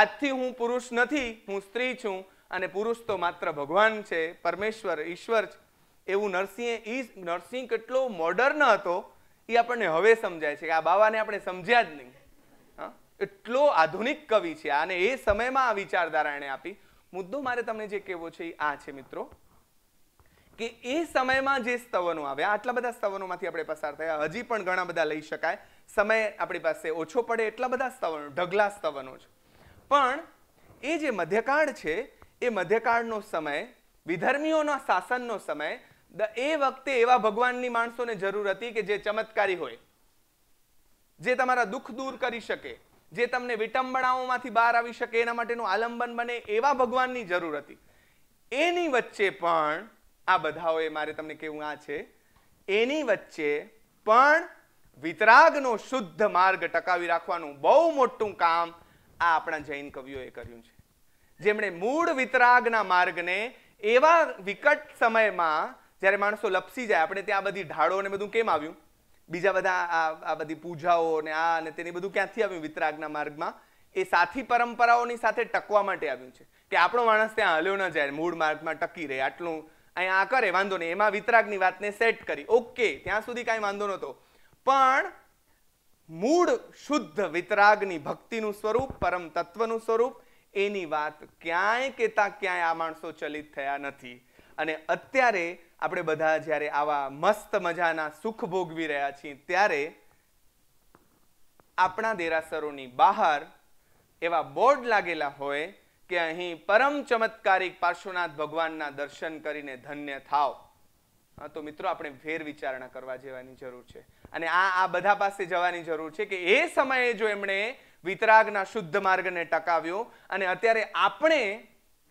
આજથી હું પુરુષ નથી હું સ્ત્રી છું અને પુરુષ તો માત્ર ભગવાન છે પરમેશ્વર ઈશ્વર છે એવું નરસિંહે એ નરસિંહ કેટલો મોડર્ન હતો એ આપણને હવે સમજાય છે કે આ બાવાને આપણે સમજ્યા જ નહીં એટલો આધુનિક કવિ છે અને એ સમયમાં આ વિચારધારા એણે આપી મુદ્દો મારે તમને જે કહેવો છે એ આ છે મિત્રો કે એ સમયમાં જે સ્તવનો આવ્યા આટલા બધા સ્તવનોમાંથી આપણે પસાર થયા હજી પણ ઘણા બધા લઈ શકાય સમય આપણી પાસે ઓછો પડે એટલા બધા સ્તવનો ઢગલા સ્તવનો છે પણ એ જે મધ્યકાળ છે એ મધ્યકાળનો સમય વિધર્મીઓના શાસનનો સમય એ વખતે એવા ભગવાનની માણસોને જરૂર હતી કે જે ચમત્કારી હોય જે તમારા દુઃખ દૂર કરી શકે જે તમને વિટંબણાઓમાંથી બહાર આવી શકે એના માટેનું આલંબન બને એવા ભગવાનની જરૂર હતી એની વચ્ચે પણ આ બધાઓએ મારે તમને કેવું આ છે એની વચ્ચે પણ વિતરાગનો શુદ્ધ માર્ગ ટકાવી રાખવાનું બહુ મોટું કામ આ આપણા જૈન કવિઓએ કર્યું છે જેમણે મૂળ વિતરાગના માર્ગને એવા વિકટ સમયમાં જ્યારે માણસો લપસી જાય આપણે ત્યાં બધી ઢાળો ને બધું કેમ આવ્યું બીજા બધા આ બધી પૂજાઓ ને આ અને તેની બધું ક્યાંથી આવ્યું વિતરાગના માર્ગમાં એ સાથી પરંપરાઓની સાથે ટકવા માટે આવ્યું છે કે આપણો માણસ ત્યાં હલ્યો ન જાય મૂળ માર્ગમાં ટકી રહે આટલું અહીંયા આ કરે વાંધો નહીં એમાં વિતરાગની વાતને સેટ કરી ઓકે ત્યાં સુધી કાંઈ વાંધો નહોતો પણ મૂળ શુદ્ધ વિતરાગની ભક્તિનું સ્વરૂપ પરમ તત્વનું સ્વરૂપ એની વાત ક્યાંય કેતા ક્યાંય આ માણસો ચલિત થયા નથી અને અત્યારે આપણે બધા જ્યારે આવા મસ્ત મજાના સુખ ભોગવી રહ્યા છીએ ત્યારે આપણા દેરાસરોની બહાર એવા બોર્ડ લાગેલા હોય કે અહીં પરમ ચમત્કારિક પાર્શ્વનાથ ભગવાનના દર્શન કરીને ધન્ય થાવ તો મિત્રો આપણે ફેર વિચારણા કરવા જેવાની જરૂર છે અને આ આ બધા પાસે જવાની જરૂર છે કે એ સમયે જો એમણે વિતરાગના શુદ્ધ માર્ગને ટકાવ્યો અને અત્યારે આપણે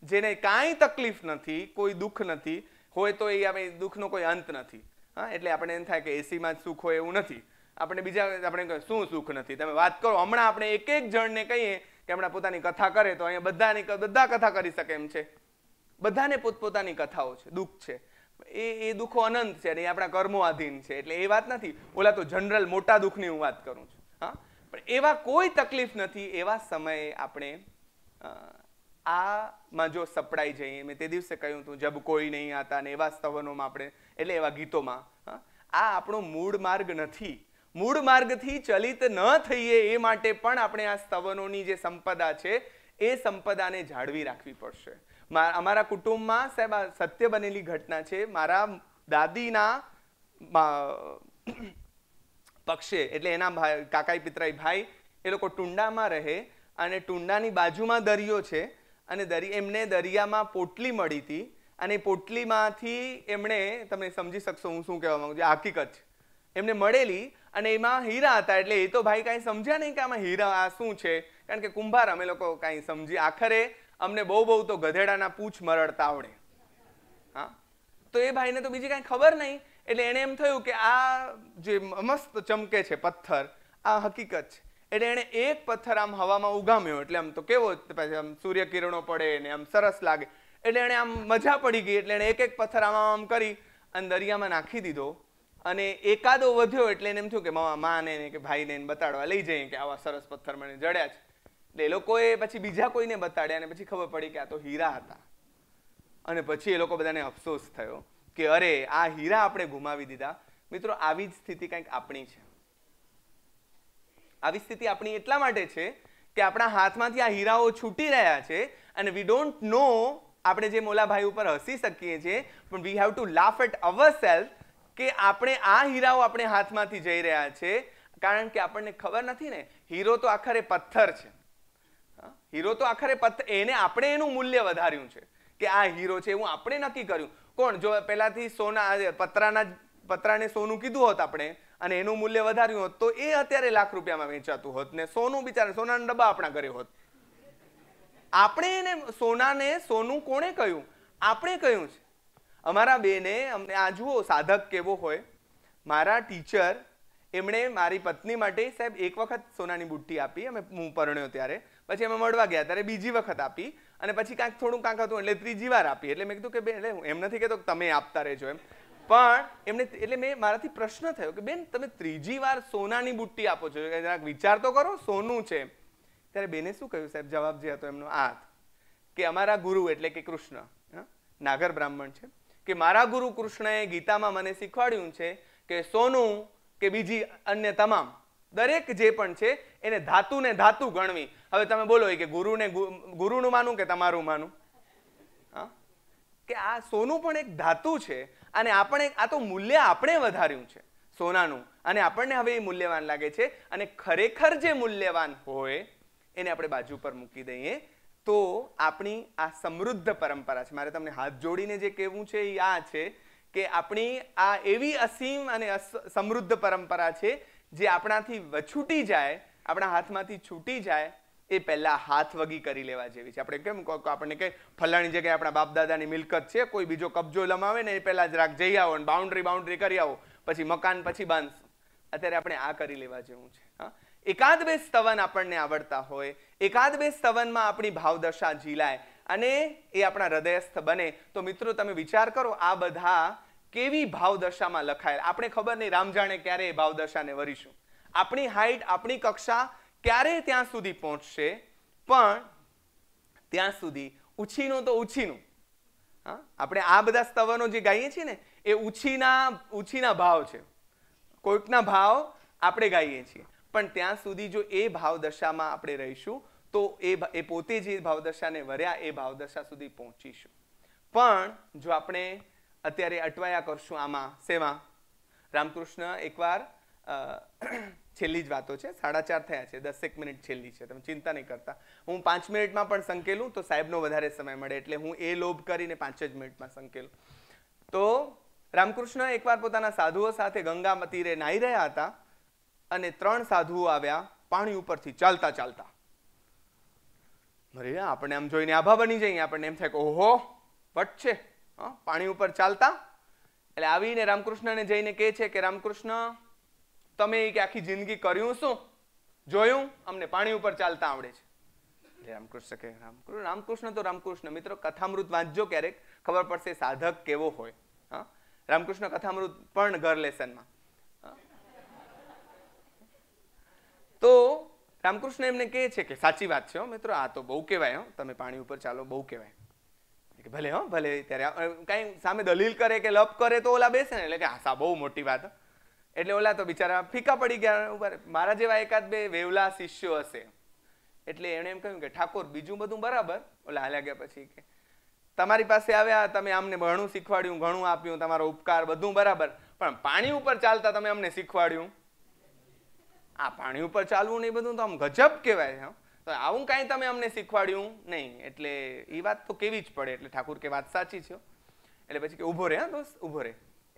જેને કાંઈ તકલીફ નથી કોઈ દુઃખ નથી હોય તો એ આપણે દુઃખનો કોઈ અંત નથી હા એટલે આપણે એમ થાય કે એસીમાં જ સુખ હોય એવું નથી આપણે બીજા આપણે શું સુખ નથી તમે વાત કરો હમણાં આપણે એક એક જણને કહીએ કે હમણાં પોતાની કથા કરે તો અહીંયા બધાની બધા કથા કરી શકે એમ છે બધાને પોતપોતાની કથાઓ છે દુઃખ છે એ એ દુઃખો અનંત છે અને એ આપણા કર્મો આધીન છે એટલે એ વાત નથી ઓલા તો જનરલ મોટા દુઃખની હું વાત કરું છું હા પણ એવા કોઈ તકલીફ નથી એવા સમયે આપણે આમાં જો સપડાઈ જઈએ મેં તે દિવસે કહ્યું હતું જબ કોઈ નહીં આતા ને એવા સ્તવનોમાં આપણે એટલે એવા ગીતોમાં આ આપણો મૂળ માર્ગ નથી મૂળ માર્ગથી ચલિત ન થઈએ એ માટે પણ આપણે આ સ્તવનોની જે સંપદા છે એ સંપદાને જાળવી રાખવી પડશે અમારા કુટુંબમાં સાહેબ સત્ય બનેલી ઘટના છે મારા દાદીના પક્ષે એટલે એના ભાઈ કાકાઈ પિતરાઈ ભાઈ એ લોકો ટુંડામાં રહે અને ટુંડાની બાજુમાં દરિયો છે અને દરિયા એમને દરિયામાં પોટલી મળી હતી અને પોટલીમાંથી એમણે તમે સમજી શકશો હું શું કહેવા માંગુ છું હકીકત એમને મળેલી અને એમાં હીરા હતા એટલે એ તો ભાઈ કાંઈ સમજ્યા નહીં કે આમાં હીરા આ શું છે કારણ કે કુંભાર અમે લોકો કાંઈ સમજી આખરે અમને બહુ બહુ તો ગધેડાના પૂછ મરડતા આવડે હા તો એ ભાઈને તો બીજી કાંઈ ખબર નહીં એટલે એને એમ થયું કે આ જે મસ્ત ચમકે છે પથ્થર આ હકીકત છે એટલે એણે એક પથ્થર આમ હવામાં ઉગામ્યો એટલે આમ તો કેવો પછી આમ સૂર્યકિરણો પડે ને આમ સરસ લાગે એટલે એણે આમ મજા પડી ગઈ એટલે એણે એક એક પથ્થર આમ આમ કરી અને દરિયામાં નાખી દીધો અને એકાદો વધ્યો એટલે એને એમ થયું કે મામા માને ને કે ભાઈને એને બતાડવા લઈ જઈએ કે આવા સરસ પથ્થર મને જડ્યા છે એટલે એ લોકોએ પછી બીજા કોઈને બતાડ્યા અને પછી ખબર પડી કે આ તો હીરા હતા અને પછી એ લોકો બધાને અફસોસ થયો કે અરે આ હીરા આપણે ગુમાવી દીધા મિત્રો આવી જ સ્થિતિ કંઈક આપણી છે આવી સ્થિતિ આપણી એટલા માટે છે કે આપણા હાથમાંથી આ હીરાઓ છૂટી રહ્યા છે અને વી ડોન્ટ નો આપણે જે મોલાભાઈ ઉપર હસી શકીએ છીએ પણ we have to laugh at our self કે આપણે આ હીરાઓ આપણે હાથમાંથી જઈ રહ્યા છે કારણ કે આપણને ખબર નથી ને હીરો તો આખરે પથ્થર છે હીરો તો આખરે પથ્થર એને આપણે એનું મૂલ્ય વધાર્યું છે કે આ હીરો છે એવું આપણે નક્કી કર્યું કોણ જો પહેલાંથી સોના પતરાના પતરાને સોનું કીધું હોત આપણે અને એનું મૂલ્ય વધાર્યું હોત તો એ અત્યારે લાખ રૂપિયામાં વેચાતું હોત ને સોનું બિચારે સોનાના ડબ્બા આપણા ઘરે હોત આપણે એને સોનાને સોનું કોણે કહ્યું આપણે કહ્યું છે અમારા બેને અમને આ જુઓ સાધક કેવો હોય મારા ટીચર એમણે મારી પત્ની માટે સાહેબ એક વખત સોનાની બુટ્ટી આપી અમે હું પરણ્યો ત્યારે પછી અમે મળવા ગયા ત્યારે બીજી વખત આપી અને પછી કાંઈક થોડું કાંક હતું એટલે ત્રીજી વાર આપી એટલે મેં કીધું કે બેન એટલે એમ નથી કહેતો તમે આપતા રહેજો એમ પણ એમને એટલે મેં મારાથી પ્રશ્ન થયો કે બેન તમે ત્રીજી વાર સોનાની બુટ્ટી આપો છો જરાક વિચાર તો કરો સોનું છે ત્યારે બેને શું કહ્યું સાહેબ જવાબ જે હતો એમનો આ કે અમારા ગુરુ એટલે કે કૃષ્ણ નાગર બ્રાહ્મણ છે કે મારા ગુરુ કૃષ્ણએ ગીતામાં મને શીખવાડ્યું છે કે સોનું કે બીજી અન્ય તમામ દરેક જે પણ છે એને ધાતુને ધાતુ ગણવી હવે તમે બોલો કે ગુરુને ગુરુનું માનું કે તમારું માનું હા કે આ સોનું પણ એક ધાતુ છે અને આપણે આ તો મૂલ્ય આપણે વધાર્યું છે સોનાનું અને આપણને હવે એ મૂલ્યવાન લાગે છે અને ખરેખર જે મૂલ્યવાન હોય એને આપણે બાજુ પર મૂકી દઈએ તો આપણી આ સમૃદ્ધ પરંપરા છે મારે તમને હાથ જોડીને જે કહેવું છે એ આ છે કે આપણી આ એવી અસીમ અને સમૃદ્ધ પરંપરા છે જે આપણાથી વછૂટી જાય આપણા હાથમાંથી છૂટી જાય એ પહેલાં હાથ વગી કરી લેવા જેવી છે આપણે કેમ આપણને કે ફલાણી જગ્યાએ આપણા બાપ દાદાની મિલકત છે કોઈ બીજો કબજો લમાવે ને એ પહેલાં જરાક જઈ આવો અને બાઉન્ડ્રી બાઉન્ડ્રી કરી આવો પછી મકાન પછી બાંધશું અત્યારે આપણે આ કરી લેવા જેવું છે હા એકાદ બે સ્તવન આપણને આવડતા હોય એકાદ બે સ્તવનમાં આપણી ભાવદશા ઝીલાય અને એ આપણા હૃદયસ્થ બને તો મિત્રો તમે વિચાર કરો આ બધા કેવી ભાવદશામાં લખાયેલ આપણે ખબર નહીં રામ જાણે ક્યારે એ ભાવદશાને વરીશું આપણી હાઈટ આપણી કક્ષા ક્યારે ત્યાં સુધી પહોંચશે પણ ત્યાં સુધી ઉછીનું તો ઉછીનું હા આપણે આ બધા સ્તવનો જે ગાઈએ છીએ ને એ ઉછીના ઉછીના ભાવ છે કોઈકના ભાવ આપણે ગાઈએ છીએ પણ ત્યાં સુધી જો એ ભાવ દશામાં આપણે રહીશું તો એ એ પોતે જે ભાવદશાને વર્યા એ ભાવદશા સુધી પહોંચીશું પણ જો આપણે અત્યારે અટવાયા કરશું આમાં સેવા રામકૃષ્ણ એકવાર છેલ્લી જ વાતો છે સાડા ચાર થયા છે દસેક મિનિટ છેલ્લી છે તમે ચિંતા નહીં કરતા હું પાંચ મિનિટમાં પણ સંકેલું તો સાહેબનો વધારે સમય મળે એટલે હું એ લોભ કરીને પાંચ જ મિનિટમાં સંકેલું તો રામકૃષ્ણ એકવાર પોતાના સાધુઓ સાથે ગંગા તીરે નાહી રહ્યા હતા અને ત્રણ સાધુઓ આવ્યા પાણી ઉપરથી ચાલતા ચાલતા મરી આપણે આમ જોઈને આભા બની જઈએ આપણને એમ થાય કે ઓહો વટ છે પાણી ઉપર ચાલતા એટલે આવીને રામકૃષ્ણને જઈને કહે છે કે રામકૃષ્ણ તમે એ કે આખી જિંદગી કર્યું શું જોયું અમને પાણી ઉપર ચાલતા આવડે છે રામકૃષ્ણ કે રામકૃષ્ણ રામકૃષ્ણ તો રામકૃષ્ણ મિત્રો કથામૃત વાંચજો ક્યારેક ખબર પડશે સાધક કેવો હોય હા રામકૃષ્ણ કથામૃત પણ ઘર લેસનમાં તો રામકૃષ્ણ એમને કહે છે કે સાચી વાત છે મિત્રો આ તો બહુ કહેવાય હો તમે પાણી ઉપર ચાલો બહુ કહેવાય ભલે હો ભલે ત્યારે કાંઈ સામે દલીલ કરે કે લપ કરે તો ઓલા બેસે ને એટલે કે આ બહુ મોટી વાત એટલે ઓલા તો બિચારા ફીકા પડી ગયા ઉપર મારા જેવા એકાદ બે વેવલા શિષ્યો હશે એટલે એણે એમ કહ્યું કે ઠાકોર બીજું બધું બરાબર ઓલા હાલ્યા પછી કે તમારી પાસે આવ્યા તમે અમને ઘણું શીખવાડ્યું ઘણું આપ્યું તમારો ઉપકાર બધું બરાબર પણ પાણી ઉપર ચાલતા તમે અમને શીખવાડ્યું આ પાણી ઉપર ચાલવું નહીં બધું તો આમ ગજબ કહેવાય તો આવું કાંઈ તમે અમને શીખવાડ્યું નહીં એટલે એ વાત તો કેવી જ પડે એટલે ઠાકુર કે વાત સાચી છે એટલે પછી કે ઊભો રહે હા દોસ્ત ઊભો રહે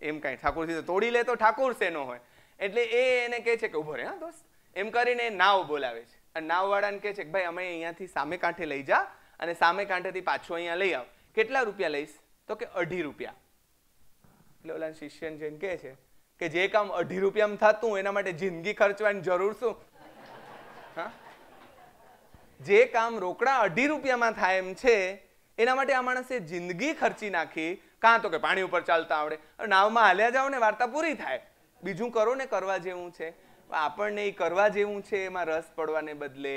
એમ કાંઈ ઠાકોરજી તોડી લે તો ઠાકોર શેનો હોય એટલે એ એને કહે છે કે ઉભો રે હા દોસ્ત એમ કરીને નાવ બોલાવે છે અને નાવવાળાને કહે છે કે ભાઈ અમે અહીંયાથી સામે કાંઠે લઈ જા અને સામે કાંઠેથી પાછો અહીંયા લઈ આવ કેટલા રૂપિયા લઈશ તો કે અઢી રૂપિયા એટલે ઓલા શિષ્યન જેમ કહે છે કે જે કામ અઢી રૂપિયામાં થતું એના માટે જિંદગી ખર્ચવાની જરૂર શું હા જે કામ રોકડા અઢી રૂપિયામાં થાય એમ છે એના માટે આ માણસે જિંદગી ખર્ચી નાખી કાં તો કે પાણી ઉપર ચાલતા આવડે નાવમાં હાલ્યા જાઓ ને વાર્તા પૂરી થાય બીજું કરો ને કરવા જેવું છે આપણને એ કરવા જેવું છે એમાં રસ પડવાને બદલે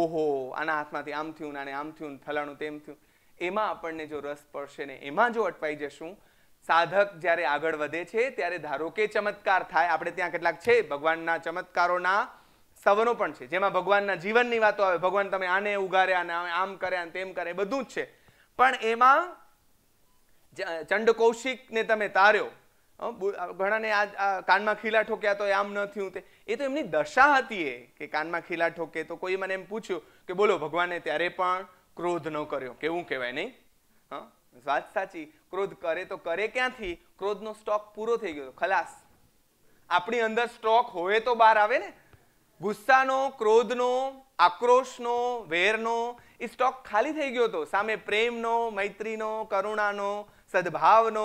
ઓહો આના હાથમાંથી આમ થયું આને આમ થયું ફલાણું તેમ થયું એમાં આપણને જો રસ પડશે ને એમાં જો અટવાઈ જશું સાધક જ્યારે આગળ વધે છે ત્યારે ધારો કે ચમત્કાર થાય આપણે ત્યાં કેટલાક છે ભગવાનના ચમત્કારોના સવનો પણ છે જેમાં ભગવાનના જીવનની વાતો આવે ભગવાન તમે આને ઉગાર્યા આને આમ કર્યા તેમ કરે બધું જ છે પણ એમાં ચંડ કૌશિકને તમે તાર્યો ઘણાને આ કાનમાં ખીલા ઠોક્યા તો આમ ન થયું તે એ તો એમની દશા હતી એ કે કાનમાં ખીલા ઠોકે તો કોઈ મને એમ પૂછ્યું કે બોલો ભગવાને ત્યારે પણ ક્રોધ ન કર્યો કેવું કહેવાય નહીં હા વાત સાચી ક્રોધ કરે તો કરે ક્યાંથી ક્રોધનો સ્ટોક પૂરો થઈ ગયો ખલાસ આપણી અંદર સ્ટોક હોય તો બહાર આવે ને ગુસ્સાનો ક્રોધનો આક્રોશનો વેરનો એ સ્ટોક ખાલી થઈ ગયો હતો સામે પ્રેમનો મૈત્રીનો કરુણાનો સદભાવનો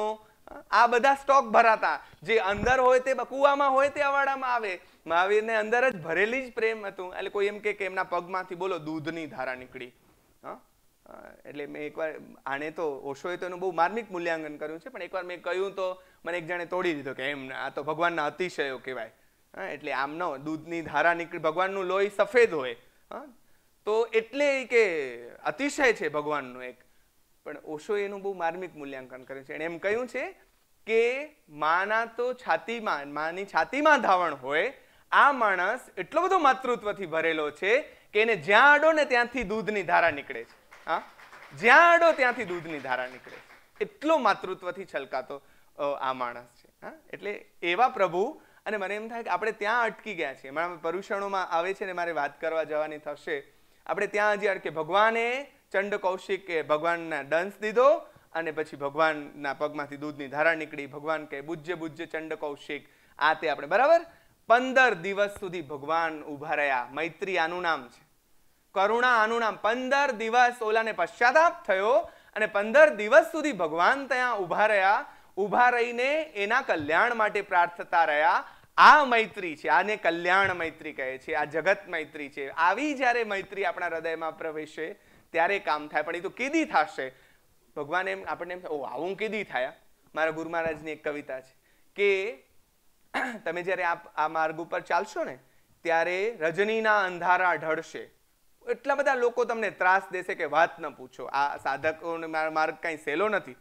આ બધા સ્ટોક ભરાતા જે અંદર હોય તે કુવામાં હોય તે અવાડામાં આવે મહાવીરને અંદર જ ભરેલી જ પ્રેમ હતું એટલે કોઈ એમ કે એમના પગમાંથી બોલો દૂધની ધારા નીકળી એટલે મેં એકવાર આણે તો ઓશોએ તો એનું બહુ માર્મિક મૂલ્યાંકન કર્યું છે પણ એકવાર મેં કહ્યું તો મને એક જણે તોડી દીધો કે એમ આ તો ભગવાનના અતિશયો કહેવાય એટલે આમ ન દૂધની ધારા નીકળી ભગવાનનું લોહી સફેદ હોય તો એટલે કે અતિશય છે ભગવાનનું એક પણ ઓશો એનું બહુ માર્મિક મૂલ્યાંકન કર્યું છે એણે એમ કહ્યું છે કે માના તો છાતીમાં માની છાતીમાં ધાવણ હોય આ માણસ એટલો બધો માતૃત્વથી ભરેલો છે કે એને જ્યાં અડો ને ત્યાંથી દૂધની ધારા નીકળે છે હા જ્યાં અડો ત્યાંથી દૂધની ધારા નીકળે છે એટલો માતૃત્વથી છલકાતો આ માણસ છે હા એટલે એવા પ્રભુ અને મને એમ થાય કે આપણે ત્યાં અટકી ગયા છીએ મારા પરુષણોમાં આવે છે ને મારે વાત કરવા જવાની થશે આપણે ત્યાં હજી અટકે ભગવાને ચંડ કૌશિકે ભગવાનના દંશ દીધો અને પછી ભગવાનના પગમાંથી દૂધની ધારા નીકળી ભગવાન કહે બુજ્જે બુજ્જે ચંડ કૌશિક આ તે આપણે બરાબર પંદર દિવસ સુધી ભગવાન ઊભા રહ્યા મૈત્રી આનું નામ છે કરુણા આનું નામ પંદર દિવસ ઓલાને પશ્ચાતાપ થયો અને પંદર દિવસ સુધી ભગવાન ત્યાં ઊભા રહ્યા ઊભા રહીને એના કલ્યાણ માટે પ્રાર્થતા રહ્યા આ મૈત્રી છે આને કલ્યાણ મૈત્રી કહે છે આ જગત મૈત્રી છે આવી જ્યારે મૈત્રી આપણા હૃદયમાં પ્રવેશે ત્યારે કામ થાય પણ એ તો કેદી થશે ભગવાન એમ આપણને એમ ઓ આવું કેદી થાય મારા ગુરુ મહારાજની એક કવિતા છે કે તમે જ્યારે આ આ માર્ગ ઉપર ચાલશો ને ત્યારે રજનીના અંધારા ઢળશે એટલા બધા લોકો તમને ત્રાસ દેશે કે વાત ન પૂછો આ સાધકોનો માર્ગ કાંઈ સહેલો નથી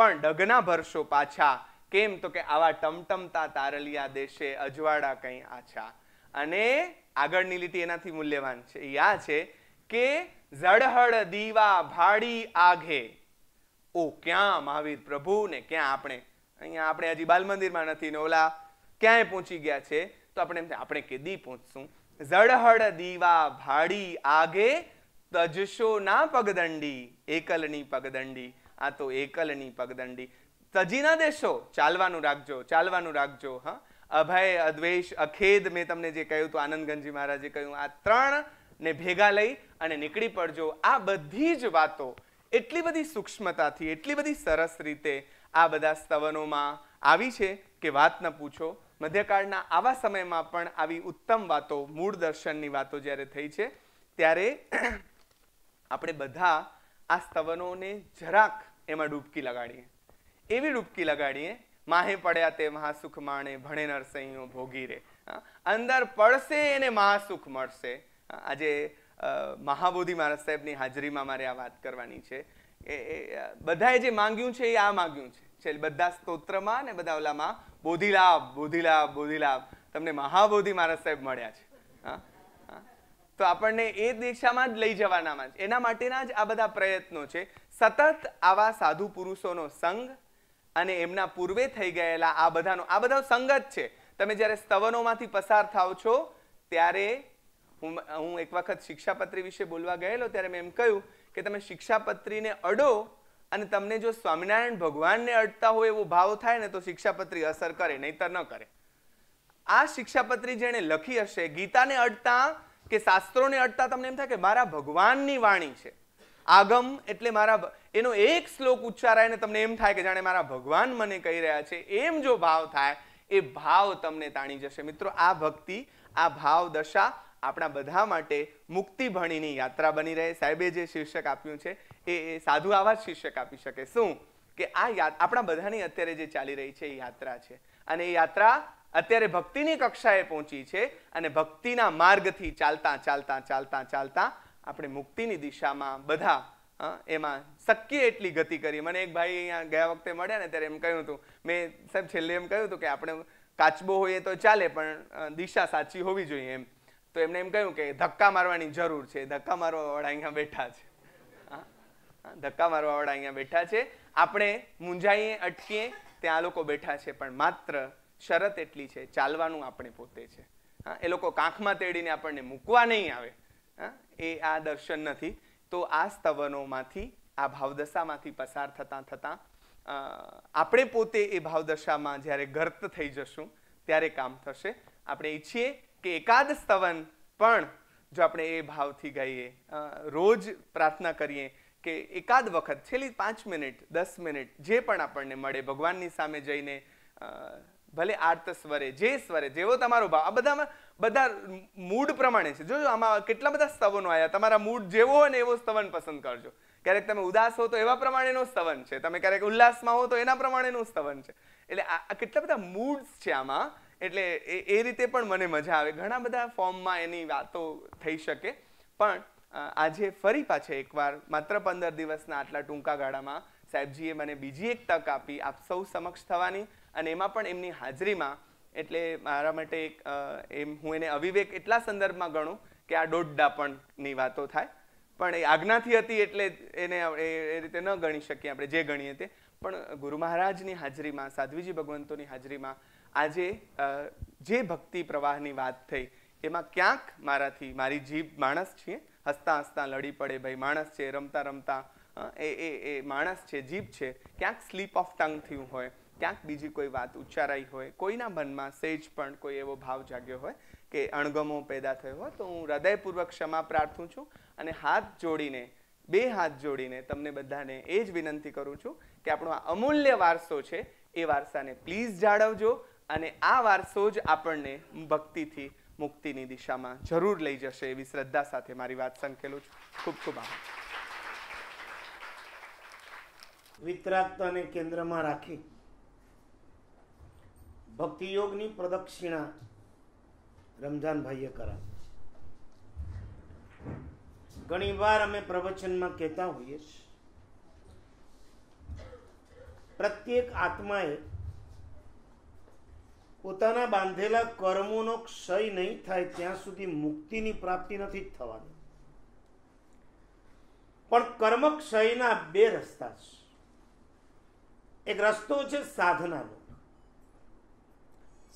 પણ ડગના ભરશો પાછા કેમ તો કે આવા ટમટમતા તારલિયા દેશે અજવાળા કંઈ આછા અને આગળની લીટી એનાથી મૂલ્યવાન છે યા છે કે ઝડહડ દીવા ભાડી આઘે ઓ ક્યાં મહાવીર પ્રભુ ને ક્યાં આપણે અહીંયા આપણે હજી બાલ મંદિરમાં નથી ને ઓલા ક્યાંય પહોંચી ગયા છે તો આપણે એમ આપણે કેદી પહોંચશું ઝડહડ દીવા ભાડી આગે તજશો ના પગદંડી એકલની પગદંડી આ તો એકલની પગદંડી તજી ના દેશો ચાલવાનું રાખજો ચાલવાનું રાખજો હા અભય અદ્વેષ અખેદ મેં તમને જે કહ્યું તો આનંદગંજી મહારાજે કહ્યું આ ત્રણ ને ભેગા લઈ અને નીકળી પડજો આ બધી જ વાતો એટલી બધી સૂક્ષ્મતાથી એટલી બધી સરસ રીતે આ બધા સ્તવનોમાં આવી છે કે વાત ન પૂછો મધ્યકાળના આવા સમયમાં પણ આવી ઉત્તમ વાતો મૂળ દર્શનની વાતો જ્યારે થઈ છે ત્યારે આપણે બધા આ સ્તવનોને જરાક એમાં ડૂબકી લગાડીએ એવી ડૂબકી લગાડીએ માહે પડ્યા તે મહાસુખ માણે ભણે નરસૈયો ભોગી રે અંદર પડશે એને મહાસુખ મળશે આજે મહાબોધિ મહારાજ સાહેબની હાજરીમાં મારે આ વાત કરવાની છે એ બધાએ જે માંગ્યું છે એ આ માંગ્યું છે છેલ્લે બધા સ્તોત્રમાં ને બધા ઓલામાં બોધિલાભ બોધિલાભ બોધિલાભ તમને મહાબોધિ મહારાજ સાહેબ મળ્યા છે હા તો આપણને એ દિશામાં જ લઈ જવાનામાં જ એના માટેના જ આ બધા પ્રયત્નો છે સતત આવા સાધુ પુરુષોનો સંગ અને એમના પૂર્વે થઈ ગયેલા આ બધાનો આ બધા સંગત છે તમે જ્યારે સ્તવનોમાંથી પસાર થાવ છો ત્યારે હું હું એક વખત શિક્ષાપત્રી વિશે બોલવા ગયેલો ત્યારે મેં એમ કહ્યું કે તમે શિક્ષાપત્રીને અડો અને તમને જો સ્વામિનારાયણ ભગવાનને અડતા હોય એવો ભાવ થાય ને તો શિક્ષાપત્રી અસર કરે નહીતર ન કરે આ શિક્ષાપત્રી જેણે લખી હશે ગીતાને અડતા કે શાસ્ત્રોને અડતા તમને એમ થાય કે મારા ભગવાનની વાણી છે આગમ એટલે મારા એનો એક શ્લોક ઉચ્ચારાય ઉચ્ચારાયને તમને એમ થાય કે જાણે મારા ભગવાન મને કહી રહ્યા છે એમ જો ભાવ થાય એ ભાવ તમને તાણી જશે મિત્રો આ ભક્તિ આ ભાવ દશા આપણા બધા માટે મુક્તિ ભણીની યાત્રા બની રહે સાહેબે જે શીર્ષક આપ્યું છે એ એ સાધુ આવા જ શીર્ષક આપી શકે શું કે આ આપણા બધાની અત્યારે જે ચાલી રહી છે એ યાત્રા છે અને એ યાત્રા અત્યારે ભક્તિની કક્ષાએ પહોંચી છે અને ભક્તિના માર્ગથી ચાલતા ચાલતા ચાલતા ચાલતા આપણે મુક્તિની દિશામાં બધા એમાં શક્ય એટલી ગતિ કરી મને એક ભાઈ અહીંયા ગયા વખતે મળ્યા ને ત્યારે એમ કહ્યું હતું મેં સાહેબ છેલ્લે એમ કહ્યું હતું કે આપણે કાચબો હોઈએ તો ચાલે પણ દિશા સાચી હોવી જોઈએ એમ તો એમને એમ કહ્યું કે ધક્કા મારવાની જરૂર છે ધક્કા મારવાવાળા અહીંયા બેઠા છે ધક્કા મારવાવાળા અહીંયા બેઠા છે આપણે મૂંઝાઈએ અટકીએ ત્યાં આ લોકો બેઠા છે પણ માત્ર શરત એટલી છે ચાલવાનું આપણે પોતે છે હા એ લોકો કાંખમાં તેડીને આપણને મૂકવા નહીં આવે હા એ આ દર્શન નથી તો આ સ્તવનોમાંથી આ ભાવદશામાંથી પસાર થતાં થતાં આપણે પોતે એ ભાવદશામાં જ્યારે ગર્ત થઈ જશું ત્યારે કામ થશે આપણે ઈચ્છીએ કે એકાદ સ્તવન પણ જો આપણે એ ભાવથી ગાઈએ રોજ પ્રાર્થના કરીએ કે એકાદ વખત છેલ્લી પાંચ મિનિટ દસ મિનિટ જે પણ આપણને મળે ભગવાનની સામે જઈને ભલે આર્ત સ્વરે જે સ્વરે જેવો તમારો ભાવ આ બધામાં બધા મૂડ પ્રમાણે છે જોજો આમાં કેટલા બધા સ્તવનો આવ્યા તમારા મૂડ જેવો હોય ને એવો સ્તવન પસંદ કરજો ક્યારેક તમે ઉદાસ હો તો એવા પ્રમાણેનો સ્તવન છે તમે ક્યારેક ઉલ્લાસમાં હો તો એના પ્રમાણેનું સ્તવન છે એટલે આ કેટલા બધા મૂડ્સ છે આમાં એટલે એ રીતે પણ મને મજા આવે ઘણા બધા ફોર્મમાં એની વાતો થઈ શકે પણ આજે ફરી પાછે એકવાર માત્ર પંદર દિવસના આટલા ટૂંકા ગાળામાં સાહેબજીએ મને બીજી એક તક આપી આપ સૌ સમક્ષ થવાની અને એમાં પણ એમની હાજરીમાં એટલે મારા માટે એક એમ હું એને અવિવેક એટલા સંદર્ભમાં ગણું કે આ દોડડાપણની વાતો થાય પણ એ આજ્ઞાથી હતી એટલે એને એ રીતે ન ગણી શકીએ આપણે જે ગણીએ તે પણ ગુરુ મહારાજની હાજરીમાં સાધ્વીજી ભગવંતોની હાજરીમાં આજે જે ભક્તિ પ્રવાહની વાત થઈ એમાં ક્યાંક મારાથી મારી જીભ માણસ છીએ હસતા હસતા લડી પડે ભાઈ માણસ છે રમતા રમતા એ એ એ માણસ છે જીભ છે ક્યાંક સ્લીપ ઓફ ટંગ થયું હોય ક્યાંક બીજી કોઈ વાત ઉચ્ચારાઈ હોય કોઈના મનમાં સેજ પણ કોઈ એવો ભાવ જાગ્યો હોય કે અણગમો પેદા થયો હોય તો હું હૃદયપૂર્વક ક્ષમા પ્રાર્થું છું અને હાથ જોડીને બે હાથ જોડીને તમને બધાને એ જ વિનંતી કરું છું કે આપણો આ અમૂલ્ય વારસો છે એ વારસાને પ્લીઝ જાળવજો અને આ વારસો જ આપણને ભક્તિથી મુક્તિની દિશામાં જરૂર લઈ જશે એવી શ્રદ્ધા સાથે મારી વાત સંકેલું છું ખૂબ ખૂબ આભાર વિતરાગતાને કેન્દ્રમાં રાખી ભક્તિયોગની પ્રદક્ષિણા રમઝાનભાઈએ કરાવી ઘણી વાર અમે પ્રવચનમાં કહેતા હોઈએ છીએ પ્રત્યેક આત્માએ પોતાના બાંધેલા કર્મોનો ક્ષય નહીં થાય ત્યાં સુધી મુક્તિની પ્રાપ્તિ નથી થવાની પણ કર્મ ક્ષયના બે રસ્તા છે એક રસ્તો છે સાધનાનો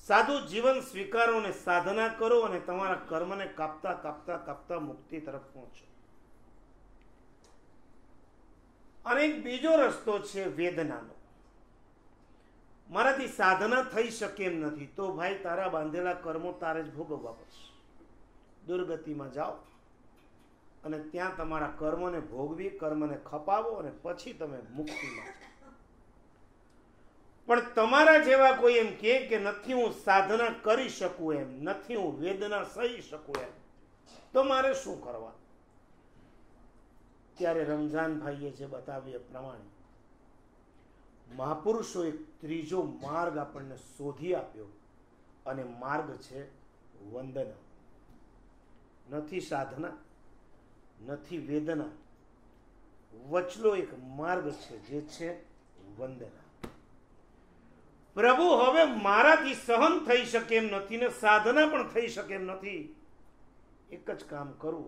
સાધુ જીવન સ્વીકારો અને સાધના કરો અને તમારા કર્મને કાપતા કાપતા કાપતા મુક્તિ તરફ પહોંચો અને એક બીજો રસ્તો છે વેદનાનો મારાથી સાધના થઈ શકે એમ નથી તો ભાઈ તારા બાંધેલા કર્મો તારે જ ભોગવવા પડશે દુર્ગતિમાં જાઓ અને ત્યાં તમારા કર્મને ભોગવી કર્મને ખપાવો અને પછી તમે મુક્તિમાં પણ તમારા જેવા કોઈ એમ કે કે નથી હું સાધના કરી શકું એમ નથી હું વેદના સહી શકું એમ તો મારે શું કરવા ત્યારે રમઝાન ભાઈએ જે બતાવ્યું પ્રમાણે મહાપુરુષોએ ત્રીજો માર્ગ આપણને શોધી આપ્યો અને માર્ગ છે વંદના નથી સાધના નથી વેદના વચલો એક માર્ગ છે જે છે વંદના પ્રભુ હવે મારાથી સહન થઈ શકે એમ નથી ને સાધના પણ થઈ શકે એમ નથી એક જ કામ કરું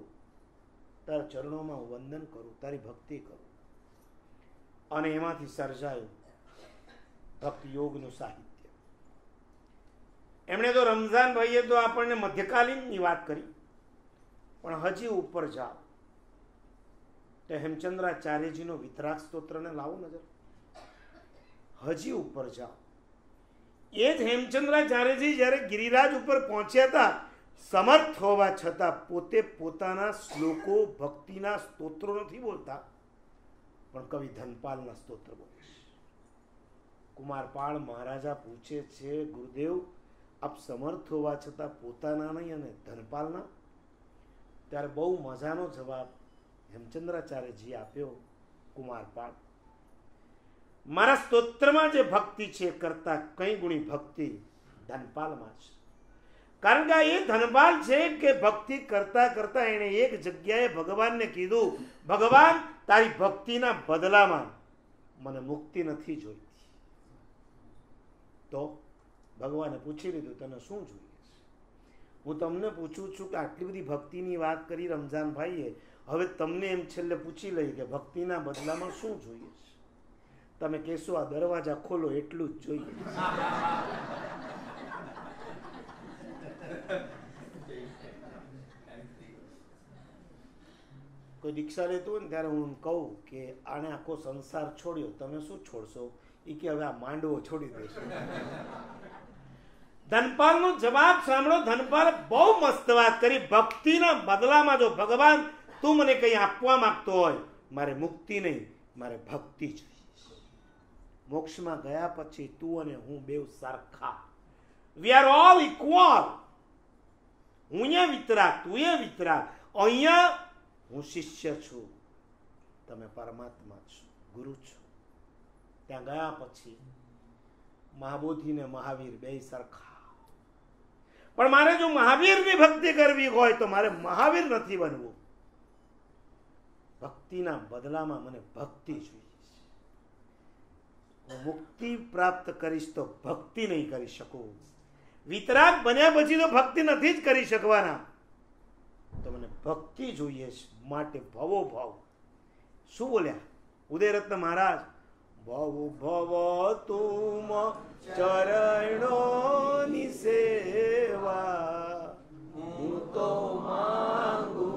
તારા ચરણોમાં વંદન કરું તારી ભક્તિ કરું અને એમાંથી સર્જાયું ભક્ત યોગનું સાહિત્ય એમણે તો રમઝાન ભાઈએ તો આપણને મધ્યકાલીનની વાત કરી પણ હજી ઉપર જાઓ તો હેમચંદ્રાચાર્યજીનો વિતરાગ સ્તોત્રને લાવો નજર હજી ઉપર જાઓ એ જ હેમચંદ્રાચાર્યજી જ્યારે ગિરિરાજ ઉપર પહોંચ્યા હતા સમર્થ હોવા છતાં પોતે પોતાના શ્લોકો ભક્તિના સ્તોત્રો નથી બોલતા પણ કવિ ધનપાલના સ્તોત્ર બોલે છે કુમારપાળ મહારાજા પૂછે છે ગુરુદેવ આપ સમર્થ હોવા છતાં પોતાના નહીં અને ધનપાલના ત્યારે બહુ મજાનો જવાબ હેમચંદ્રાચાર્યજી આપ્યો કુમારપાળ મારા સ્તોત્રમાં જે ભક્તિ છે કરતા કઈ ગુણી ભક્તિ ધનપાલમાં છે કારણ કે એ ધનપાલ છે કે ભક્તિ કરતા કરતા એણે એક જગ્યાએ ભગવાનને કીધું ભગવાન તારી ભક્તિના બદલામાં મને મુક્તિ નથી જોઈ તો ભગવાને પૂછી લીધું તને શું જોઈએ હું તમને પૂછું છું કે આટલી બધી ભક્તિની વાત કરી રમઝાનભાઈએ હવે તમને એમ છેલ્લે પૂછી લઈ કે ભક્તિના બદલામાં શું જોઈએ તમે કહેશો આ દરવાજા ખોલો એટલું જ જોઈએ કોઈ દીક્ષા લેતું હોય ને ત્યારે હું કહું કે આણે આખો સંસાર છોડ્યો તમે શું છોડશો એ કે હવે આ માંડવો છોડી દઈશું ધનપાલ નો જવાબ સાંભળો ધનપાલ બહુ મસ્ત વાત કરી ભક્તિના બદલામાં જો ભગવાન તું મને કંઈ આપવા માંગતો હોય મારે મુક્તિ નહીં મારે ભક્તિ જોઈએ મોક્ષમાં ગયા પછી તું અને હું બેવ સરખા વી આર ઓલ ઇક્વલ હું એ વિતરા તું એ વિતરા અહીંયા હું શિષ્ય છું તમે પરમાત્મા છો ગુરુ છો ત્યાં ગયા પછી મહાબોધિ ને મહાવીર બે સરખા પણ મારે જો મહાવીરની ભક્તિ કરવી હોય તો મારે મહાવીર નથી બનવું ભક્તિના બદલામાં મને ભક્તિ જોઈએ હું મુક્તિ પ્રાપ્ત કરીશ તો ભક્તિ નહીં કરી શકું વિતરાગ બન્યા પછી તો ભક્તિ નથી જ કરી શકવાના તો મને ભક્તિ જોઈએ છે માટે ભવો ભાવ શું બોલ્યા ઉદયરત્ન મહારાજ ભવભવતુમ ચરણોની સેવા હું તો માંગુ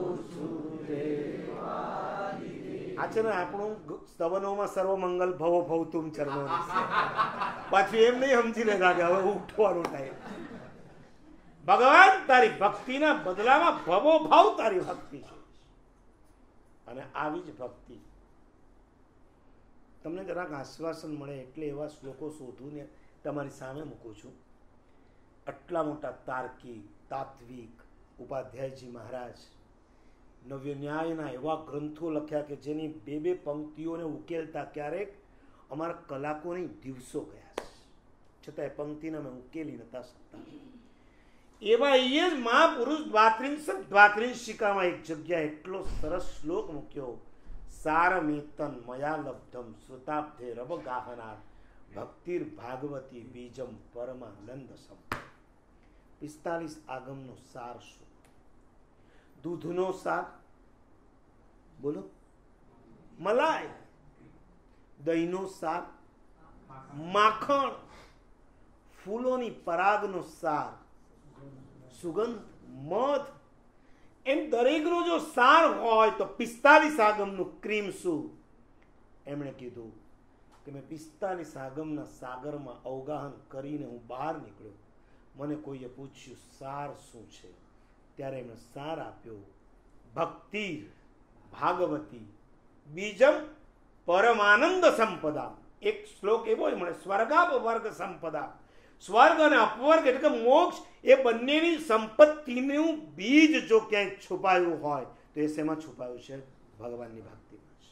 આ છે ને આપણું સ્તવનોમાં સર્વ મંગલ ભવો ભવતુમ ચરણો પાછું એમ નહીં સમજી લેતા કે હવે ઉઠવાનો ટાઈમ ભગવાન તારી ભક્તિના બદલામાં ભવો ભાવ તારી ભક્તિ છે અને આવી જ ભક્તિ તમને જરાક આશ્વાસન મળે એટલે એવા શ્લોકો શોધીને તમારી સામે મૂકું છું આટલા મોટા તાર્કિક તાત્વિક ઉપાધ્યાયજી મહારાજ નવ્ય ન્યાયના એવા ગ્રંથો લખ્યા કે જેની બે બે પંક્તિઓને ઉકેલતા ક્યારેક અમારા કલાકોની દિવસો ગયા છે છતાં એ પંક્તિને અમે ઉકેલી નતા શકતા એવા એ જ મહાપુરુષ દ્વાત્રિંશક દ્વાત્રિંશિકામાં એક જગ્યાએ એટલો સરસ શ્લોક મૂક્યો સારમિતન મયા લબ્ધમ શ્રુતાબ્ધે રબ ગાહનાર ભક્તિર ભાગવતી બીજમ પરમાનંદ સમ પિસ્તાલીસ આગમનો સાર શું દૂધનો સાર બોલો મલાઈ દહીંનો સાર માખણ ફૂલોની પરાગનો સાર સુગંધ મધ એમ દરેકનો જો સાર હોય તો પિસ્તાલીસ આગમનું ક્રીમ શું એમણે કીધું કે મેં પિસ્તાલીસ આગમના સાગરમાં અવગાહન કરીને હું બહાર નીકળ્યો મને કોઈએ પૂછ્યું સાર શું છે ત્યારે એમણે સાર આપ્યો ભક્તિ ભાગવતી બીજમ પરમાનંદ સંપદા એક શ્લોક એવો મને સ્વર્ગાપ વર્ગ સંપદા સ્વર્ગ અને અપવર્ગ એટલે કે મોક્ષ એ બંનેની સંપત્તિનું બીજ જો ક્યાંય છુપાયું હોય તો એ શેમાં છુપાયું છે ભગવાનની ભક્તિમાં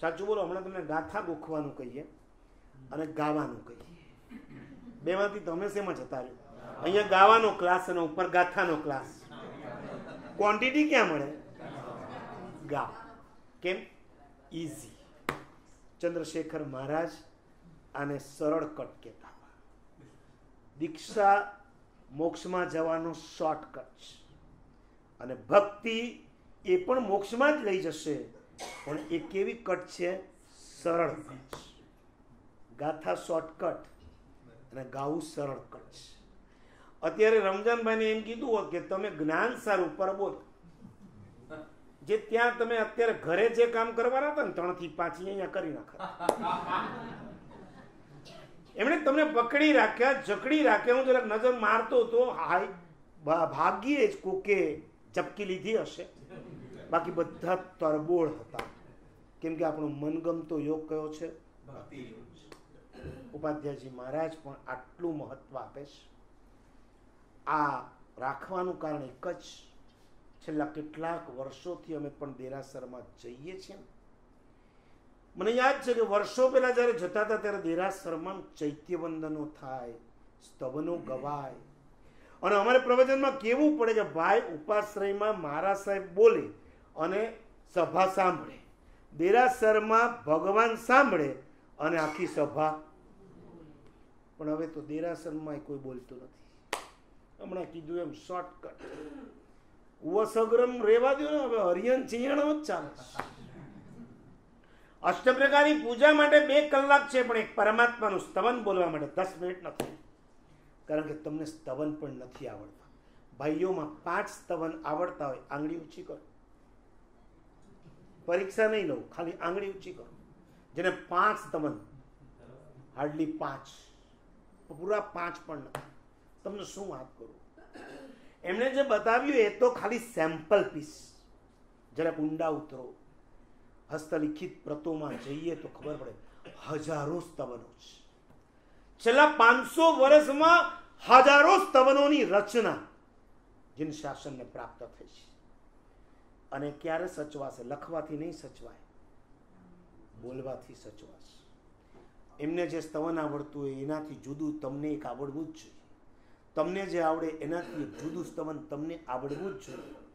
સાચું બોલો હમણાં તમને ગાથા ગોખવાનું કહીએ અને ગાવાનું કહીએ બેમાંથી તમે શેમાં જતા રહ્યો અહીંયા ગાવાનો ક્લાસ અને ઉપર ગાથાનો ક્લાસ ક્વોન્ટિટી ક્યાં મળે ગા કેમ ઇઝી ચંદ્રશેખર મહારાજ આને સરળ કટ કે દીક્ષા મોક્ષમાં જવાનો શોર્ટકટ છે અને ભક્તિ એ પણ મોક્ષમાં જ લઈ જશે પણ એ કેવી કટ છે સરળ કટ ગાથા શોર્ટકટ અને ગાવું સરળ કટ અત્યારે રમજાનભાઈને એમ કીધું હોત કે તમે જ્ઞાન સારું પરબો જે ત્યાં તમે અત્યારે ઘરે જે કામ કરવાના હતા ને ત્રણથી પાંચ અહીંયા કરી નાખો એમણે તમને પકડી રાખ્યા જકડી રાખ્યા હું જરાક નજર મારતો હતો હાય ભાગ્યે જ કોકે ચપકી લીધી હશે બાકી બધા તરબોળ હતા કેમ કે આપણો મનગમતો યોગ કયો છે ઉપાધ્યાયજી મહારાજ પણ આટલું મહત્વ આપે છે આ રાખવાનું કારણ એક જ છેલ્લા કેટલાક વર્ષોથી અમે પણ દેરાસરમાં જઈએ છીએ મને યાદ છે કે વર્ષો પહેલાં જ્યારે જતા હતા ત્યારે દેરાસરમાં ચૈત્યવંદનો થાય સ્તવનો ગવાય અને અમારે પ્રવચનમાં કેવું પડે કે ભાઈ ઉપાશ્રયમાં મારા સાહેબ બોલે અને સભા સાંભળે દેરાસરમાં ભગવાન સાંભળે અને આખી સભા પણ હવે તો દેરાસરમાં કોઈ બોલતું નથી હમણાં કીધું એમ શોર્ટકટ વસગ્રમ રહેવા દો ને હવે હરિયન ચિયાણો જ ચાલે અષ્ટપ્રકારની પૂજા માટે બે કલાક છે પણ એક પરમાત્માનું સ્તવન બોલવા માટે દસ મિનિટ નથી કારણ કે તમને સ્તવન પણ નથી આવડતા ભાઈઓમાં પાંચ સ્તવન આવડતા હોય આંગળી ઊંચી કરો પરીક્ષા નહીં લઉં ખાલી આંગળી ઊંચી કરો જેને પાંચ સ્તવન હાર્ડલી પાંચ પૂરા પાંચ પણ નથી તમને શું વાત કરું એમણે જે બતાવ્યું એ તો ખાલી સેમ્પલ પીસ જરાક ઊંડા ઉતરો હસ્તલિખિત પ્રતોમાં જઈએ તો ખબર પડે હજારો સ્તવનો છે છેલ્લા પાંચસો વર્ષમાં હજારો સ્તવનોની રચના જિન શાસનને પ્રાપ્ત થઈ છે અને ક્યારે સચવાશે લખવાથી નહીં સચવાય બોલવાથી સચવાશે એમને જે સ્તવન આવડતું હોય એનાથી જુદું તમને એક આવડવું જ જોઈએ તમને જે આવડે એનાથી જુદું સ્તવન તમને આવડવું જ જોઈએ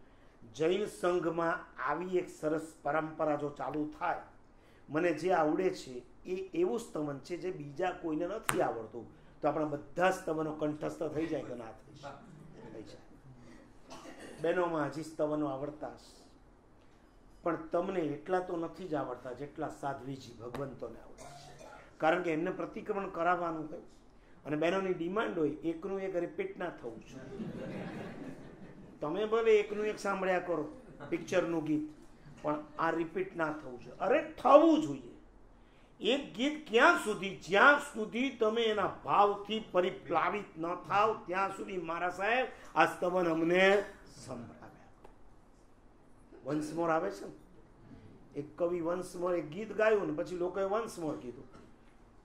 જૈન સંઘમાં આવી એક સરસ પરંપરા જો ચાલુ થાય મને જે આવડે છે એ એવું સ્તમન છે જે બીજા કોઈને નથી આવડતું તો આપણા બધા સ્તવનો કંઠસ્થ થઈ જાય કે ના થઈ જાય બહેનોમાં હજી સ્તવનો આવડતા પણ તમને એટલા તો નથી જ આવડતા જેટલા સાધ્વીજી ભગવંતોને આવડતા કારણ કે એમને પ્રતિક્રમણ કરાવવાનું હોય અને બહેનોની ડિમાન્ડ હોય એકનું એક રિપીટ ના થવું જોઈએ તમે ભલે એકનું એક સાંભળ્યા કરો પિક્ચરનું ગીત પણ આ રિપીટ ના થવું જોઈએ અરે થવું જોઈએ એક ગીત ક્યાં સુધી જ્યાં સુધી તમે એના ભાવથી પરિપ્લાવિત ન થાવ ત્યાં સુધી મારા સાહેબ આ સ્તવન અમને સંભળાવ્યા વંશમોર આવે છે ને એક કવિ વંશમોર એક ગીત ગાયું ને પછી લોકોએ વંશમોર કીધું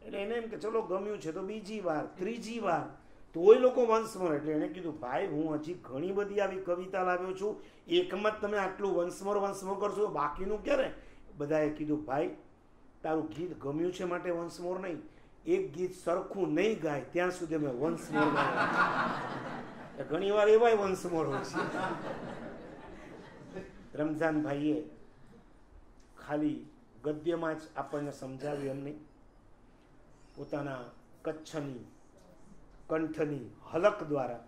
એટલે એને એમ કે ચલો ગમ્યું છે તો બીજી વાર ત્રીજી વાર તોય લોકો વંશમર એટલે એણે કીધું ભાઈ હું હજી ઘણી બધી આવી કવિતા લાવ્યો છું એકમાં જ તમે આટલું વંશમર વંશમર કરશો બાકીનું ક્યારે બધાએ કીધું ભાઈ તારું ગીત ગમ્યું છે માટે વંશમોર નહીં એક ગીત સરખું નહીં ગાય ત્યાં સુધી અમે વંશમોર ગાય ઘણી વાર એવાય વંશમોર હોય છે રમઝાન ભાઈએ ખાલી ગદ્યમાં જ આપણને સમજાવ્યું એમ નહીં પોતાના કચ્છની કંઠની હલક દ્વારા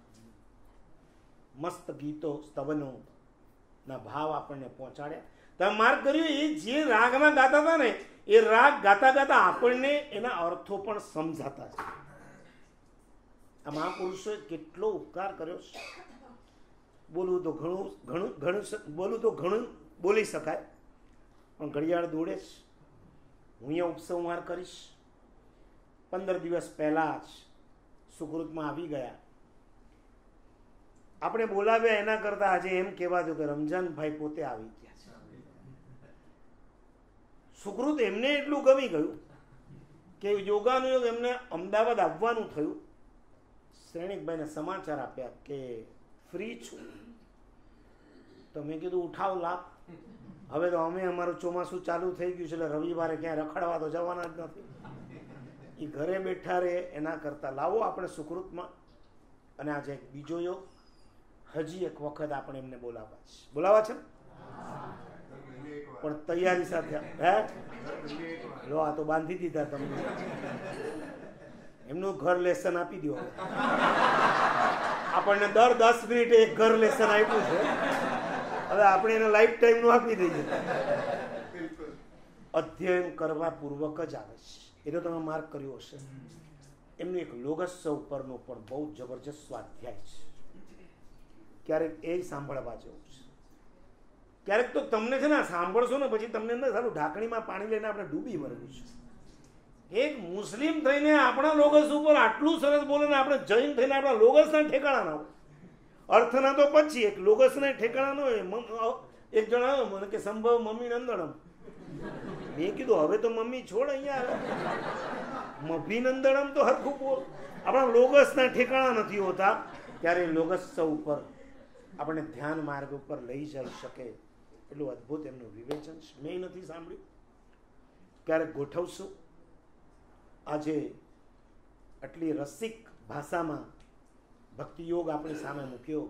મસ્ત ગીતો સ્તવનો ના ભાવ આપણને પહોંચાડ્યા તમે માર્ગ કર્યું એ જે રાગમાં ગાતા હતા ને એ રાગ ગાતા ગાતા આપણને એના અર્થો પણ સમજાતા છે આ મહાપુરુષોએ કેટલો ઉપકાર કર્યો છે બોલવું તો ઘણું ઘણું ઘણું બોલવું તો ઘણું બોલી શકાય પણ ઘડિયાળ દોડે છે હું અહીંયા ઉપસંહાર કરીશ પંદર દિવસ પહેલાં જ સુકૃતમાં આવી ગયા આપણે બોલાવ્યા એના કરતા આજે એમ કહેવા દો કે રમજાનભાઈ પોતે આવી ગયા છે સુકૃત એમને એટલું ગમી ગયું કે યોગાનુયોગ એમને અમદાવાદ આવવાનું થયું શ્રેણિકભાઈને સમાચાર આપ્યા કે ફ્રી છું તો મેં કીધું ઉઠાવ લાભ હવે તો અમે અમારું ચોમાસું ચાલુ થઈ ગયું છે એટલે રવિવારે ક્યાંય રખડવા તો જવાના જ નથી એ ઘરે બેઠા રહે એના કરતાં લાવો આપણે સુકૃતમાં અને આજે એક બીજો યોગ હજી એક વખત આપણે એમને બોલાવવા છે બોલાવવા છે પણ તૈયારી સાથે હે લો આ તો બાંધી દીધા તમને એમનું ઘર લેસન આપી દો આપણને દર દસ મિનિટે એક ઘર લેસન આપ્યું છે હવે આપણે એને લાઈફ ટાઈમનું આપી દઈએ અધ્યયન કરવા પૂર્વક જ આવે છે એનો તમે માર્ક કર્યો હશે એમનું એક લોગસ્વ પરનો પણ બહુ જબરજસ્ત સ્વાધ્યાય છે ક્યારેક એ સાંભળવા જેવું છે ક્યારેક તો તમને છે ને સાંભળશો ને પછી તમને અંદર સારું ઢાંકણીમાં પાણી લઈને આપણે ડૂબી મરવું છે એક મુસ્લિમ થઈને આપણા લોગસ ઉપર આટલું સરસ બોલે ને આપણે જૈન થઈને આપણા લોગસના ઠેકાણા ના અર્થના તો પછી એક લોગસને ઠેકાણા ન હોય એક જણાવ્યો મને કે સંભવ મમ્મી નંદણમ મેં કીધું હવે તો મમ્મી છોડ અહીંયા અભિનંદન આમ તો હરખું બોલ આપણા લોગસના ઠેકાણા નથી હોતા ત્યારે લોગસ ઉપર આપણને ધ્યાન માર્ગ ઉપર લઈ જઈ શકે એટલું અદ્ભુત એમનું વિવેચન મેં નથી સાંભળ્યું ક્યારેક ગોઠવશું આજે આટલી રસિક ભાષામાં ભક્તિયોગ આપણી સામે મૂક્યો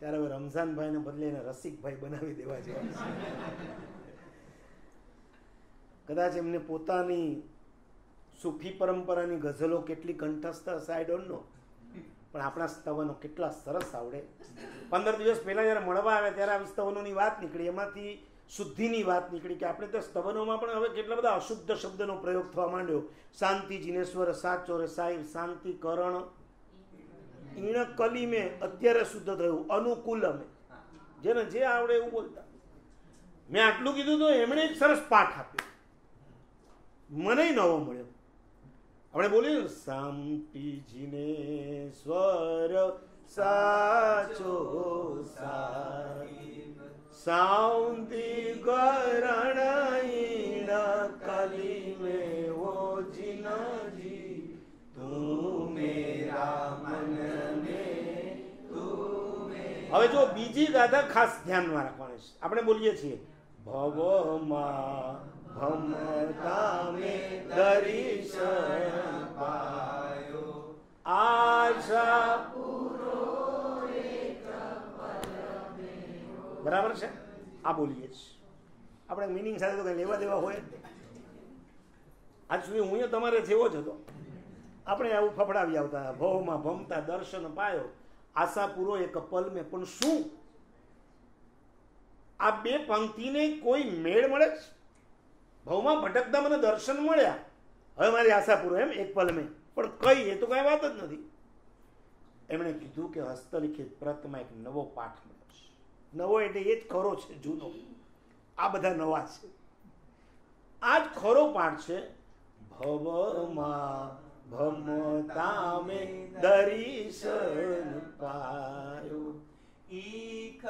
ત્યારે હવે રમઝાનભાઈને બદલે એને રસિકભાઈ બનાવી દેવા જેવા કદાચ એમને પોતાની સૂફી પરંપરાની ગઝલો કેટલી કંઠસ્થ હશે આઈ ડોન્ટ નો પણ આપણા સ્તવનો કેટલા સરસ આવડે પંદર દિવસ પહેલાં જ્યારે મળવા આવે ત્યારે આ સ્તવનોની વાત નીકળી એમાંથી શુદ્ધિની વાત નીકળી કે આપણે તો સ્તવનોમાં પણ હવે કેટલા બધા અશુદ્ધ શબ્દનો પ્રયોગ થવા માંડ્યો શાંતિ જીનેશ્વર સાચો રે સાહેબ શાંતિ કરણ ઈણ કલીમે અત્યારે શુદ્ધ થયું અનુકૂલ અનુકૂલમે જેને જે આવડે એવું બોલતા મેં આટલું કીધું તો એમણે જ સરસ પાઠ આપ્યો મને નવો મળ્યો આપણે બોલીએ શાંતિજીને સ્વર સાચો શાંતિ ગરણ કલી મે વો તું મેરા મન મે હવે જો બીજી ગાથા ખાસ ધ્યાનમાં રાખવાની છે આપણે બોલીએ છીએ ભવમાં ભમતા મેં દર્શન પાયો આશા બરાબર છે આ બોલીએ છીએ આપણે મિનિંગ સાથે તો કંઈ લેવા દેવા હોય આજ સુધી હું તમારે જેવો જ હતો આપણે આવું ફફડાવી આવતા ભવમાં ભમતા દર્શન પાયો આશા પૂરો એક પલ મેં પણ શું આ બે પંક્તિને કોઈ મેળ મળે છે ભવમાં ભટકતા મને દર્શન મળ્યા હવે મારી આશા પૂરો એમ એક પલમે પણ કઈ એ તો કાંઈ વાત જ નથી એમણે કીધું કે હસ્તલિખિત પ્રતમાં એક નવો પાઠ મળ્યો છે નવો એટલે એ જ ખરો છે જૂનો આ બધા નવા છે આ જ ખરો પાઠ છે ભવમાં ભમતામે દરીશન પાયો ईख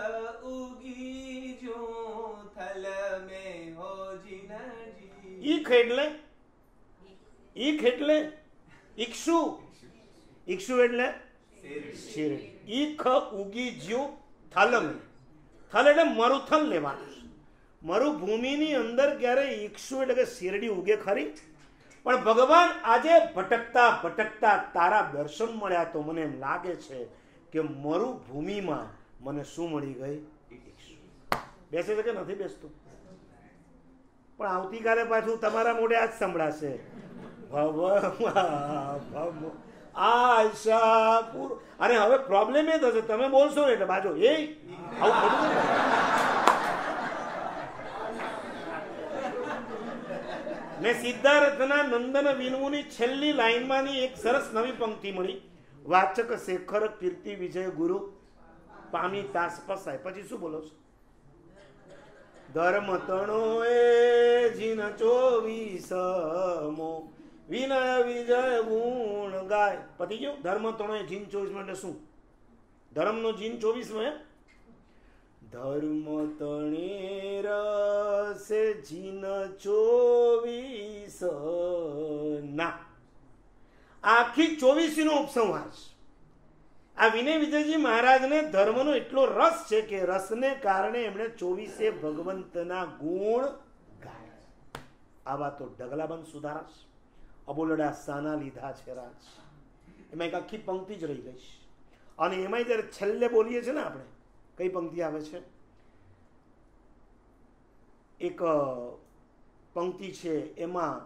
ઉગી જો થલ મે હોજી નજી ઈખ એટલે ઈખ એટલે ઈક્ષુ ઈક્ષુ એટલે શિર ઈખ ઉગી જ્યો થલમ થલ એટલે મરુથલ લેવાનું મરુભૂમિની અંદર ક્યારે ઈક્ષુ એટલે કે શેરડી ઉગે ખરી પણ ભગવાન આજે ભટકતા ભટકતા તારા દર્શન મળ્યા તો મને એમ લાગે છે કે મરુભૂમિમાં મને શું મળી ગઈ બેસે છે કે નથી બેસતું પણ આવતીકાલે પાછું તમારા મોઢે આ જ સંભળાશે આશા અને હવે પ્રોબ્લેમ એ થશે તમે બોલશો ને એટલે બાજુ એ આવું ને સિદ્ધાર્થના નંદન વિનવુની છેલ્લી લાઈનમાંની એક સરસ નવી પંક્તિ મળી વાચક શેખર કીર્તિ વિજય ગુરુ પામી તાસ પસાય પછી શું બોલો છો ધર્મ તણો એ જીન ચોવીસ મો વિનય વિજય ગુણ ગાય પતી ગયો ધર્મ તણો એ જીન ચોવીસ માટે એટલે શું ધર્મનો જીન ચોવીસ માં ધર્મ તણે રસે જીન ચોવીસ ના આખી ચોવીસ નો ઉપસંહાર છે આ વિનય વિજયજી મહારાજને ધર્મનો એટલો રસ છે કે રસને કારણે એમણે ચોવીસે ભગવંતના ગુણ ગાયા આવા તો ઢગલાબંધ સુધારસ અબોલડા સાના લીધા છે રાજ એમાં એક આખી પંક્તિ જ રહી ગઈ છે અને એમાં જ્યારે છેલ્લે બોલીએ છીએ ને આપણે કઈ પંક્તિ આવે છે એક પંક્તિ છે એમાં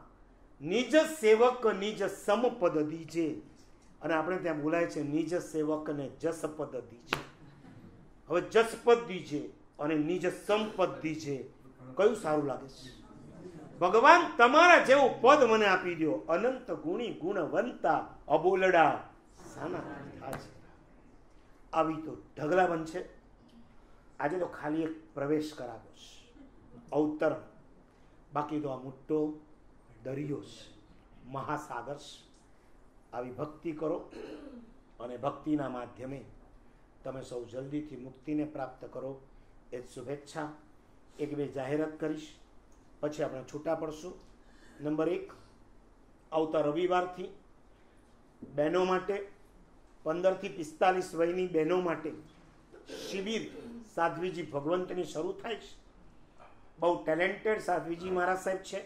નિજ સેવક નિજ સમપદ દીજે અને આપણે ત્યાં બોલાય છે નિજ સેવકને જસપદ છે હવે જસપદ છે અને નિજ સંપદ છે કયું સારું લાગે છે ભગવાન તમારા જેવું પદ મને આપી દો અનંત ગુણી ગુણવંતા અબોલડા સાના છે આવી તો ઢગલા છે આજે તો ખાલી એક પ્રવેશ કરાવ્યો છે અવતરણ બાકી તો આ મોટો દરિયો છે મહાસાગર છે આવી ભક્તિ કરો અને ભક્તિના માધ્યમે તમે સૌ જલ્દીથી મુક્તિને પ્રાપ્ત કરો એ જ શુભેચ્છા એક બે જાહેરાત કરીશ પછી આપણે છૂટા પડશું નંબર એક આવતા રવિવારથી બહેનો માટે પંદરથી પિસ્તાલીસ વયની બહેનો માટે શિબિર સાધ્વીજી ભગવંતની શરૂ થાય છે બહુ ટેલેન્ટેડ સાધ્વીજી મારા સાહેબ છે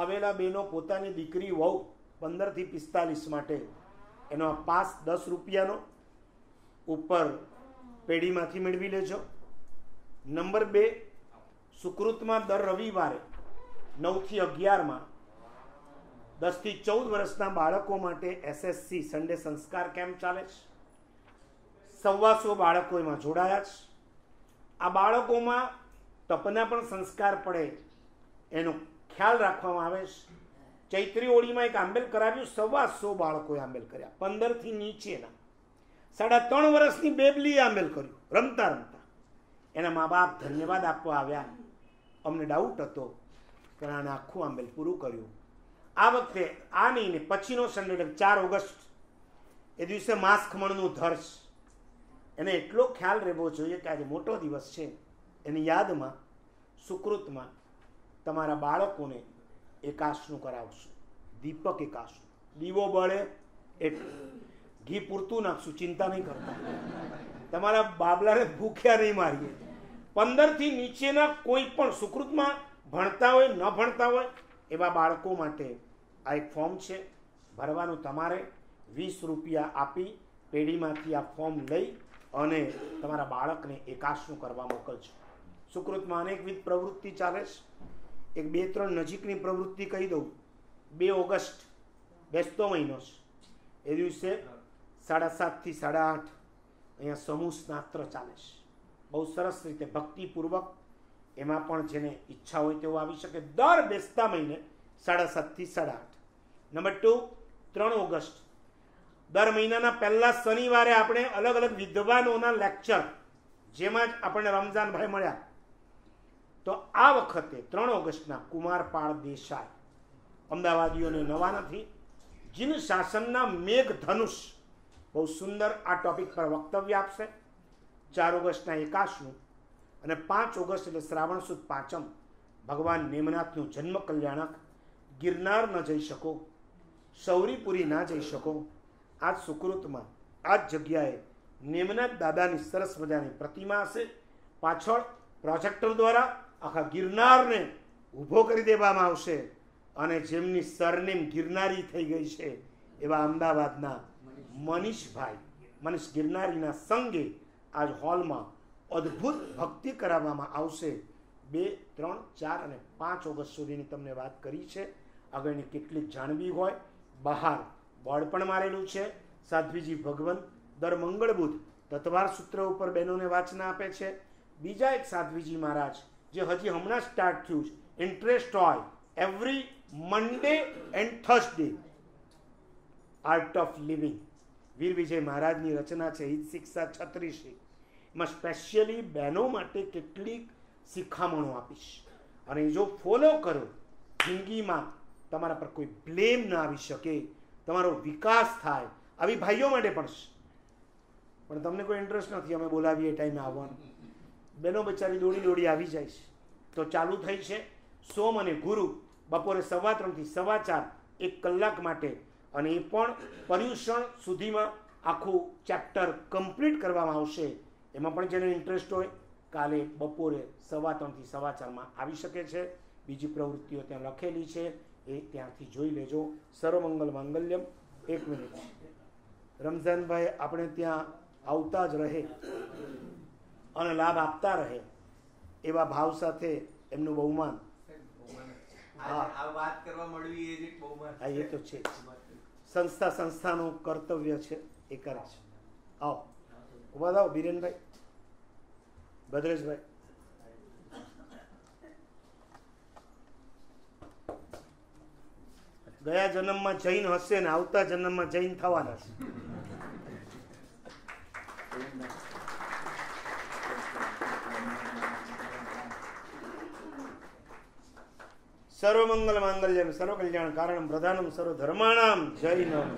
આવેલા બહેનો પોતાની દીકરી વહુ પંદરથી પિસ્તાલીસ માટે એનો આ પાસ દસ રૂપિયાનો ઉપર પેઢીમાંથી મેળવી લેજો નંબર બે સુકૃતમાં દર રવિવારે નવથી અગિયારમાં દસથી ચૌદ વર્ષના બાળકો માટે એસએસસી સન્ડે સંસ્કાર કેમ્પ ચાલે છે સવાસો બાળકો એમાં જોડાયા છે આ બાળકોમાં તપના પણ સંસ્કાર પડે એનો ખ્યાલ રાખવામાં આવે છે ચૈત્રી ઓળીમાં એક આંબેલ કરાવ્યું સવા સો બાળકોએ આંબેલ કર્યા પંદરથી નીચેના સાડા ત્રણ વર્ષની બેબલીએ આંબેલ કર્યું રમતા રમતા એના મા બાપ ધન્યવાદ આપવા આવ્યા અમને ડાઉટ હતો પણ આને આખું આંબેલ પૂરું કર્યું આ વખતે આ નહીં ને પછીનો સન્ડે ચાર ઓગસ્ટ એ દિવસે માસ ખમણનું ધર્ષ એને એટલો ખ્યાલ રહેવો જોઈએ કે આજે મોટો દિવસ છે એની યાદમાં સુકૃતમાં તમારા બાળકોને એકાશનું કરાવશું દીપક એકાશનું દીવો બળે એટલું ઘી પૂરતું નાખશું ચિંતા નહીં કરતા તમારા બાબલાને ભૂખ્યા નહીં મારીએ પંદરથી નીચેના કોઈ પણ સુકૃતમાં ભણતા હોય ન ભણતા હોય એવા બાળકો માટે આ એક ફોર્મ છે ભરવાનું તમારે વીસ રૂપિયા આપી પેઢીમાંથી આ ફોર્મ લઈ અને તમારા બાળકને એકાશનું કરવા મોકલજો સુકૃતમાં અનેકવિધ પ્રવૃત્તિ ચાલે છે એક બે ત્રણ નજીકની પ્રવૃત્તિ કહી દઉં બે ઓગસ્ટ બેસતો મહિનો છે એ દિવસે સાડા સાતથી સાડા આઠ અહીંયા સમૂહ સ્નાત્ર ચાલે છે બહુ સરસ રીતે ભક્તિપૂર્વક એમાં પણ જેને ઈચ્છા હોય તેવું આવી શકે દર બેસતા મહિને સાડા સાતથી સાડા આઠ નંબર ટુ ત્રણ ઓગસ્ટ દર મહિનાના પહેલા શનિવારે આપણે અલગ અલગ વિદ્વાનોના લેક્ચર જેમાં જ આપણને રમઝાનભાઈ મળ્યા તો આ વખતે ત્રણ ઓગસ્ટના કુમારપાળ દેસાઈ અમદાવાદીઓને નવા નથી જીન શાસનના મેઘ ધનુષ બહુ સુંદર આ ટોપિક પર વક્તવ્ય આપશે ચાર ઓગસ્ટના એકાશનું અને પાંચ ઓગસ્ટ એટલે શ્રાવણ સુદ પાંચમ ભગવાન નેમનાથનું જન્મ કલ્યાણક ગિરનાર ન જઈ શકો સૌરીપુરી ના જઈ શકો આ સુકૃતમાં આ જગ્યાએ નેમનાથ દાદાની સરસ મજાની પ્રતિમા હશે પાછળ પ્રોજેક્ટર દ્વારા આખા ગિરનારને ઊભો કરી દેવામાં આવશે અને જેમની સરનેમ ગિરનારી થઈ ગઈ છે એવા અમદાવાદના મનીષભાઈ મનીષ ગિરનારીના સંગે આજ હોલમાં અદ્ભુત ભક્તિ કરાવવામાં આવશે બે ત્રણ ચાર અને પાંચ ઓગસ્ટ સુધીની તમને વાત કરી છે આગળની કેટલીક જાણવી હોય બહાર બોર્ડ પણ મારેલું છે સાધ્વીજી ભગવંત દર મંગળ બુધ તત્વાર સૂત્ર ઉપર બહેનોને વાચના આપે છે બીજા એક સાધ્વીજી મહારાજ જે હજી હમણાં સ્ટાર્ટ થયું છે ઇન્ટરેસ્ટ હોય every Monday and Thursday art of living Veer Vijay મહારાજની રચના છે હિત શિક્ષા છત્રીસી એમાં સ્પેશિયલી બહેનો માટે કેટલીક શિખામણો આપીશ અને જો ફોલો કરો જિંદગીમાં તમારા પર કોઈ બ્લેમ ના આવી શકે તમારો વિકાસ થાય આવી ભાઈઓ માટે પણ પણ તમને કોઈ ઇન્ટરેસ્ટ નથી અમે બોલાવીએ ટાઈમે આવવાનું બહેનો બચારી દોડી દોડી આવી જાય છે તો ચાલુ થઈ છે સોમ અને ગુરુ બપોરે સવા ત્રણથી સવા ચાર એક કલાક માટે અને એ પણ પર્યુષણ સુધીમાં આખું ચેપ્ટર કમ્પ્લીટ કરવામાં આવશે એમાં પણ જેને ઇન્ટરેસ્ટ હોય કાલે બપોરે સવા ત્રણથી સવા ચારમાં આવી શકે છે બીજી પ્રવૃત્તિઓ ત્યાં લખેલી છે એ ત્યાંથી જોઈ લેજો સર્વમંગલ મંગલ્યમ એક મિનિટ રમઝાનભાઈ આપણે ત્યાં આવતા જ રહે અને લાભ આપતા રહે એવા ભાવ સાથે એમનું બહુમાન હા એ તો છે સંસ્થા સંસ્થાનું કર્તવ્ય છે એ કરે છે આવો ઉભા થાવ બિરેનભાઈ ભદ્રેશભાઈ ગયા જન્મમાં જૈન હશે ને આવતા જન્મમાં જૈન થવાના છે સર્વમંગલ માંગલ્યમ સર્વ કલ્યાણ કારણ પ્રધાનમ સર્વ ધર્માણામ જય નમ